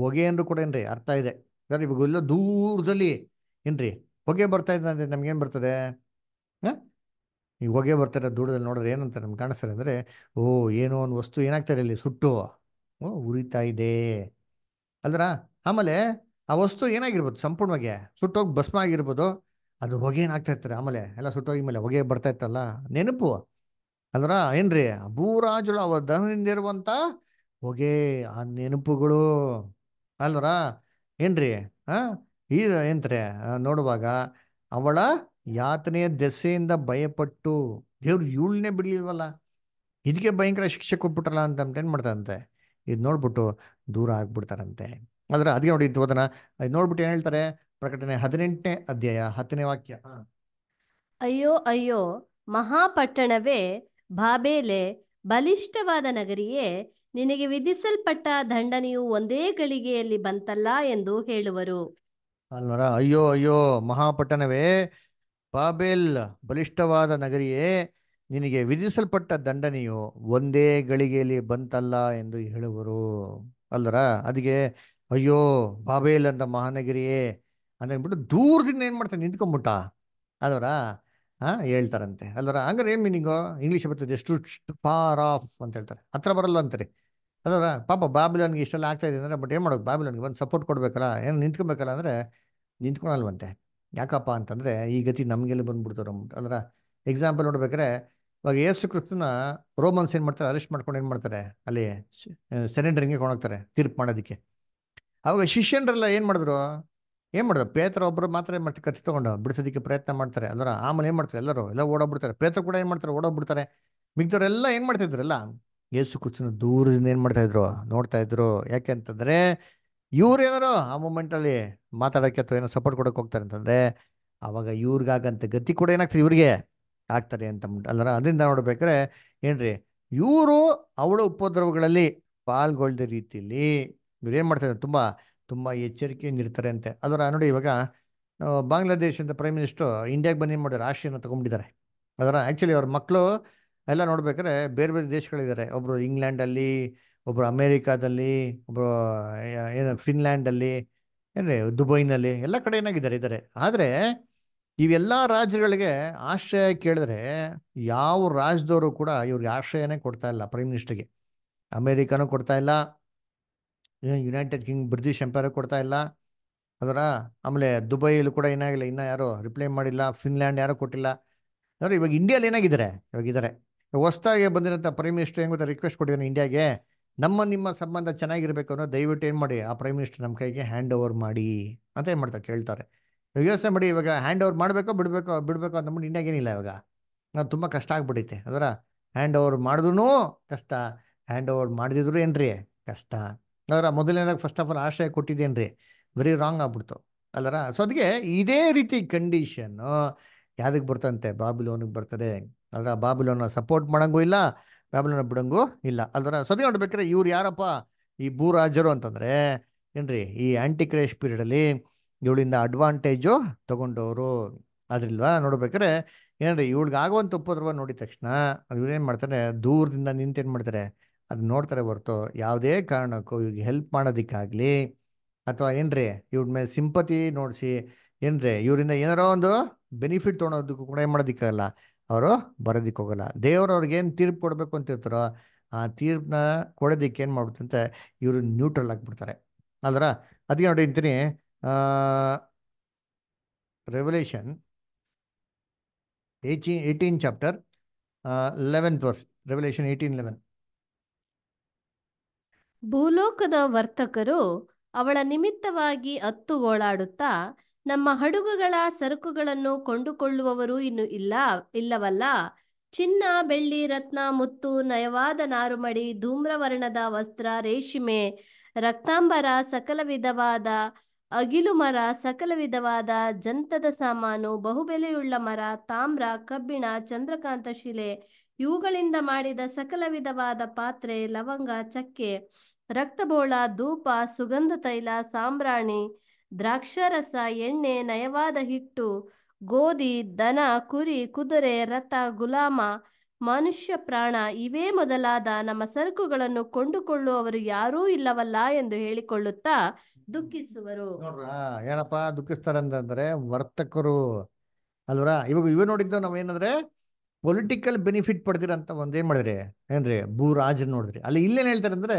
ಹೊಗೆ ಅಂದ್ರೂ ಕೂಡ ಏನ್ರಿ ಅರ್ಥ ಇದೆ ಇವಾಗ ಎಲ್ಲ ದೂರದಲ್ಲಿ ಏನ್ರಿ ಹೊಗೆ ಬರ್ತಾ ಇದೆ ಅಂದರೆ ನಮ್ಗೇನು ಬರ್ತದೆ ಹಾಂ ಈ ಹೊಗೆ ಬರ್ತಾರೆ ದೂರದಲ್ಲಿ ನೋಡಿದ್ರೆ ಏನಂತ ನಮ್ಗೆ ಕಾಣಿಸ್ತಾರೆ ಅಂದರೆ ಓ ಏನೋ ಒಂದು ವಸ್ತು ಏನಾಗ್ತಾರೆ ಇಲ್ಲಿ ಸುಟ್ಟು ಓ ಉರಿತಾ ಇದೆ ಅಲ್ರಾ ಆಮೇಲೆ ಆ ವಸ್ತು ಏನಾಗಿರ್ಬೋದು ಸಂಪೂರ್ಣವಾಗಿ ಸುಟ್ಟೋಗಿ ಭಸ್ಮ ಆಗಿರ್ಬೋದು ಅದು ಹೊಗೆ ಏನಾಗ್ತಾ ಇರ್ತಾರೆ ಆಮೇಲೆ ಎಲ್ಲ ಸುಟ್ಟೋಗಿ ಮೇಲೆ ಹೊಗೆ ಬರ್ತಾ ಇತ್ತಲ್ಲ ನೆನಪು ಅಲ್ದರ ಏನ್ರಿ ಭೂರಾಜುಳ ಅವರ ಇರುವಂತ ಹೊಗೆ ಆ ನೆನಪುಗಳು ಅಲ್ವರ ಏನ್ರಿ ಹಾಂ ಈ ಏನ್ರಿ ನೋಡುವಾಗ ಅವಳ ಯಾತನೆಯ ದೆಸೆಯಿಂದ ಭಯಪಟ್ಟು ದೇವ್ರು ಇವಳನ್ನೇ ಬಿಡ್ಲಿಲ್ವಲ್ಲ ಇದಕ್ಕೆ ಭಯಂಕರ ಶಿಕ್ಷೆ ಕೊಟ್ಬಿಟ್ರಲ್ಲ ಅಂತ ಏನು ಮಾಡ್ತಾರಂತೆ ಇದು ನೋಡ್ಬಿಟ್ಟು ದೂರ ಆಗ್ಬಿಡ್ತಾರಂತೆ ಆದ್ರೆ ಅದಕ್ಕೆ ನೋಡಿ ಓದನ ನೋಡ್ಬಿಟ್ಟು ಏನು ಹೇಳ್ತಾರೆ ಪ್ರಕಟಣೆ ಹದಿನೆಂಟನೇ ಅಧ್ಯಾಯ ಹತ್ತನೇ ವಾಕ್ಯ ಅಯ್ಯೋ ಅಯ್ಯೋ ಮಹಾಪಟ್ಟಣವೇ ಬಾಬೇಲೆ ಬಲಿಷ್ಠವಾದ ನಗರಿಯೇ ನಿನಗೆ ವಿಧಿಸಲ್ಪಟ್ಟ ದಂಡನೆಯು ಒಂದೇ ಗಳಿಗೆಯಲ್ಲಿ ಬಂತಲ್ಲ ಎಂದು ಹೇಳುವರು ಅಲ್ವರ ಅಯ್ಯೋ ಅಯ್ಯೋ ಮಹಾಪಟ್ಟಣವೇ ಬಾಬೆಲ್ ಬಲಿಷ್ಠವಾದ ನಗರಿಯೇ ನಿನಗೆ ವಿಧಿಸಲ್ಪಟ್ಟ ದಂಡನೆಯು ಒಂದೇ ಗಳಿಗೆಯಲ್ಲಿ ಬಂತಲ್ಲ ಎಂದು ಹೇಳುವರು ಅಲ್ಲರ ಅದಕ್ಕೆ ಅಯ್ಯೋ ಬಾಬೇಲ್ ಅಂತ ಮಹಾನಗರಿಯೇ ಅಂದ್ಬಿಟ್ಟು ದೂರದಿಂದ ಏನು ಮಾಡ್ತಾನೆ ನಿಂತ್ಕೊಂಬಿಟ್ಟ ಅದರ ಹಾಂ ಹೇಳ್ತಾರಂತೆ ಅಲ್ಲರ ಹಂಗಾರೆ ಏನು ಮೀನಿಂಗು ಇಂಗ್ಲೀಷ್ ಬರ್ತದೆ ಎಷ್ಟು ಫಾರ್ ಆಫ್ ಅಂತ ಹೇಳ್ತಾರೆ ಹತ್ರ ಬರಲ್ಲ ಅಂತಾರೆ ಅದರ ಪಾಪ ಬಾಬಿಲೋನ್ಗೆ ಇಷ್ಟೆಲ್ಲ ಆಗ್ತಾ ಇದೆ ಅಂದರೆ ಬಟ್ ಏನು ಮಾಡೋದು ಬಾಬಿಲೋನ್ಗೆ ಒಂದು ಸಪೋರ್ಟ್ ಕೊಡಬೇಕಲ್ಲ ಏನು ನಿಂತ್ಕೊಬೇಕಲ್ಲ ಅಂದರೆ ನಿಂತ್ಕೊಳಲ್ವಂತೆ ಯಾಕಪ್ಪ ಅಂತಂದರೆ ಈ ಗತಿ ನಮಗೆಲ್ಲಿ ಬಂದ್ಬಿಡ್ತಾರೆ ಅದರ ಎಕ್ಸಾಂಪಲ್ ನೋಡ್ಬೇಕಾರೆ ಇವಾಗ ಯೇಸು ಕ್ರಿಸ್ತನ ರೋಮನ್ಸ್ ಏನು ಮಾಡ್ತಾರೆ ಅರೆಸ್ಟ್ ಮಾಡ್ಕೊಂಡು ಏನು ಮಾಡ್ತಾರೆ ಅಲ್ಲಿ ಸೆನೆಂಡರಿಂಗೆ ಕೊಂಡೋಗ್ತಾರೆ ತೀರ್ಪು ಮಾಡೋದಕ್ಕೆ ಆವಾಗ ಶಿಷ್ಯನರೆಲ್ಲ ಏನು ಮಾಡಿದ್ರು ಏನು ಮಾಡಿದ್ರು ಪೇತ್ರ ಒಬ್ಬರು ಮಾತ್ರ ಏನು ಮಾಡ್ತಾರೆ ಕತ್ತಿ ತೊಗೊಂಡು ಬಿಡಿಸೋದಕ್ಕೆ ಪ್ರಯತ್ನ ಮಾಡ್ತಾರೆ ಅಂದ್ರೆ ಆಮೇಲೆ ಏನು ಮಾಡ್ತಾರೆ ಎಲ್ಲರೂ ಎಲ್ಲ ಓಡೋಗ್ಬಿಡ್ತಾರೆ ಪೇತ್ರ ಕೂಡ ಏನು ಮಾಡ್ತಾರೆ ಓಡೋಗ್ಬಿಡ್ತಾರೆ ಮಿಗ್ದವರೆಲ್ಲ ಏನು ಮಾಡ್ತಿದ್ರಲ್ಲ ಯೇಸು ಕ್ರಿಸ್ತನ ದೂರದಿಂದ ಏನು ಮಾಡ್ತಾಯಿದ್ರು ನೋಡ್ತಾ ಇದ್ರು ಯಾಕೆ ಅಂತಂದರೆ ಇವ್ರೇನಾರು ಆ ಮೂಮೆಂಟಲ್ಲಿ ಮಾತಾಡೋಕ್ಕೆ ಅಥವಾ ಏನೋ ಸಪೋರ್ಟ್ ಕೊಡೋಕೆ ಹೋಗ್ತಾರೆ ಅಂತಂದರೆ ಆವಾಗ ಇವ್ರಿಗಾಗಂತ ಗತಿ ಕೂಡ ಏನಾಗ್ತದೆ ಇವ್ರಿಗೆ ಆಗ್ತಾರೆ ಅಂತ ಅಲ್ಲರ ಅದರಿಂದ ನೋಡ್ಬೇಕಾರೆ ಏನ್ರಿ ಇವರು ಅವಳ ಉಪದ್ರವಗಳಲ್ಲಿ ಪಾಲ್ಗೊಳ್ಳದ ರೀತಿಯಲ್ಲಿ ಇವ್ರು ಏನು ಮಾಡ್ತಾರೆ ತುಂಬ ತುಂಬ ಎಚ್ಚರಿಕೆಯಿಂದ ಇರ್ತಾರೆ ಅಂತೆ ಅದರ ನೋಡಿ ಇವಾಗ ಬಾಂಗ್ಲಾದೇಶದ ಪ್ರೈಮ್ ಮಿನಿಸ್ಟರ್ ಇಂಡಿಯಾಗೆ ಬಂದು ಏನು ಮಾಡಿದ್ರು ರಾಶಿಯನ್ನು ತೊಗೊಂಡಿದ್ದಾರೆ ಅದರ ಆ್ಯಕ್ಚುಲಿ ಅವ್ರ ಮಕ್ಕಳು ಎಲ್ಲ ನೋಡ್ಬೇಕಾದ್ರೆ ಬೇರೆ ಬೇರೆ ದೇಶಗಳಿದ್ದಾರೆ ಒಬ್ಬರು ಇಂಗ್ಲೆಂಡಲ್ಲಿ ಒಬ್ರು ಅಮೇರಿಕಾದಲ್ಲಿ ಒಬ್ಬರು ಏನು ಫಿನ್ಲ್ಯಾಂಡಲ್ಲಿ ಏನೇ ದುಬೈನಲ್ಲಿ ಎಲ್ಲ ಕಡೆ ಏನಾಗಿದ್ದಾರೆ ಇದ್ದಾರೆ ಆದರೆ ಇವೆಲ್ಲ ರಾಜ್ಯಗಳಿಗೆ ಆಶ್ರಯ ಕೇಳಿದ್ರೆ ಯಾವ ರಾಜ್ಯದವರು ಕೂಡ ಇವ್ರಿಗೆ ಆಶ್ರಯನೇ ಕೊಡ್ತಾ ಇಲ್ಲ ಪ್ರೈಮ್ ಮಿನಿಸ್ಟರ್ಗೆ ಅಮೇರಿಕಾನು ಕೊಡ್ತಾ ಇಲ್ಲ ಯುನೈಟೆಡ್ ಕಿಂಗ್ ಬ್ರಿಟಿಷ್ ಎಂಪೈರ್ ಕೊಡ್ತಾ ಇಲ್ಲ ಅದರ ಆಮೇಲೆ ದುಬೈಯಲ್ಲಿ ಕೂಡ ಏನಾಗಿಲ್ಲ ಇನ್ನೂ ಯಾರು ರಿಪ್ಲೈ ಮಾಡಿಲ್ಲ ಫಿನ್ಲ್ಯಾಂಡ್ ಯಾರೂ ಕೊಟ್ಟಿಲ್ಲ ಅಂದರೆ ಇವಾಗ ಇಂಡಿಯಾದಲ್ಲಿ ಏನಾಗಿದ್ದಾರೆ ಇವಾಗ ಇದ್ದಾರೆ ಹೊಸದಾಗಿ ಬಂದಿರೋಂಥ ಪ್ರೈಮ್ ಮಿನಿಸ್ಟರ್ ಹೆಂಗ ರಿಕ್ವೆಸ್ಟ್ ಕೊಟ್ಟಿದ್ದಾನೆ ಇಂಡಿಯಾಗೆ ನಮ್ಮ ನಿಮ್ಮ ಸಂಬಂಧ ಚೆನ್ನಾಗಿರ್ಬೇಕು ಅನ್ನೋ ದಯವಿಟ್ಟು ಏನು ಮಾಡಿ ಆ ಪ್ರೈಮ್ ಮಿನಿಸ್ಟರ್ ನಮ್ಮ ಕೈಗೆ ಹ್ಯಾಂಡ್ ಓವರ್ ಮಾಡಿ ಅಂತ ಏನು ಮಾಡ್ತಾರೆ ಕೇಳ್ತಾರೆ ಯೋಚನೆ ಮಾಡಿ ಇವಾಗ ಹ್ಯಾಂಡ್ ಓವರ್ ಮಾಡಬೇಕೋ ಬಿಡಬೇಕೋ ಬಿಡಬೇಕೋ ನಮ್ಮ ಇಂಡಿಯಾಗೇನಿಲ್ಲ ಇವಾಗ ನಾವು ತುಂಬ ಕಷ್ಟ ಆಗ್ಬಿಟ್ಟೈತೆ ಅದರ ಹ್ಯಾಂಡ್ ಓವರ್ ಮಾಡಿದ್ರೂ ಕಷ್ಟ ಹ್ಯಾಂಡ್ ಓವರ್ ಮಾಡಿದಿದ್ರು ಏನ್ರಿ ಕಷ್ಟ ಅದರ ಮೊದಲನೇದಾಗ ಫಸ್ಟ್ ಆಫ್ ಆಲ್ ಆಶ್ರಯ ಕೊಟ್ಟಿದ್ದೇನ್ರಿ ವೆರಿ ರಾಂಗ್ ಆಗ್ಬಿಡ್ತು ಅಲ್ಲರ ಸೊ ಅದಕ್ಕೆ ಇದೇ ರೀತಿ ಕಂಡೀಷನ್ನು ಯಾವುದಕ್ಕೆ ಬರ್ತಂತೆ ಬಾಬಿಲೋನಿಗೆ ಬರ್ತದೆ ಅದರ ಬಾಬಿಲೋನ ಸಪೋರ್ಟ್ ಮಾಡೋಂಗೂ ಇಲ್ಲ ಬ್ಯಾಬ್ಲನ ಬಿಡಂಗು ಇಲ್ಲ ಅಲ್ವರ ಸದ್ಯ ನೋಡ್ಬೇಕಾದ್ರೆ ಇವ್ರು ಯಾರಪ್ಪ ಈ ಭೂರಾಜರು ಅಂತಂದರೆ ಏನ್ರಿ ಈ ಆ್ಯಂಟಿ ಕ್ರೇಶ್ ಪೀರಿಯಡಲ್ಲಿ ಇವಳಿಂದ ಅಡ್ವಾಂಟೇಜು ತಗೊಂಡವರು ಅದ್ರಿಲ್ವಾ ನೋಡ್ಬೇಕಾರೆ ಏನ್ರಿ ಇವಳಿಗೆ ಆಗುವಂಥ ಉಪದ್ರವ ನೋಡಿದ ತಕ್ಷಣ ಏನು ಮಾಡ್ತಾರೆ ದೂರದಿಂದ ನಿಂತು ಏನು ಮಾಡ್ತಾರೆ ಅದು ನೋಡ್ತಾರೆ ಹೊರತು ಯಾವುದೇ ಕಾರಣಕ್ಕೂ ಇವ್ರಿಗೆ ಹೆಲ್ಪ್ ಮಾಡೋದಕ್ಕಾಗಲಿ ಅಥವಾ ಏನ್ರಿ ಇವ್ರ ಮೇಲೆ ಸಿಂಪತಿ ನೋಡಿಸಿ ಏನ್ರಿ ಇವರಿಂದ ಏನಾರೋ ಒಂದು ಬೆನಿಫಿಟ್ ತೊಗೊಳೋದಕ್ಕೂ ಕೂಡ ಏನು ಮಾಡೋದಕ್ಕಾಗಲ್ಲ ಅವರು ಬರೋದಿಕ್ಕೆ ಹೋಗಲ್ಲ ದೇವರು ಏನು ತೀರ್ಪು ಕೊಡಬೇಕು ಅಂತ ಇರ್ತಾರೋ ಆ ತೀರ್ಪನ್ನ ಕೊಡೋದಿಕ್ಕೆ ಏನು ಮಾಡ್ಬಿಡ್ತಂತೆ ಇವರು ನ್ಯೂಟ್ರಲ್ ಆಗಿಬಿಡ್ತಾರೆ ಅಲ್ರ ಅದಕ್ಕೆ ನೋಡಿ ಅಂತೀನಿ revolution eighteen eighteen chapter eleven verse revolution eighteen eleven ಭೂಲೋಕದ ವರ್ತಕರು ಅವಳ ನಿಮಿತ್ತವಾಗಿ ಅತ್ತು ಓಳಾಡುತ್ತಾ ನಮ್ಮ ಹಡಗುಗಳ ಸರಕುಗಳನ್ನು ಕೊಂಡುಕೊಳ್ಳುವವರು ಇನ್ನು ಇಲ್ಲ ಇಲ್ಲವಲ್ಲ ಚಿನ್ನ ಬೆಳ್ಳಿ ರತ್ನ ಮುತ್ತು ನಯವಾದ ನಾರುಮಡಿ ಧೂಮ್ರವರ್ಣದ ವಸ್ತ್ರ ರೇಷ್ಮೆ ರಕ್ತಾಂಬರ ಸಕಲ ವಿಧವಾದ ಅಗಿಲು ಮರ ಸಕಲ ವಿಧವಾದ ಜಂತದ ಸಾಮಾನು ಬಹುಬೆಲೆಯುಳ್ಳ ಮರ ತಾಮ್ರ ಕಬ್ಬಿಣ ಚಂದ್ರಕಾಂತ ಶಿಲೆ ಇವುಗಳಿಂದ ಮಾಡಿದ ಸಕಲ ವಿಧವಾದ ಪಾತ್ರೆ ಲವಂಗ ಚಕ್ಕೆ ರಕ್ತಬೋಳ ಧೂಪ ಸುಗಂಧ ತೈಲ ಸಾಂಬ್ರಾಣಿ ದ್ರಾಕ್ಷರಸ ಎಣ್ಣೆ ನಯವಾದ ಹಿಟ್ಟು ಗೋಧಿ ದನ ಕುರಿ ಕುದುರೆ ರಥ ಗುಲಾಮ ಮನುಷ್ಯ ಪ್ರಾಣ ಇವೇ ಮೊದಲಾದ ನಮ್ಮ ಸರಕುಗಳನ್ನು ಕೊಂಡುಕೊಳ್ಳುವವರು ಯಾರೂ ಇಲ್ಲವಲ್ಲ ಎಂದು ಹೇಳಿಕೊಳ್ಳುತ್ತಾ ದುಃಖಿಸುವರು ಏನಪ್ಪಾ ದುಃಖಿಸ್ತಾರೆ ಅಂತಂದ್ರೆ ವರ್ತಕರು ಅಲ್ವರಾ ಇವಾಗ ಇವ ನಾವ್ ಏನಂದ್ರೆ ಪೊಲಿಟಿಕಲ್ ಬೆನಿಫಿಟ್ ಪಡೆದಿರಂತ ಒಂದೇನ್ ಮಾಡಿದ್ರಿ ಏನ್ರಿ ಭೂ ರಾಜನ್ ನೋಡಿದ್ರಿ ಅಲ್ಲಿ ಇಲ್ಲೇನ್ ಹೇಳ್ತಾರೆ ಅಂದ್ರೆ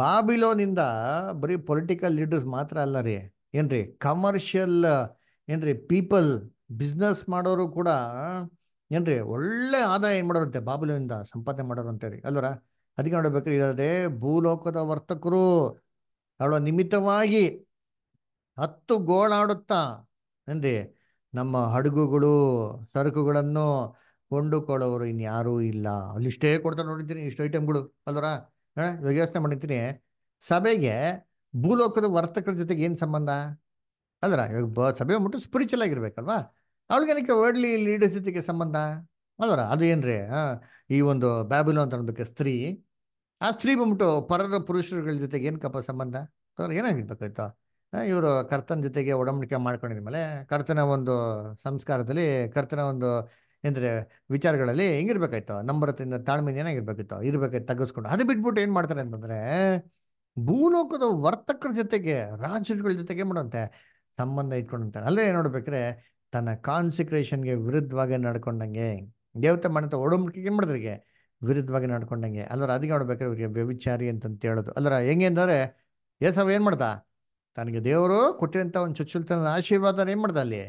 ಬಾಬಿಲೋನಿಂದ ಬರೀ ಪೊಲಿಟಿಕಲ್ ಲೀಡರ್ಸ್ ಮಾತ್ರ ಅಲ್ಲ ರೀ ಏನ್ರಿ ಕಮರ್ಷಿಯಲ್ ಏನ್ರಿ ಪೀಪಲ್ ಬಿಸ್ನೆಸ್ ಮಾಡೋರು ಕೂಡ ಏನ್ರಿ ಒಳ್ಳೆ ಆದಾಯ ಏನು ಮಾಡೋರಂತೆ ಬಾಬಿಲೋನಿಂದ ಸಂಪಾದನೆ ಮಾಡೋರಂತೆ ರೀ ಅಲ್ವರ ಅದಕ್ಕೆ ನೋಡ್ಬೇಕ್ರಿ ಇದೇ ಭೂಲೋಕದ ವರ್ತಕರು ಅವಳ ನಿಮಿತ್ತವಾಗಿ ಹತ್ತು ಗೋಳಾಡುತ್ತಾ ಏನ್ರಿ ನಮ್ಮ ಹಡಗುಗಳು ಸರಕುಗಳನ್ನು ಕೊಂಡುಕೊಳ್ಳೋರು ಇನ್ಯಾರೂ ಇಲ್ಲ ಅಲ್ಲಿ ಇಷ್ಟೇ ಕೊಡ್ತಾರೆ ನೋಡಿದ್ದೀನಿ ಇಷ್ಟು ಐಟಮ್ಗಳು ಅಲ್ವರಾ ಇವಾಗ ಯೋಚನೆ ಮಾಡಿರ್ತೀನಿ ಸಭೆಗೆ ಭೂಲೋಕದ ವರ್ತಕರ ಜೊತೆಗೆ ಏನು ಸಂಬಂಧ ಅದರ ಇವಾಗ ಬ ಸಭೆ ಮುಟ್ಟು ಸ್ಪಿರಿಚುವಲ್ ಆಗಿರ್ಬೇಕಲ್ವಾ ಅವಳಿಗೇನಕ್ಕೆ ವರ್ಡ್ಲಿ ಲೀಡರ್ಸ್ ಜೊತೆಗೆ ಸಂಬಂಧ ಅದರ ಅದು ಏನ್ರಿ ಈ ಒಂದು ಬ್ಯಾಬಿಲೋ ಅಂತ ಅನ್ಬೇಕು ಸ್ತ್ರೀ ಆ ಸ್ತ್ರೀ ಬಂದ್ಬಿಟ್ಟು ಪರರ ಪುರುಷರುಗಳ ಜೊತೆಗೆ ಏನಕ್ಕಪ್ಪ ಸಂಬಂಧ ಅವರ ಏನಾಗಿರ್ಬೇಕಾಯ್ತು ಇವರು ಕರ್ತನ ಜೊತೆಗೆ ಒಡಂಬಡಿಕೆ ಮಾಡ್ಕೊಂಡಿದ್ಮೇಲೆ ಕರ್ತನ ಒಂದು ಸಂಸ್ಕಾರದಲ್ಲಿ ಕರ್ತನ ಒಂದು ಅಂದರೆ ವಿಚಾರಗಳಲ್ಲಿ ಹೆಂಗಿರ್ಬೇಕಾಯ್ತು ನಮ್ರತೆಯಿಂದ ತಾಳ್ಮೆಯಿಂದ ಏನಾಗಿರ್ಬೇಕಿತ್ತು ಇರ್ಬೇಕಾಯ್ತು ತಗ್ಗಿಸ್ಕೊಂಡು ಅದು ಬಿಟ್ಬಿಟ್ಟು ಏನು ಮಾಡ್ತಾರೆ ಅಂತಂದರೆ ಭೂಲೋಕದ ವರ್ತಕರ ಜೊತೆಗೆ ರಾಜರುಗಳ ಜೊತೆಗೆ ಮಾಡುವಂತೆ ಸಂಬಂಧ ಇಟ್ಕೊಂಡಂತಾರೆ ಅಲ್ಲೇ ನೋಡ್ಬೇಕ್ರೆ ತನ್ನ ಕಾನ್ಸಿಕ್ರೇಷನ್ಗೆ ವಿರುದ್ಧವಾಗಿ ನಡ್ಕೊಂಡಂಗೆ ದೇವತೆ ಮಾಡಂತ ಒಡಂಬಡಿಕೆಗೆ ಏನು ಮಾಡಿದ್ರಿಗೆ ವಿರುದ್ಧವಾಗಿ ನಡ್ಕೊಂಡಂಗೆ ಅಲ್ಲರ ಅದಕ್ಕೆ ನೋಡ್ಬೇಕ್ರೆ ಅವರಿಗೆ ವ್ಯವಿಚಾರಿ ಅಂತಂತ ಹೇಳೋದು ಅಲ್ಲರ ಹೆಂಗೆ ಅಂದರೆ ಏಸವ ಏನು ಮಾಡ್ದ ತನಗೆ ದೇವರು ಕೊಟ್ಟಿರೋಂಥ ಒಂದು ಚುಚ್ಚುಲ್ತನ ಆಶೀರ್ವಾದನ ಏನು ಮಾಡ್ದ ಅಲ್ಲಿ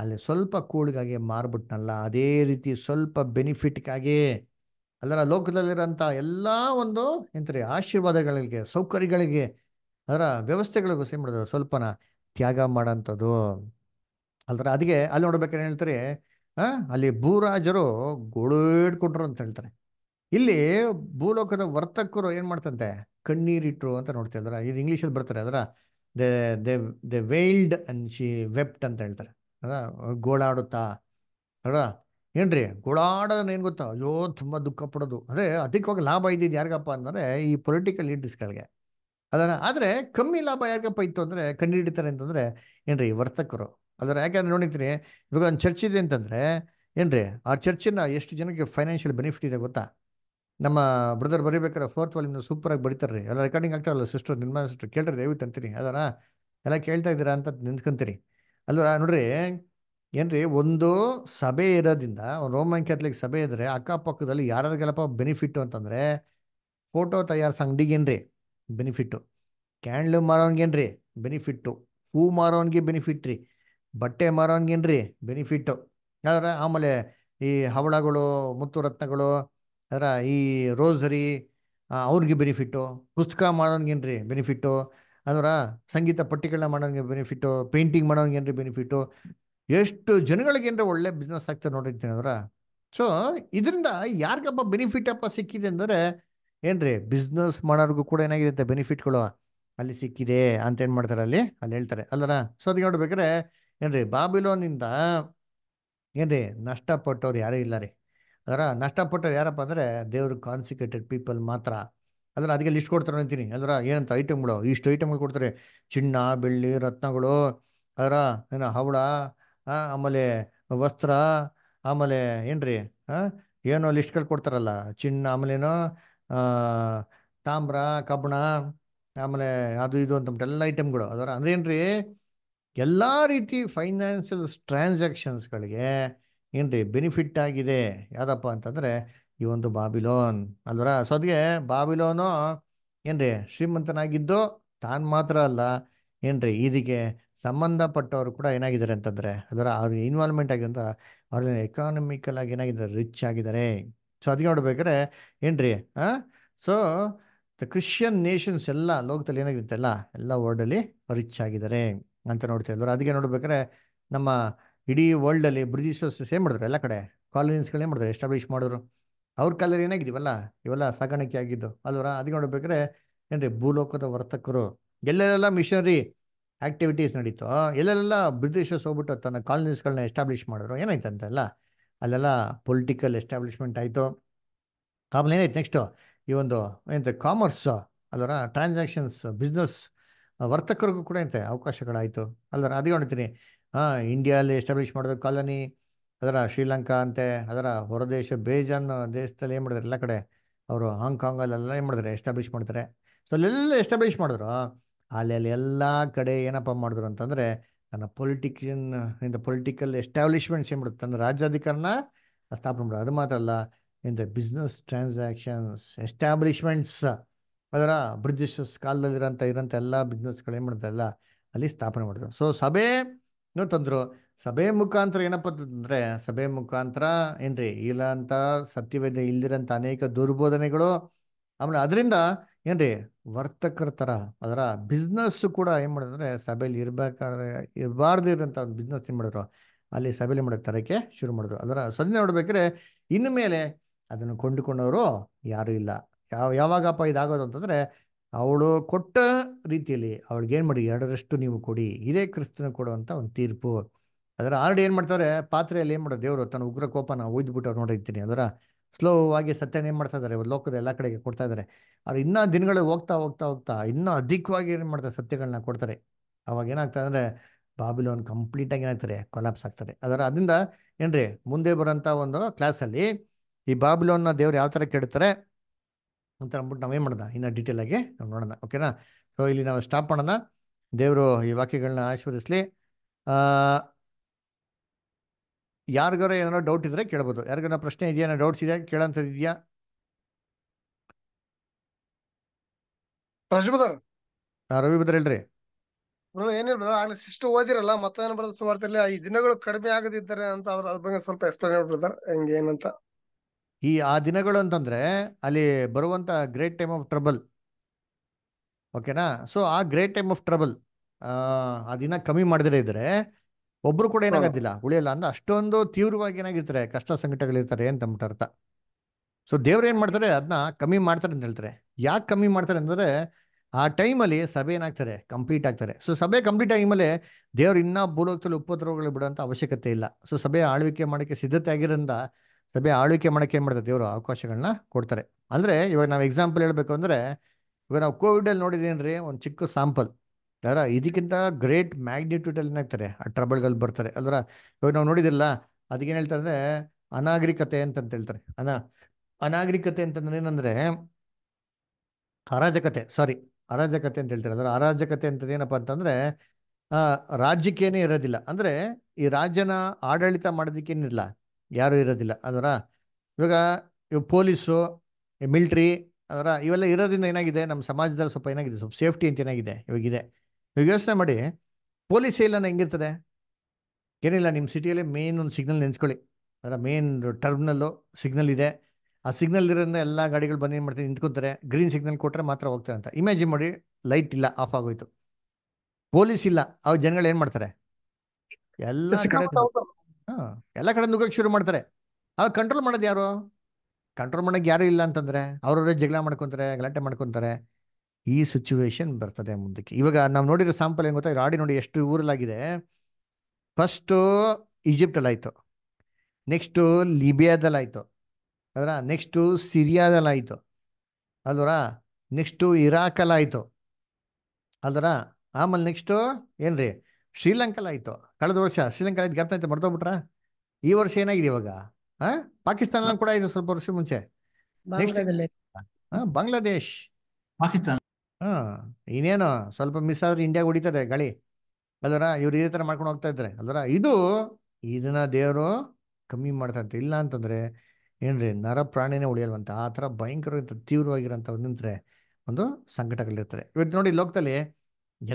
ಅಲ್ಲಿ ಸ್ವಲ್ಪ ಕೂಳಿಗಾಗಿ ಮಾರ್ಬಿಟ್ನಲ್ಲ ಅದೇ ರೀತಿ ಸ್ವಲ್ಪ ಬೆನಿಫಿಟ್ಗಾಗಿ ಅದರ ಲೋಕದಲ್ಲಿರೋಂಥ ಎಲ್ಲ ಒಂದು ಎಂತಾರೆ ಆಶೀರ್ವಾದಗಳಿಗೆ ಸೌಕರ್ಯಗಳಿಗೆ ಅದರ ವ್ಯವಸ್ಥೆಗಳಿಗೂ ಸೇಮ್ ಮಾಡೋದು ಸ್ವಲ್ಪನ ತ್ಯಾಗ ಮಾಡೋಂಥದ್ದು ಅಲ್ರ ಅದಕ್ಕೆ ಅಲ್ಲಿ ಏನು ಹೇಳ್ತಾರೆ ಅಲ್ಲಿ ಭೂರಾಜರು ಗೋಳೇಡ್ಕೊಂಡ್ರು ಅಂತ ಹೇಳ್ತಾರೆ ಇಲ್ಲಿ ಭೂಲೋಕದ ವರ್ತಕರು ಏನು ಮಾಡ್ತಂತೆ ಕಣ್ಣೀರಿಟ್ರು ಅಂತ ನೋಡ್ತಾ ಇದ್ದಾರೆ ಇದು ಇಂಗ್ಲೀಷಲ್ಲಿ ಬರ್ತಾರೆ ಅದರ the the the world and she wept ಅಂತ ಹೇಳ್ತಾರೆ ಅದ ಗೋಳಾಡುತ್ತಾ ಅಲ್ಲ ಏನ್ರಿ ಗೋಳಾಡೋದನ್ನ ಏನು ಗೊತ್ತಾ ಅಯ್ಯೋ ತುಂಬ ದುಃಖ ಪಡೋದು ಅಂದರೆ ಅಧಿಕವಾಗಿ ಲಾಭ ಇದ್ದಿದ್ದು ಯಾರಿಗಪ್ಪ ಅಂದ್ರೆ ಈ ಪೊಲಿಟಿಕಲ್ ಲೀಡರ್ಸ್ಗಳಿಗೆ ಅದನ್ನು ಆದರೆ ಕಮ್ಮಿ ಲಾಭ ಯಾರಿಗಪ್ಪ ಇತ್ತು ಅಂದರೆ ಹಿಡಿತಾರೆ ಅಂತಂದರೆ ಏನ್ರಿ ವರ್ತಕರು ಅದರ ಯಾಕೆಂದ್ರೆ ನೋಡಿದ್ರಿ ಇವಾಗ ಒಂದು ಚರ್ಚ್ ಇದೆ ಅಂತಂದರೆ ಏನ್ರಿ ಆ ಚರ್ಚಿನ ಎಷ್ಟು ಜನಕ್ಕೆ ಫೈನಾನ್ಷಿಯಲ್ ಬೆನಿಫಿಟ್ ಇದೆ ಗೊತ್ತಾ ನಮ್ಮ ಬ್ರದರ್ ಬರೀಬೇಕಾದ್ರೆ ಫೋರ್ತ್ ವಾಲ್ಯೂಮ್ನ ಸೂಪರಾಗಿ ಬರೀತಾರೆ ರೀ ಎಲ್ಲ ರೆಕಾರ್ಡಿಂಗ್ ಆಗ್ತಾರಲ್ಲ ಸಿಸ್ಟರ್ ನಿಮ್ಮ ಸಿಸ್ಟರ್ ಕೇಳ್ರಿ ದಯವಿಟ್ಟು ಅಂತೀನಿ ಅದರ ಎಲ್ಲ ಕೇಳ್ತಾ ಇದ್ದೀರಾ ಅಂತ ನೆನ್ಸ್ಕೊಂತೀರಿ ಅಲ್ವ ನೋಡ್ರಿ ಏನ್ರಿ ಒಂದು ಸಭೆ ಇರೋದ್ರಿಂದ ರೋಮನ್ ಕ್ಯಾಥಲಿಕ್ ಸಭೆ ಇದ್ರೆ ಅಕ್ಕಪಕ್ಕದಲ್ಲಿ ಯಾರ್ಯಾರಿಗೆಲ್ಲಪ್ಪ ಬೆನಿಫಿಟ್ ಅಂತಂದ್ರೆ ಫೋಟೋ ತಯಾರಿಸ ಅಂಗಡಿಗೇನ್ರಿ ಬೆನಿಫಿಟ್ಟು ಕ್ಯಾಂಡ್ಲ್ ಮಾರೋನ್ಗೇನ್ರಿ ಬೆನಿಫಿಟ್ಟು ಹೂ ಮಾರೋನ್ಗೆ ಬೆನಿಫಿಟ್ ರೀ ಬಟ್ಟೆ ಮಾರೋನ್ಗೇನ್ರಿ ಬೆನಿಫಿಟ್ಟು ಯಾರ ಆಮೇಲೆ ಈ ಹವಳಗಳು ಮುತ್ತು ರತ್ನಗಳು ಅದರ ಈ ರೋಸರಿ ಅವ್ರಿಗೆ ಬೆನಿಫಿಟ್ಟು ಪುಸ್ತಕ ಮಾಡೋನ್ಗೇನ್ರಿ ಬೆನಿಫಿಟ್ಟು ಅದರ ಸಂಗೀತ ಪಟ್ಟಿಗಳನ್ನ ಮಾಡೋಂಗೆ ಬೆನಿಫಿಟ್ ಪೇಂಟಿಂಗ್ ಮಾಡೋಂಗೆ ಏನ್ರಿ ಬೆನಿಫಿಟ್ ಎಷ್ಟು ಜನಗಳಿಗೆ ಒಳ್ಳೆ ಬಿಸ್ನೆಸ್ ಆಗ್ತದೆ ನೋಡಿರ್ತೀನಿ ಅದರ ಸೊ ಇದರಿಂದ ಯಾರಿಗಪ್ಪ ಬೆನಿಫಿಟ್ ಅಪ್ಪ ಸಿಕ್ಕಿದೆ ಅಂದ್ರೆ ಏನ್ರಿ ಬಿಸ್ನೆಸ್ ಮಾಡೋರ್ಗು ಕೂಡ ಏನಾಗಿರುತ್ತೆ ಅಂತ ಬೆನಿಫಿಟ್ಗಳು ಅಲ್ಲಿ ಸಿಕ್ಕಿದೆ ಅಂತ ಏನ್ ಮಾಡ್ತಾರೆ ಅಲ್ಲಿ ಅಲ್ಲಿ ಹೇಳ್ತಾರೆ ಅಲ್ಲರ ಸೊ ಅದಕ್ಕೆ ನೋಡ್ಬೇಕಾದ್ರೆ ಏನ್ರಿ ಬಾಬಿಲೋನಿಂದ ಏನ್ರಿ ನಷ್ಟಪಟ್ಟವ್ರು ಯಾರೂ ಇಲ್ಲ ರೀ ಅದರ ನಷ್ಟಪಟ್ಟವ್ರು ಯಾರಪ್ಪ ಅಂದ್ರೆ ದೇವ್ರ ಕಾನ್ಸಿಕೇಟೆಡ್ ಪೀಪಲ್ ಮಾತ್ರ ಅದರ ಅದಕ್ಕೆ ಲಿಸ್ಟ್ ಕೊಡ್ತಾರೆ ಅಂತೀನಿ ಅದರ ಏನಂತ ಐಟಮ್ಗಳು ಇಷ್ಟು ಐಟಮ್ಗಳು ಕೊಡ್ತಾರೆ ಚಿನ್ನ ಬೆಳ್ಳಿ ರತ್ನಗಳು ಅದರ ಏನು ಹವಳ ಆಮೇಲೆ ವಸ್ತ್ರ ಆಮೇಲೆ ಏನ್ರಿ ಏನೋ ಲಿಸ್ಟ್ಗಳು ಕೊಡ್ತಾರಲ್ಲ ಚಿನ್ನ ಆಮೇಲೇನೋ ತಾಮ್ರ ಕಬ್ಬಣ ಆಮೇಲೆ ಅದು ಇದು ಅಂತ ಎಲ್ಲ ಐಟಮ್ಗಳು ಅದರ ರೀ ಎಲ್ಲ ರೀತಿ ಫೈನಾನ್ಷಿಯಲ್ ಟ್ರಾನ್ಸಾಕ್ಷನ್ಸ್ಗಳಿಗೆ ಏನ್ರಿ ಬೆನಿಫಿಟ್ ಆಗಿದೆ ಯಾವುದಪ್ಪ ಅಂತಂದರೆ ಈ ಒಂದು ಬಾಬಿಲೋನ್ ಅಲ್ವರ ಅದ್ಗೆ ಬಾಬಿಲೋನು ಏನ್ರಿ ಶ್ರೀಮಂತನಾಗಿದ್ದು ತಾನು ಮಾತ್ರ ಅಲ್ಲ ಏನ್ರಿ ಇದಕ್ಕೆ ಸಂಬಂಧಪಟ್ಟವರು ಕೂಡ ಏನಾಗಿದ್ದಾರೆ ಅಂತಂದ್ರೆ ಅದರ ಅವ್ರಿಗೆ ಇನ್ವಾಲ್ವ್ಮೆಂಟ್ ಅಂತ ಅವ್ರ ಎಕಾನಮಿಕಲ್ ಆಗಿ ಏನಾಗಿದ್ದಾರೆ ರಿಚ್ ಆಗಿದ್ದಾರೆ ಸೊ ಅದಕ್ಕೆ ನೋಡ್ಬೇಕಾದ್ರೆ ಏನ್ರಿ ಆ ಸೊ ದ ಕ್ರಿಶ್ಚಿಯನ್ ನೇಷನ್ಸ್ ಎಲ್ಲ ಲೋಕದಲ್ಲಿ ಏನಾಗಿರುತ್ತೆ ಅಲ್ಲ ಎಲ್ಲ ಅಲ್ಲಿ ರಿಚ್ ಆಗಿದ್ದಾರೆ ಅಂತ ನೋಡ್ತಾ ಇದ್ರು ಅದಕ್ಕೆ ನೋಡ್ಬೇಕಾದ್ರೆ ನಮ್ಮ ಇಡೀ ವರ್ಲ್ಡಲ್ಲಿ ಬ್ರಿಟಿಷರ್ಸ್ ಏನು ಮಾಡಿದ್ರು ಎಲ್ಲ ಕಡೆ ಕಾಲೋನೀಸ್ಗಳೇನು ಮಾಡಿದ್ರು ಎಸ್ಟಾಬ್ಲಿಷ್ ಮಾಡಿದ್ರು ಅವ್ರ ಕಾಲದಲ್ಲಿ ಏನಾಗಿದ್ದೀವಲ್ಲ ಇವೆಲ್ಲ ಸಾಗಾಣಿಕೆ ಆಗಿದ್ದು ಅಲ್ವರ ಅದಕ್ಕೆ ನೋಡ್ಬೇಕಾದ್ರೆ ಏನ್ರಿ ಭೂಲೋಕದ ವರ್ತಕರು ಎಲ್ಲೆಲ್ಲ ಮಿಷನರಿ ಆಕ್ಟಿವಿಟೀಸ್ ನಡೀತು ಎಲ್ಲೆಲ್ಲ ಬ್ರಿಟಿಷರ್ಸ್ ಹೋಗ್ಬಿಟ್ಟು ತನ್ನ ಕಾಲನೀಸ್ಗಳನ್ನ ಎಸ್ಟಾಬ್ಲಿಷ್ ಮಾಡಿದ್ರು ಅಂತೆಲ್ಲ ಅಲ್ಲೆಲ್ಲ ಪೊಲಿಟಿಕಲ್ ಎಸ್ಟಾಬ್ಲಿಷ್ಮೆಂಟ್ ಆಯಿತು ಆಮೇಲೆ ಏನಾಯ್ತು ನೆಕ್ಸ್ಟು ಈ ಒಂದು ಏನಂತ ಕಾಮರ್ಸ್ ಅಲ್ವರ ಟ್ರಾನ್ಸಾಕ್ಷನ್ಸ್ ಬಿಸ್ನೆಸ್ ವರ್ತಕರಿಗೂ ಕೂಡ ಏನಂತೆ ಅವಕಾಶಗಳಾಯಿತು ಅಲ್ವರ ಅದಕ್ಕೆ ನೋಡ್ತೀನಿ ಹಾಂ ಇಂಡಿಯಲ್ಲಿ ಎಸ್ಟಾಬ್ಲಿಷ್ ಮಾಡಿದ್ರು ಕಾಲೋನಿ ಅದರ ಶ್ರೀಲಂಕಾ ಅಂತೆ ಅದರ ಹೊರದೇಶ ಬೇಜಾನ್ ದೇಶದಲ್ಲಿ ಏನು ಮಾಡಿದ್ರು ಎಲ್ಲ ಕಡೆ ಅವರು ಹಾಂಗ್ಕಾಂಗಲ್ಲೆಲ್ಲ ಏನು ಮಾಡಿದ್ರು ಎಸ್ಟಾಬ್ಲಿಷ್ ಮಾಡ್ತಾರೆ ಸೊ ಅಲ್ಲೆಲ್ಲ ಎಸ್ಟಾಬ್ಲಿಷ್ ಮಾಡಿದ್ರು ಅಲ್ಲಿ ಎಲ್ಲ ಕಡೆ ಏನಪ್ಪ ಮಾಡಿದ್ರು ಅಂತಂದರೆ ನನ್ನ ಪೊಲಿಟಿಕನ್ ಇಂದ ಪೊಲಿಟಿಕಲ್ ಎಸ್ಟಾಬ್ಲಿಷ್ಮೆಂಟ್ಸ್ ಏನು ಮಾಡುತ್ತೆ ಅಂದರೆ ರಾಜ್ಯಾಧಿಕಾರನ ಸ್ಥಾಪನೆ ಮಾಡೋದು ಅದು ಮಾತ್ರ ಅಲ್ಲ ಇಂದ ಬಿಸ್ನೆಸ್ ಟ್ರಾನ್ಸಾಕ್ಷನ್ಸ್ ಎಸ್ಟಾಬ್ಲಿಷ್ಮೆಂಟ್ಸ್ ಅದರ ಬ್ರಿಟಿಷಸ್ ಕಾಲದಲ್ಲಿರೋಂಥ ಇರೋಂಥ ಎಲ್ಲ ಬಿಸ್ನೆಸ್ಗಳು ಏನು ಮಾಡ್ತಾರೆ ಅಲ್ಲಿ ಸ್ಥಾಪನೆ ಮಾಡಿದ್ರು ಸೊ ಸಭೆ ತಂದರು ಸಭೆ ಮುಖಾಂತರ ಏನಪ್ಪ ಅಂದ್ರೆ ಸಭೆ ಮುಖಾಂತರ ಏನ್ರಿ ಇಲ್ಲ ಅಂತ ಸತ್ಯವೇದ ಇಲ್ದಿರಂತ ಅನೇಕ ದುರ್ಬೋಧನೆಗಳು ಆಮೇಲೆ ಅದರಿಂದ ಏನ್ರಿ ವರ್ತಕರ ತರ ಅದರ ಬಿಸ್ನೆಸ್ ಕೂಡ ಏನ್ ಮಾಡಿದ್ರೆ ಸಭೆಯಲ್ಲಿ ಇರ್ಬೇಕಾದ್ರೆ ಇರಬಾರ್ದಿರಂತ ಒಂದು ಬಿಸ್ನೆಸ್ ಏನ್ ಮಾಡಿದ್ರು ಅಲ್ಲಿ ಸಭೆಯಲ್ಲಿ ಮಾಡಿದ ತರಕ್ಕೆ ಶುರು ಮಾಡಿದ್ರು ಅದರ ಸದ್ಯ ನೋಡ್ಬೇಕ್ರೆ ಇನ್ನು ಮೇಲೆ ಅದನ್ನು ಕೊಂಡುಕೊಂಡವರು ಯಾರು ಇಲ್ಲ ಯಾವ ಯಾವಾಗಪ್ಪ ಇದಾಗೋದು ಅಂತಂದ್ರೆ ಅವಳು ಕೊಟ್ಟ ರೀತಿಯಲ್ಲಿ ಅವಳಿಗೆ ಏನ್ ಮಾಡಿ ಎರಡರಷ್ಟು ನೀವು ಕೊಡಿ ಇದೇ ಕ್ರಿಸ್ತನ ಕೊಡುವಂತ ಒಂದು ತೀರ್ಪು ಅದರ ಆರ್ಡ್ ಏನು ಮಾಡ್ತಾರೆ ಪಾತ್ರೆಯಲ್ಲಿ ಏನು ಮಾಡೋದು ದೇವರು ತನ್ನ ಉಗ್ರ ಕೋಪನ ಅವ್ರು ನೋಡಿರ್ತೀನಿ ಅದರ ಸ್ಲೋವಾಗಿ ಸತ್ಯ ಏನು ಮಾಡ್ತಾ ಇದ್ದಾರೆ ಲೋಕದ ಎಲ್ಲ ಕಡೆಗೆ ಕೊಡ್ತಾ ಇದ್ದಾರೆ ಅವ್ರು ಇನ್ನೂ ದಿನಗಳು ಹೋಗ್ತಾ ಹೋಗ್ತಾ ಹೋಗ್ತಾ ಇನ್ನೂ ಅಧಿಕವಾಗಿ ಏನು ಮಾಡ್ತಾರೆ ಸತ್ಯಗಳನ್ನ ಕೊಡ್ತಾರೆ ಅವಾಗ ಏನಾಗ್ತದೆ ಅಂದರೆ ಬಾಬಿಲೋನ್ ಕಂಪ್ಲೀಟಾಗಿ ಏನಾಗ್ತಾರೆ ಕೊಲಾಪ್ಸ್ ಆಗ್ತದೆ ಅದರ ಅದರಿಂದ ಏನ್ರಿ ಮುಂದೆ ಬರೋಂಥ ಒಂದು ಕ್ಲಾಸಲ್ಲಿ ಈ ಬಾಬಿಲೋನ್ನ ದೇವ್ರು ಯಾವ ಥರ ಕೆಡ್ತಾರೆ ಅಂತ ಅಂದ್ಬಿಟ್ಟು ನಾವೇನು ಮಾಡೋಣ ಇನ್ನೂ ಆಗಿ ನಾವು ನೋಡೋಣ ಓಕೆನಾ ಸೊ ಇಲ್ಲಿ ನಾವು ಸ್ಟಾಪ್ ಮಾಡೋಣ ದೇವರು ಈ ವಾಕ್ಯಗಳನ್ನ ಆಶೀರ್ವದಿಸಲಿ ಯಾರಿಗಾರ ಏನಾರ ಡೌಟ್ ಇದ್ರೆ ಕೇಳ್ಬೋದು ಯಾರಿಗಾರ ಪ್ರಶ್ನೆ ಇದೆಯಾ ಡೌಟ್ಸ್ ಇದೆಯಾ ಕೇಳಂತದ್ದು ಇದೆಯಾ ರವಿ ಬದ್ರ ಇಲ್ರಿ ಏನಿಲ್ಲ ಬ್ರದರ್ ಆಗ್ಲಿ ಸಿಸ್ಟರ್ ಓದಿರಲ್ಲ ಮತ್ತೇನು ಬರೋದು ಸುಮಾರ್ತಿರ್ಲಿ ಈ ದಿನಗಳು ಕಡಿಮೆ ಆಗದಿದ್ದಾರೆ ಅಂತ ಅದ್ರ ಅದ್ರ ಬಗ್ಗೆ ಸ್ವಲ್ಪ ಎಕ್ಸ್ಪ್ಲೈನ್ ಮಾಡಿ ಬ್ರದರ್ ಹೆಂಗೆ ಏನಂತ ಈ ಆ ದಿನಗಳು ಅಂತಂದ್ರೆ ಅಲ್ಲಿ ಬರುವಂತ ಗ್ರೇಟ್ ಟೈಮ್ ಆಫ್ ಟ್ರಬಲ್ ಓಕೆನಾ ಸೊ ಆ ಗ್ರೇಟ್ ಟೈಮ್ ಆಫ್ ಟ್ರಬಲ್ ಆ ದಿನ ಕಮ್ಮಿ ಮಾಡಿದ್ರೆ ಇದ್ರೆ ಒಬ್ರು ಕೂಡ ಏನಾಗೋದಿಲ್ಲ ಉಳಿಯಲ್ಲ ಅಂದ್ರೆ ಅಷ್ಟೊಂದು ತೀವ್ರವಾಗಿ ಏನಾಗಿರ್ತಾರೆ ಕಷ್ಟ ಸಂಕಟಗಳಿರ್ತಾರೆ ಅಂತ ಅಂದ್ಬಿಟ್ಟು ಅರ್ಥ ಸೊ ದೇವ್ರು ಏನ್ ಮಾಡ್ತಾರೆ ಅದನ್ನ ಕಮ್ಮಿ ಮಾಡ್ತಾರೆ ಅಂತ ಹೇಳ್ತಾರೆ ಯಾಕೆ ಕಮ್ಮಿ ಮಾಡ್ತಾರೆ ಅಂದ್ರೆ ಆ ಟೈಮಲ್ಲಿ ಸಭೆ ಏನಾಗ್ತಾರೆ ಕಂಪ್ಲೀಟ್ ಆಗ್ತಾರೆ ಸೊ ಸಭೆ ಕಂಪ್ಲೀಟ್ ಮೇಲೆ ದೇವ್ರು ಇನ್ನೂ ಭೂಲೋಕದಲ್ಲಿ ಉಪದ್ರವಗಳು ಬಿಡುವಂತ ಅವಶ್ಯಕತೆ ಇಲ್ಲ ಸೊ ಸಭೆ ಆಳ್ವಿಕೆ ಮಾಡಕ್ಕೆ ಸಿದ್ಧತೆ ಆಗಿರೋದ್ರಿಂದ ಸಭೆ ಆಳ್ವಿಕೆ ಮಾಡಕ್ಕೆ ಏನ್ ಮಾಡ್ತಾರೆ ದೇವರು ಅವಕಾಶಗಳನ್ನ ಕೊಡ್ತಾರೆ ಅಂದ್ರೆ ಇವಾಗ ನಾವು ಎಕ್ಸಾಂಪಲ್ ಹೇಳ್ಬೇಕು ಅಂದ್ರೆ ಇವಾಗ ನಾವು ಕೋವಿಡ್ ಅಲ್ಲಿ ರೀ ಒಂದು ಚಿಕ್ಕ ಸಾಂಪಲ್ ಯಾರ ಇದಕ್ಕಿಂತ ಗ್ರೇಟ್ ಮ್ಯಾಗ್ನಿಟ್ಯೂಡಲ್ಲಿ ಏನಾಗ್ತಾರೆ ಆ ಟ್ರಬಲ್ಗಳು ಬರ್ತಾರೆ ಅದರ ಇವಾಗ ನಾವು ನೋಡಿದಿಲ್ಲ ಅದಕ್ಕೇನು ಹೇಳ್ತಾರೆ ಅಂದರೆ ಅನಾಗರಿಕತೆ ಅಂತಂತ ಹೇಳ್ತಾರೆ ಅನಾ ಅನಾಗರಿಕತೆ ಅಂತಂದ್ರೆ ಏನಂದರೆ ಅರಾಜಕತೆ ಸಾರಿ ಅರಾಜಕತೆ ಅಂತ ಹೇಳ್ತಾರೆ ಅದರ ಅರಾಜಕತೆ ಏನಪ್ಪಾ ಅಂತಂದ್ರೆ ಆ ರಾಜ್ಯಕ್ಕೇನೆ ಇರೋದಿಲ್ಲ ಅಂದರೆ ಈ ರಾಜ್ಯನ ಆಡಳಿತ ಮಾಡೋದಕ್ಕೇನಿಲ್ಲ ಯಾರು ಇರೋದಿಲ್ಲ ಅದರ ಇವಾಗ ಇವಾಗ ಪೊಲೀಸು ಮಿಲ್ಟ್ರಿ ಅದರ ಇವೆಲ್ಲ ಇರೋದ್ರಿಂದ ಏನಾಗಿದೆ ನಮ್ಮ ಸಮಾಜದಲ್ಲಿ ಸ್ವಲ್ಪ ಏನಾಗಿದೆ ಸ್ವಲ್ಪ ಸೇಫ್ಟಿ ಅಂತ ಏನಾಗಿದೆ ಇವಾಗಿದೆ ನೀವು ಯೋಚನೆ ಮಾಡಿ ಪೊಲೀಸ್ ಏಲನ್ ಹೆಂಗಿರ್ತದೆ ಏನಿಲ್ಲ ನಿಮ್ಮ ಸಿಟಿಯಲ್ಲಿ ಮೇನ್ ಒಂದು ಸಿಗ್ನಲ್ ನೆನೆಸ್ಕೊಳ್ಳಿ ಅದರ ಮೇನ್ ಟರ್ಮಿನಲ್ಲು ಸಿಗ್ನಲ್ ಇದೆ ಆ ಸಿಗ್ನಲ್ ಇರೋದ್ರಿಂದ ಎಲ್ಲ ಗಾಡಿಗಳು ಬಂದು ಏನು ಮಾಡ್ತಾರೆ ನಿಂತ್ಕೊತಾರೆ ಗ್ರೀನ್ ಸಿಗ್ನಲ್ ಕೊಟ್ಟರೆ ಮಾತ್ರ ಹೋಗ್ತಾರೆ ಅಂತ ಇಮ್ಯಾಜಿನ್ ಮಾಡಿ ಲೈಟ್ ಇಲ್ಲ ಆಫ್ ಆಗೋಯ್ತು ಪೊಲೀಸ್ ಇಲ್ಲ ಆ ಜನಗಳು ಏನು ಮಾಡ್ತಾರೆ ಎಲ್ಲ ಕಡೆ ಹಾಂ ಎಲ್ಲ ಕಡೆ ನುಗ್ಗಕ್ಕೆ ಶುರು ಮಾಡ್ತಾರೆ ಅವಾಗ ಕಂಟ್ರೋಲ್ ಮಾಡೋದು ಯಾರು ಕಂಟ್ರೋಲ್ ಮಾಡೋಕ್ಕೆ ಯಾರು ಇಲ್ಲ ಅಂತಂದರೆ ಅವರವರೇ ಜಗಳ ಮಾಡ್ಕೊತಾರೆ ಗಲಾಟೆ ಮಾಡ್ಕೊತಾರೆ ಈ ಸಿಚುವೇಶನ್ ಬರ್ತದೆ ಮುಂದಕ್ಕೆ ಇವಾಗ ನಾವು ನೋಡಿರೋ ಸಾಂಪಲ್ ಏನು ಗೊತ್ತಾ ರಾಡಿ ನೋಡಿ ಎಷ್ಟು ಊರಲ್ಲಾಗಿದೆ ಫಸ್ಟು ಈಜಿಪ್ಟಲ್ಲಾಯಿತು ನೆಕ್ಸ್ಟು ಆಯ್ತು ಅದರ ನೆಕ್ಸ್ಟು ಸಿರಿಯಾದಲ್ಲಾಯಿತು ಅಲ್ವರ ನೆಕ್ಸ್ಟು ಆಯ್ತು ಅಲ್ದರ ಆಮೇಲೆ ನೆಕ್ಸ್ಟು ಏನ್ರಿ ರೀ ಆಯ್ತು ಕಳೆದ ವರ್ಷ ಶ್ರೀಲಂಕಾ ಆಯ್ತು ಜ್ಞಾಪನ ಐತೆ ಮರ್ತೋಗ್ಬಿಟ್ರಾ ಈ ವರ್ಷ ಏನಾಗಿದೆ ಇವಾಗ ಹಾಂ ಪಾಕಿಸ್ತಾನ ಕೂಡ ಇದೆ ಸ್ವಲ್ಪ ವರ್ಷ ಮುಂಚೆ ನೆಕ್ಸ್ಟ್ ಬಾಂಗ್ಲಾದೇಶ್ ಪಾಕಿಸ್ತಾನ ಹಾ ಇನ್ನೇನು ಸ್ವಲ್ಪ ಮಿಸ್ ಆದ್ರೆ ಇಂಡಿಯಾಗ ಹೊಡಿತದೆ ಗಾಳಿ ಅಲ್ವರ ಇವ್ರು ಇದೇ ತರ ಮಾಡ್ಕೊಂಡು ಹೋಗ್ತಾ ಇದ್ರೆ ಅಲ್ವರ ಇದು ಇದನ್ನ ದೇವರು ಕಮ್ಮಿ ಮಾಡ್ತಂತೆ ಇಲ್ಲ ಅಂತಂದ್ರೆ ಏನ್ರಿ ನರ ಪ್ರಾಣಿನೇ ಉಳಿಯಲ್ವಂತ ಆ ಥರ ಭಯಂಕರ ತೀವ್ರವಾಗಿರೋಂಥ ನಿಂತರೆ ಒಂದು ಸಂಕಟಗಳಿರ್ತಾರೆ ಇವತ್ತು ನೋಡಿ ಲೋಕದಲ್ಲಿ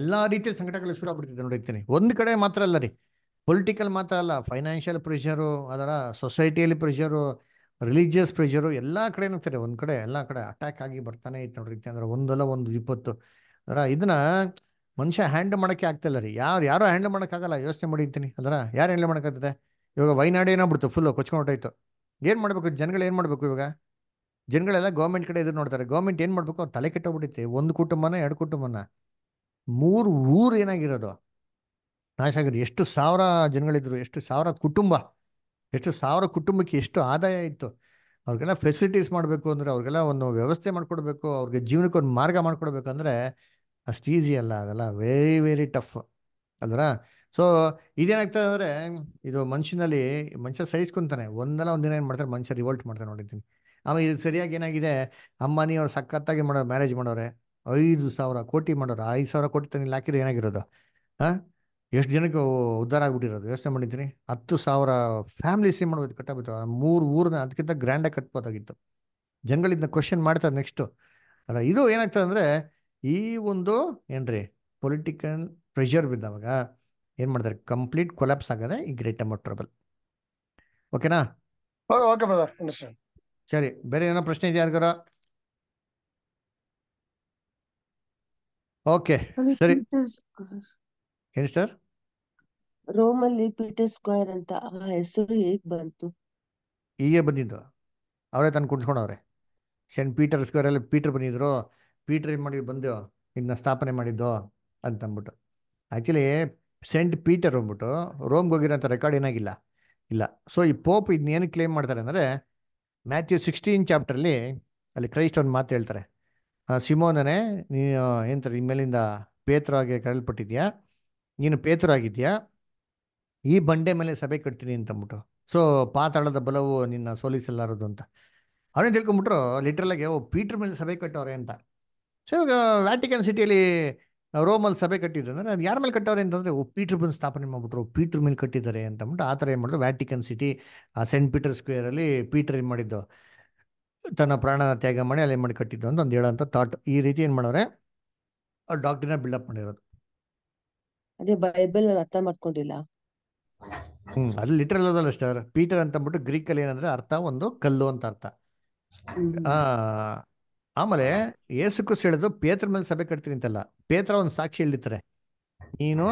ಎಲ್ಲಾ ರೀತಿಯ ಸಂಕಟಗಳು ಶುರು ಆಗ್ಬಿಡ್ತಿದೆ ನೋಡಿರ್ತೀನಿ ಒಂದು ಕಡೆ ಮಾತ್ರ ಅಲ್ಲ ರೀ ಪೊಲಿಟಿಕಲ್ ಮಾತ್ರ ಅಲ್ಲ ಫೈನಾನ್ಷಿಯಲ್ ಪ್ರೆಷರು ಅದರ ಸೊಸೈಟಿಯಲ್ಲಿ ಪ್ರೆಷರು ರಿಲೀಜಿಯಸ್ ಪ್ರೆಷರು ಎಲ್ಲ ಕಡೆ ಸರಿ ಒಂದು ಕಡೆ ಎಲ್ಲ ಕಡೆ ಅಟ್ಯಾಕ್ ಆಗಿ ಬರ್ತಾನೆ ಐತೆ ನೋಡ್ರಿ ಅಂದ್ರೆ ಒಂದಲ್ಲ ಒಂದು ವಿಪತ್ತು ಅದರ ಇದನ್ನ ಮನುಷ್ಯ ಹ್ಯಾಂಡಲ್ ಮಾಡೋಕ್ಕೆ ಆಗ್ತಿಲ್ಲ ರೀ ಯಾರು ಯಾರೋ ಹ್ಯಾಂಡಲ್ ಮಾಡೋಕ್ಕಾಗಲ್ಲ ಯೋಚನೆ ಮಾಡಿರ್ತೀನಿ ಅದರ ಯಾರು ಹ್ಯಾಂಡಲ್ ಮಾಡೋಕ್ಕಾಗ್ತದೆ ಇವಾಗ ವೈನಾಡು ಏನಾಗ್ಬಿಡ್ತು ಫುಲ್ಲು ಕೊಚ್ಕೊಂಡೋಯ್ತು ಏನು ಮಾಡ್ಬೇಕು ಜನಗಳು ಏನು ಮಾಡಬೇಕು ಇವಾಗ ಜನಗಳೆಲ್ಲ ಗೌರ್ಮೆಂಟ್ ಕಡೆ ಎದುರು ನೋಡ್ತಾರೆ ಗೌರ್ಮೆಂಟ್ ಏನು ಮಾಡಬೇಕು ಅವ್ರು ತಲೆ ಕೆಟ್ಟೋಗ್ಬಿಟ್ಟೈತೆ ಒಂದು ಕುಟುಂಬನ ಎರಡು ಕುಟುಂಬನ ಮೂರು ಊರು ಏನಾಗಿರೋದು ನಾಶ ಆಗಿರೋ ಎಷ್ಟು ಸಾವಿರ ಜನಗಳಿದ್ರು ಎಷ್ಟು ಸಾವಿರ ಕುಟುಂಬ ಎಷ್ಟು ಸಾವಿರ ಕುಟುಂಬಕ್ಕೆ ಎಷ್ಟು ಆದಾಯ ಇತ್ತು ಅವ್ರಿಗೆಲ್ಲ ಫೆಸಿಲಿಟೀಸ್ ಮಾಡಬೇಕು ಅಂದರೆ ಅವ್ರಿಗೆಲ್ಲ ಒಂದು ವ್ಯವಸ್ಥೆ ಮಾಡಿಕೊಡ್ಬೇಕು ಅವ್ರಿಗೆ ಜೀವನಕ್ಕೆ ಒಂದು ಮಾರ್ಗ ಮಾಡಿಕೊಡ್ಬೇಕಂದ್ರೆ ಅಷ್ಟು ಈಸಿ ಅಲ್ಲ ಅದೆಲ್ಲ ವೆರಿ ವೆರಿ ಟಫ್ ಅಲ್ವಾ ಸೊ ಇದೇನಾಗ್ತದೆ ಅಂದರೆ ಇದು ಮನುಷ್ಯನಲ್ಲಿ ಮನುಷ್ಯ ಸಹಿಸ್ಕೊಂತಾನೆ ಒಂದಲ್ಲ ಒಂದಿನ ಏನು ಮಾಡ್ತಾರೆ ಮನುಷ್ಯ ರಿವೋಲ್ಟ್ ಮಾಡ್ತಾರೆ ನೋಡಿದ್ದೀನಿ ಆಮೇಲೆ ಇದು ಸರಿಯಾಗಿ ಏನಾಗಿದೆ ಅವ್ರು ಸಖತ್ತಾಗಿ ಮಾಡೋರು ಮ್ಯಾರೇಜ್ ಮಾಡೋರೆ ಐದು ಸಾವಿರ ಕೋಟಿ ಮಾಡೋರು ಐದು ಸಾವಿರ ಕೋಟಿ ತಂಗಿಲ್ಲ ಹಾಕಿದ್ರೆ ಏನಾಗಿರೋದು ಹಾಂ ಎಷ್ಟು ಜನಕ್ಕೆ ಉದ್ಧಾರ ಆಗ್ಬಿಟ್ಟಿರೋದು ವ್ಯವಸ್ಥೆ ಮಾಡಿದ್ದೀನಿ ಹತ್ತು ಸಾವಿರ ಫ್ಯಾಮಿಲಿ ಸೇಮ್ ಮಾಡೋದು ಕಟ್ಟಾಗ್ಬಿಟ್ಟು ಆ ಮೂರು ಊರನ್ನ ಅದಕ್ಕಿಂತ ಗ್ರ್ಯಾಂಡಾಗಿ ಕಟ್ಬೋದಾಗಿತ್ತು ಜನಗಳಿಂದ ಕ್ವಶನ್ ಮಾಡ್ತಾರೆ ನೆಕ್ಸ್ಟು ಅಲ್ಲ ಇದು ಏನಾಗ್ತದೆ ಅಂದರೆ ಈ ಒಂದು ಏನ್ರಿ ಪೊಲಿಟಿಕಲ್ ಪ್ರೆಷರ್ ಬಿದ್ದಾವಾಗ ಏನು ಮಾಡ್ತಾರೆ ಕಂಪ್ಲೀಟ್ ಕೊಲಾಪ್ಸ್ ಆಗದೆ ಈ ಗ್ರೇಟ್ ಅಮೌಂಟ್ ಟ್ರಬಲ್ ಓಕೆನಾ ಓಕೆ ಬ್ರದರ್ ಅಂಡರ್ಸ್ಟ್ಯಾಂಡ್ ಸರಿ ಬೇರೆ ಏನೋ ಪ್ರಶ್ನೆ ಇದೆಯಾ ಯಾರಿಗಾರ ಓಕೆ ಸರಿ ಏನ್ ರೋಮ್ ಅಲ್ಲಿ ಪೀಟರ್ ಸ್ಕ್ವೇರ್ ಅಂತ ಆ ಹೆಸರು ಬಂತು ಬಂದಿದ್ದು ಅವರೇ ತಂದು ಕುಣಿಸ್ಕೊಂಡವ್ರೆ ಸೆಂಟ್ ಪೀಟರ್ ಸ್ಕ್ವೇರ್ ಅಲ್ಲಿ ಪೀಟರ್ ಬಂದಿದ್ರು ಪೀಟರ್ ಏನು ಮಾಡಿ ಬಂದು ಇದನ್ನ ಸ್ಥಾಪನೆ ಮಾಡಿದ್ದು ಅಂತಂದ್ಬಿಟ್ಟು ಆ್ಯಕ್ಚುಲಿ ಸೆಂಟ್ ಪೀಟರ್ ಅಂದ್ಬಿಟ್ಟು ರೋಮ್ಗೆ ಹೋಗಿರೋಂಥ ರೆಕಾರ್ಡ್ ಏನಾಗಿಲ್ಲ ಇಲ್ಲ ಸೊ ಈ ಪೋಪ್ ಇದನ್ನೇನು ಕ್ಲೇಮ್ ಮಾಡ್ತಾರೆ ಅಂದರೆ ಮ್ಯಾಥ್ಯೂ ಸಿಕ್ಸ್ಟೀನ್ ಚಾಪ್ಟ್ರಲ್ಲಿ ಅಲ್ಲಿ ಕ್ರೈಸ್ಟ್ ಒಂದು ಮಾತು ಹೇಳ್ತಾರೆ ಸಿಮೋನೇ ನೀನು ಏನಂತಾರೆ ಇನ್ಮೇಲಿಂದ ಆಗಿ ಕರೆಯಲ್ಪಟ್ಟಿದ್ಯಾ ನೀನು ಆಗಿದೆಯಾ ಈ ಬಂಡೆ ಮೇಲೆ ಸಭೆ ಕಟ್ತೀನಿ ಅಂತಂದ್ಬಿಟ್ಟು ಸೊ ಪಾತಾಳದ ಬಲವು ನಿನ್ನ ಸೋಲಿಸಲಾರದು ಅಂತ ಅವನೇ ತಿಳ್ಕೊಂಬಿಟ್ರು ಲಿಟ್ರಲಾಗಿ ಓ ಪೀಟ್ರ್ ಮೇಲೆ ಸಭೆ ಕಟ್ಟವ್ರೆ ಅಂತ ಸೊ ಇವಾಗ ವ್ಯಾಟಿಕನ್ ಸಿಟಿಯಲ್ಲಿ ರೋಮಲ್ಲಿ ಸಭೆ ಕಟ್ಟಿದ್ರು ಅಂದರೆ ಅದು ಯಾರ ಮೇಲೆ ಕಟ್ಟವ್ರೆ ಅಂತಂದರೆ ಓ ಪೀಟ್ರ್ ಬಂದು ಸ್ಥಾಪನೆ ಮಾಡಿಬಿಟ್ರು ಪೀಟ್ರ್ ಮೇಲೆ ಕಟ್ಟಿದ್ದಾರೆ ಅಂತಂದ್ಬಿಟ್ಟು ಆ ಥರ ಏನು ಮಾಡಿದ್ರು ವ್ಯಾಟಿಕನ್ ಸಿಟಿ ಆ ಸೆಂಟ್ ಪೀಟರ್ ಸ್ಕ್ವೇರಲ್ಲಿ ಪೀಟರ್ ಏನು ಮಾಡಿದ್ದು ತನ್ನ ಪ್ರಾಣನ ತ್ಯಾಗ ಮಾಡಿ ಅಲ್ಲಿ ಏನು ಮಾಡಿ ಕಟ್ಟಿದ್ದು ಅಂತ ಒಂದು ಹೇಳೋಂಥ ಥಾಟ್ ಈ ರೀತಿ ಏನು ಮಾಡೋರೆ ಡಾಕ್ಟ್ರಿನ ಬಿಲ್ಡಪ್ ಮಾಡಿರೋದು ಅದೇ ಬೈಬಲ್ ಅರ್ಥ ಮಾಡ್ಕೊಂಡಿಲ್ಲ ಹ್ಮ್ ಅದು ಲಿಟ್ರಲ್ ಅದಲ್ಲ ಅವ್ರ ಪೀಟರ್ ಅಂತ ಅಂದ್ಬಿಟ್ಟು ಗ್ರೀಕ್ ಅಲ್ಲಿ ಏನಂದ್ರೆ ಅರ್ಥ ಒಂದು ಕಲ್ಲು ಅಂತ ಅರ್ಥ ಆ ಆಮೇಲೆ ಏಸು ಕ್ರಿಸ್ತ ಹೇಳಿದ್ರು ಪೇತ್ರ ಮೇಲೆ ಸಭೆ ಕಟ್ತೀನಿ ಅಂತಲ್ಲ ಪೇತ್ರ ಒಂದು ಸಾಕ್ಷಿ ಹೇಳಿರ್ತಾರೆ ನೀನು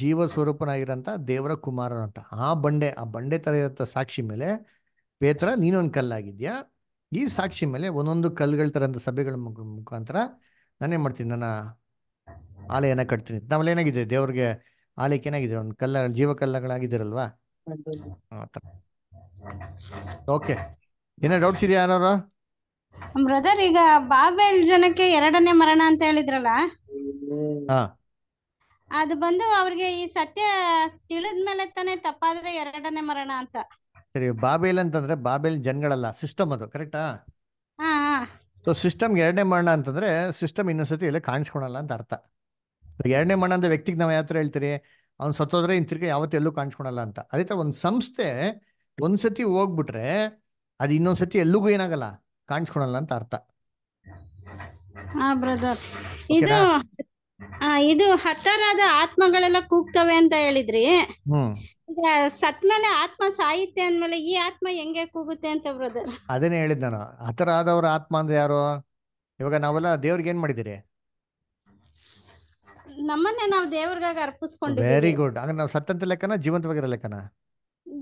ಜೀವ ಸ್ವರೂಪನಾಗಿರಂತ ದೇವರ ಕುಮಾರ ಅಂತ ಆ ಬಂಡೆ ಆ ಬಂಡೆ ತರ ಇರೋ ಸಾಕ್ಷಿ ಮೇಲೆ ಪೇತ್ರ ನೀನೊಂದು ಕಲ್ಲಾಗಿದ್ಯಾ ಈ ಸಾಕ್ಷಿ ಮೇಲೆ ಒಂದೊಂದು ಕಲ್ಗಳ ತರಂತ ಸಭೆಗಳ ಮುಖಾಂತರ ನಾನೇನ್ ಮಾಡ್ತೀನಿ ನನ್ನ ಆಲೇನ ಕಟ್ತೀನಿ ನಮ್ಮಲ್ಲಿ ಏನಾಗಿದೆ ದೇವ್ರಿಗೆ ಆಲಯಕ್ಕೆ ಏನಾಗಿದೆ ಒಂದು ಕಲ್ಲ ಜೀವಕಲ್ಲಗಳಾಗಿದ್ದೀರಲ್ವಾ ಓಕೆ ಏನೋ ಡೌಟ್ಸ್ ಇದೆಯಾ ಯಾರು ಬ್ರದರ್ ಈಗ ಬಾಬೆಲ್ ಜನಕ್ಕೆ ಎರಡನೇ ಮರಣ ಅಂತ ಹೇಳಿದ್ರಲ್ಲ ಅದು ಬಂದು ಅವ್ರಿಗೆ ಈ ಸತ್ಯ ತಿಳಿದ್ಮೇಲೆ ತಾನೇ ತಪ್ಪಾದ್ರೆ ಎರಡನೇ ಮರಣ ಅಂತ ಸರಿ ಬಾಬೆಲ್ ಅಂತಂದ್ರೆ ಬಾಬೆಲ್ ಜನಗಳಲ್ಲ ಸಿಸ್ಟಮ್ ಅದು ಕರೆಕ್ಟಾ ಸೊ ಸಿಸ್ಟಮ್ ಎರಡನೇ ಮರಣ ಅಂತಂದ್ರೆ ಸಿಸ್ಟಮ್ ಇನ್ನೊಂದ್ಸತಿ ಎಲ್ಲ ಕಾಣಿಸ್ಕೊಳಲ್ಲ ಅಂತ ಅರ್ಥ ಎರಡನೇ ಮಣ್ಣ ಅಂದ್ರೆ ವ್ಯಕ್ತಿಗೆ ನಾವು ಯಾವ ಹೇಳ್ತೀರಿ ಅವ್ನು ಸತ್ತೋದ್ರೆ ಇನ್ ತಿರ್ಗಿ ಎಲ್ಲೂ ಕಾಣಿಸ್ಕೊಳಲ್ಲ ಅಂತ ಅದೇ ತರ ಒಂದು ಸಂಸ್ಥೆ ಒಂದ್ಸತಿ ಹೋಗ್ಬಿಟ್ರೆ ಅದು ಇನ್ನೊಂದ್ಸತಿ ಎಲ್ಲಿಗೂ ಏನಾಗಲ್ಲ ಕಾಣಿಸ್ಕೊಳಲ್ಲ ಅಂತ ಅರ್ಥ ಬ್ರದರ್ ಇದು ಇದು ಹತ್ತರಾದ ಆತ್ಮಗಳೆಲ್ಲ ಕೂಗ್ತವೆ ಅಂತ ಹೇಳಿದ್ರಿ ಸತ್ಮೇಲೆ ಸತ್ಮೇಲೆ ಆತ್ಮ ಸಾಹಿತ್ಯ ಅಂದ್ಮೇಲೆ ಈ ಆತ್ಮ ಹೆಂಗೆ ಕೂಗುತ್ತೆ ಅಂತ ಬ್ರದರ್ ಅದನ್ನೇ ಹೇಳಿದ್ ನಾನು ಹತರಾದವ್ರ ಆತ್ಮ ಅಂದ್ರೆ ಯಾರು ಇವಾಗ ನಾವೆಲ್ಲ ದೇವ್ರಿಗೆ ಏನ್ ಮಾಡಿದಿರಿ ನಮ್ಮನ್ನೇ ನಾವು ದೇವ್ರಿಗಾಗ ಅರ್ಪಿಸ್ಕೊಂಡಿದ್ದೀವಿ ವೆರಿ ಗುಡ್ ಹಂಗ ನಾವು ಸತ್ತಂತ ಲೆಕ್ಕನ ಜೀವಂತವಾಗಿರೋ ಲೆಕ್ಕನ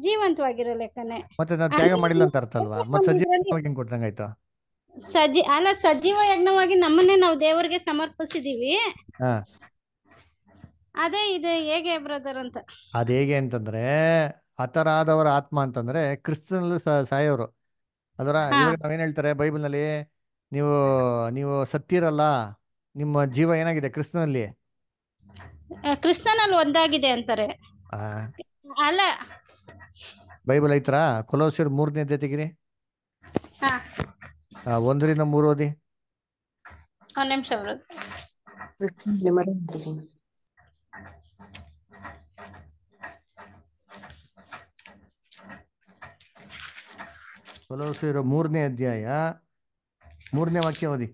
ಜೀವಂತವಾಗಿರೋ ಲೆಕ್ಕನೆ ಮತ್ತೆ ನಾವು ತ್ಯಾಗ ಮಾಡಿಲ್ಲ ಅಂತ ಅರ್ಥ ಅಲ್ವಾ ಮತ್ತೆ ಸಜೀವವಾಗಿ ಹೆಂಗ್ ಕೊಟ್ಟಂಗ ಆಯ್ತು ಸಜಿ ಅಲ್ಲ ಸಜೀವ ಯಜ್ಞವಾಗಿ ನಮ್ಮನ್ನೇ ನಾವು ದೇವರಿಗೆ ಸಮರ್ಪಿಸಿದೀವಿ ಅದೇ ಇದು ಹೇಗೆ ಬ್ರದರ್ ಅಂತ ಅದ ಹೇಗೆ ಅಂತಂದ್ರೆ ಆತರಾದವರ ಆತ್ಮ ಅಂತಂದ್ರೆ ಕ್ರಿಸ್ತನಲ್ಲಿ ಸಾಯೋರು ಅದರ ಇವಾಗ ನಾವೇನ್ ಹೇಳ್ತಾರೆ ನಲ್ಲಿ ನೀವು ನೀವು ಸತ್ತಿರಲ್ಲ ನಿಮ್ಮ ಜೀವ ಏನಾಗಿದೆ ಕ್ರಿಸ್ತನಲ್ಲಿ ಕ್ರಿಸ್ತನಲ್ಲಿ ಒಂದಾಗಿದೆ ಅಂತಾರೆ ಅಲ್ಲ ಬೈಬಲ್ ಐತ್ರಾ ಕೊಲೋಸಿಯರ್ ಮೂರನೇ ಆ ಒಂದರಿಂದ ಮೂರು ಓದಿ ಒಂದ್ ನಿಮಿಷ ಕೊಲೋಸಿಯರ್ ಮೂರನೇ ಅಧ್ಯಾಯ ಮೂರನೇ ವಾಕ್ಯ ಓದಿ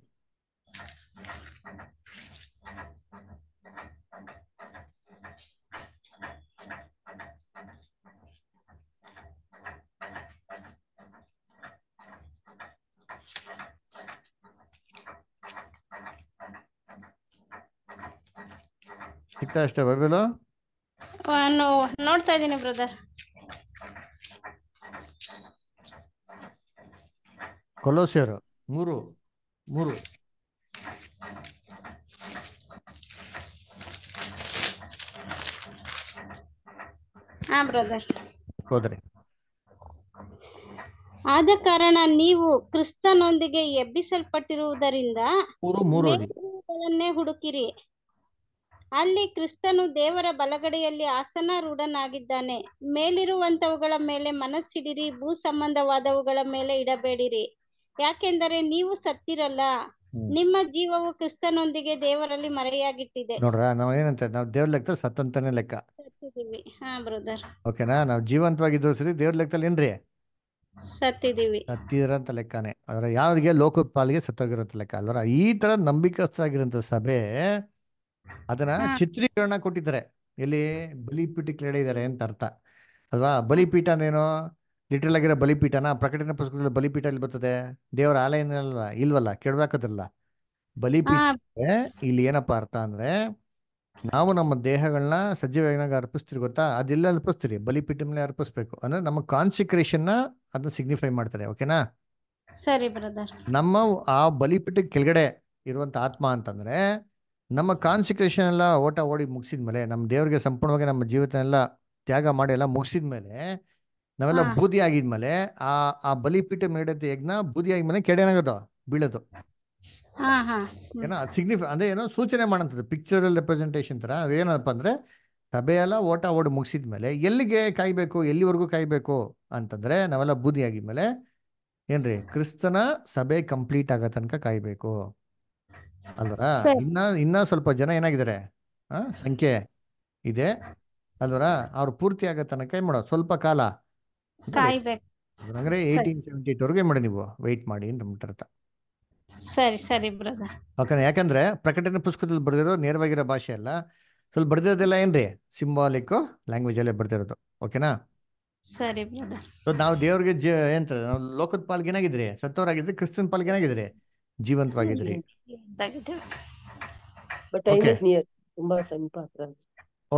ಸಿಕ್ತಾ ಅಷ್ಟೇ ಬೈಬಲ್ ನೋಡ್ತಾ ಇದ್ದೀನಿ ಬ್ರದರ್ ಕೊಲೋಸಿಯರು ಮೂರು ಮೂರು ಹೋದ್ರಿ ಆದ ಕಾರಣ ನೀವು ಕ್ರಿಸ್ತನೊಂದಿಗೆ ಎಬ್ಬಿಸಲ್ಪಟ್ಟಿರುವುದರಿಂದ ಮೂರು ಹುಡುಕಿರಿ ಅಲ್ಲಿ ಕ್ರಿಸ್ತನು ದೇವರ ಬಲಗಡೆಯಲ್ಲಿ ಆಸನಾರೂಢನಾಗಿದ್ದಾನೆ ಮೇಲಿರುವಂತವುಗಳ ಮೇಲೆ ಮನಸ್ಸಿಡಿರಿ ಭೂ ಸಂಬಂಧವಾದವುಗಳ ಮೇಲೆ ಇಡಬೇಡಿರಿ ಯಾಕೆಂದರೆ ನೀವು ಸತ್ತಿರಲ್ಲ ನಿಮ್ಮ ಜೀವವು ಕ್ರಿಸ್ತನೊಂದಿಗೆ ದೇವರಲ್ಲಿ ಮರೆಯಾಗಿಟ್ಟಿದೆ ನೋಡ್ರ ನಾವ್ ಏನಂತ ನಾವ್ ದೇವ್ರ ಲೆಕ್ಕದಲ್ಲಿ ಸತ್ತಂತಾನೆ ಲೆಕ್ಕ ಸತ್ತಿದೀವಿ ಹಾ ಬ್ರದರ್ ಓಕೆನಾ ನಾವ್ ಜೀವಂತವಾಗಿದ್ದು ಸರಿ ದೇವ್ರ ಲೆಕ್ಕದಲ್ಲಿ ಏನ್ರಿ ಸತ್ತಿದೀವಿ ಸತ್ತಿರಂತ ಲೆಕ್ಕನೇ ಅದ್ರ ಯಾವ್ರಿಗೆ ಲೋಕೋತ್ಪಾಲಿಗೆ ಸತ್ತೋಗಿರೋ ಲೆಕ್ಕ ಅಲ್ವರ ಈ ತರ ನಂಬಿಕಸ್ಥರಾಗಿರೋಂಥ ಸಭೆ ಅದನ್ನ ಚಿತ್ರೀಕರಣ ಕೊಟ್ಟಿದ್ದಾರೆ ಎಲ್ಲಿ ಬಲಿಪೀಠಕ್ಕೆ ಇದಾರೆ ಅಂತ ಅರ್ಥ ಅಲ್ವಾ ಏನೋ ಲಿಟ್ರಲ್ ಆಗಿರೋ ಬಲಿಪೀಠನ ಪ್ರಕಟಣೆ ಪುಸ್ತಕದಲ್ಲಿ ಬಲಿಪೀಠ ಇಲ್ಲಿ ಬರ್ತದೆ ದೇವರ ಆಲಯ ಇಲ್ವಲ್ಲ ಕೆಡದಾಕದಲ್ಲ ಬಲಿಪೀಠ ಇಲ್ಲಿ ಏನಪ್ಪಾ ಅರ್ಥ ಅಂದ್ರೆ ನಾವು ನಮ್ಮ ದೇಹಗಳನ್ನ ಸಜೀವನಾಗ ಅರ್ಪಿಸ್ತೀರಿ ಗೊತ್ತಾ ಅದೆಲ್ಲ ಅರ್ಪಿಸ್ತೀರಿ ಬಲಿಪೀಠ ಮೇಲೆ ಅರ್ಪಿಸ್ಬೇಕು ಅಂದ್ರೆ ನಮ್ಮ ಕಾನ್ಸಿಕ್ರೇಷನ್ ಅದನ್ನ ಸಿಗ್ನಿಫೈ ಮಾಡ್ತಾರೆ ಓಕೆನಾ ಸರಿ ಬ್ರದರ್ ನಮ್ಮ ಆ ಬಲಿಪೀಠ ಕೆಳಗಡೆ ಇರುವಂತ ಆತ್ಮ ಅಂತಂದ್ರೆ ನಮ್ಮ ಕಾನ್ಸಿಕ್ರೇಷನ್ ಎಲ್ಲ ಓಟ ಓಡಿ ಮುಗಿಸಿದ ಮೇಲೆ ನಮ್ಮ ದೇವರಿಗೆ ಸಂಪೂರ್ಣವಾಗಿ ನಮ್ಮ ಜೀವಿತ ಎಲ್ಲ ತ್ಯಾಗ ಮಾಡಿ ಎಲ್ಲ ಮುಗಿಸಿದ ಮೇಲೆ ನಾವೆಲ್ಲ ಬೂದಿ ಆಗಿದ್ಮೇಲೆ ಆ ಆ ಬಲಿಪೀಠ ಮೇಡದ ಯಜ್ಞ ಬೂದಿ ಆಗಿದ್ಮೇಲೆ ಕೆಡೆನಾಗೋದು ಬೀಳೋದು ಏನೋ ಸಿಗ್ನಿಫಿ ಅಂದ್ರೆ ಏನೋ ಸೂಚನೆ ಮಾಡಂತದ್ದು ಪಿಕ್ಚರಲ್ ರೆಪ್ರೆಸೆಂಟೇಷನ್ ತರ ಏನಪ್ಪ ಅಂದ್ರೆ ಸಭೆಯೆಲ್ಲ ಓಟ ಓಡಿ ಮುಗಿಸಿದ್ಮೇಲೆ ಎಲ್ಲಿಗೆ ಕಾಯ್ಬೇಕು ಎಲ್ಲಿವರೆಗೂ ಕಾಯ್ಬೇಕು ಅಂತಂದ್ರೆ ನಾವೆಲ್ಲ ಬೂದಿ ಆಗಿದ್ಮೇಲೆ ಏನ್ರಿ ಕ್ರಿಸ್ತನ ಸಭೆ ಕಂಪ್ಲೀಟ್ ಆಗೋ ತನಕ ಕಾಯ್ಬೇಕು ಅಲ್ವರ ಇನ್ನ ಇನ್ನ ಸ್ವಲ್ಪ ಜನ ಏನಾಗಿದ್ದಾರೆ ಸಂಖ್ಯೆ ಇದೆ ಅಲ್ವರ ಅವ್ರು ಪೂರ್ತಿ ಆಗೋ ತನಕ ಏನ್ ಮಾಡೋ ಸ್ವಲ್ಪ ಕಾಲ ಅಂದ್ರೆ ಏಯ್ಟೀನ್ ಸೆವೆಂಟಿ ಮಾಡಿ ನೀವು ವೆಯ್ಟ್ ಮಾಡಿ ಅಂತ ಸರಿ ಸರಿ ಓಕೆ ಯಾಕಂದ್ರೆ ಪ್ರಕಟಣೆ ಪುಸ್ತಕದಲ್ಲಿ ಬರ್ದಿರೋ ನೇರವಾಗಿರೋ ಭಾಷೆ ಅಲ್ಲ ಸ್ವಲ್ಪ ಬರ್ದಿರೋದೆಲ್ಲ ಏನ್ರಿ ಸಿಂಬಾಲಿಕ್ ಲ್ಯಾಂಗ್ವೇಜ್ ಅಲ್ಲೇ ಬರ್ದಿರೋದು ಓಕೆನಾ ಸರಿ ನಾವು ದೇವ್ರಿಗೆ ಏನ್ ನಾವು ಲೋಕದ ಪಾಲ್ಗೆ ಏನಾಗಿದ್ರಿ ಸತ್ತವರಾಗಿದ್ರೆ ಕ್ರಿಸ್ತನ್ ಪಾಲ್ಗೆ ಏನಾಗಿದ್ರಿ ಜೀವಂತವಾಗಿದ್ರಿ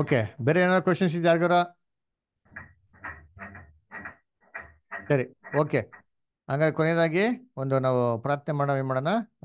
ಓಕೆ ಬೇರೆ ಏನಾದ್ರು ಕ್ವಶನ್ಸ್ ಇದೆ ಯಾರಿಗಾರ ಸರಿ ಓಕೆ ಹಂಗಾಗಿ ಕೊನೆಯದಾಗಿ ಒಂದು ನಾವು ಪ್ರಾರ್ಥನೆ ಮಾಡೋಣ ಮಾಡೋಣ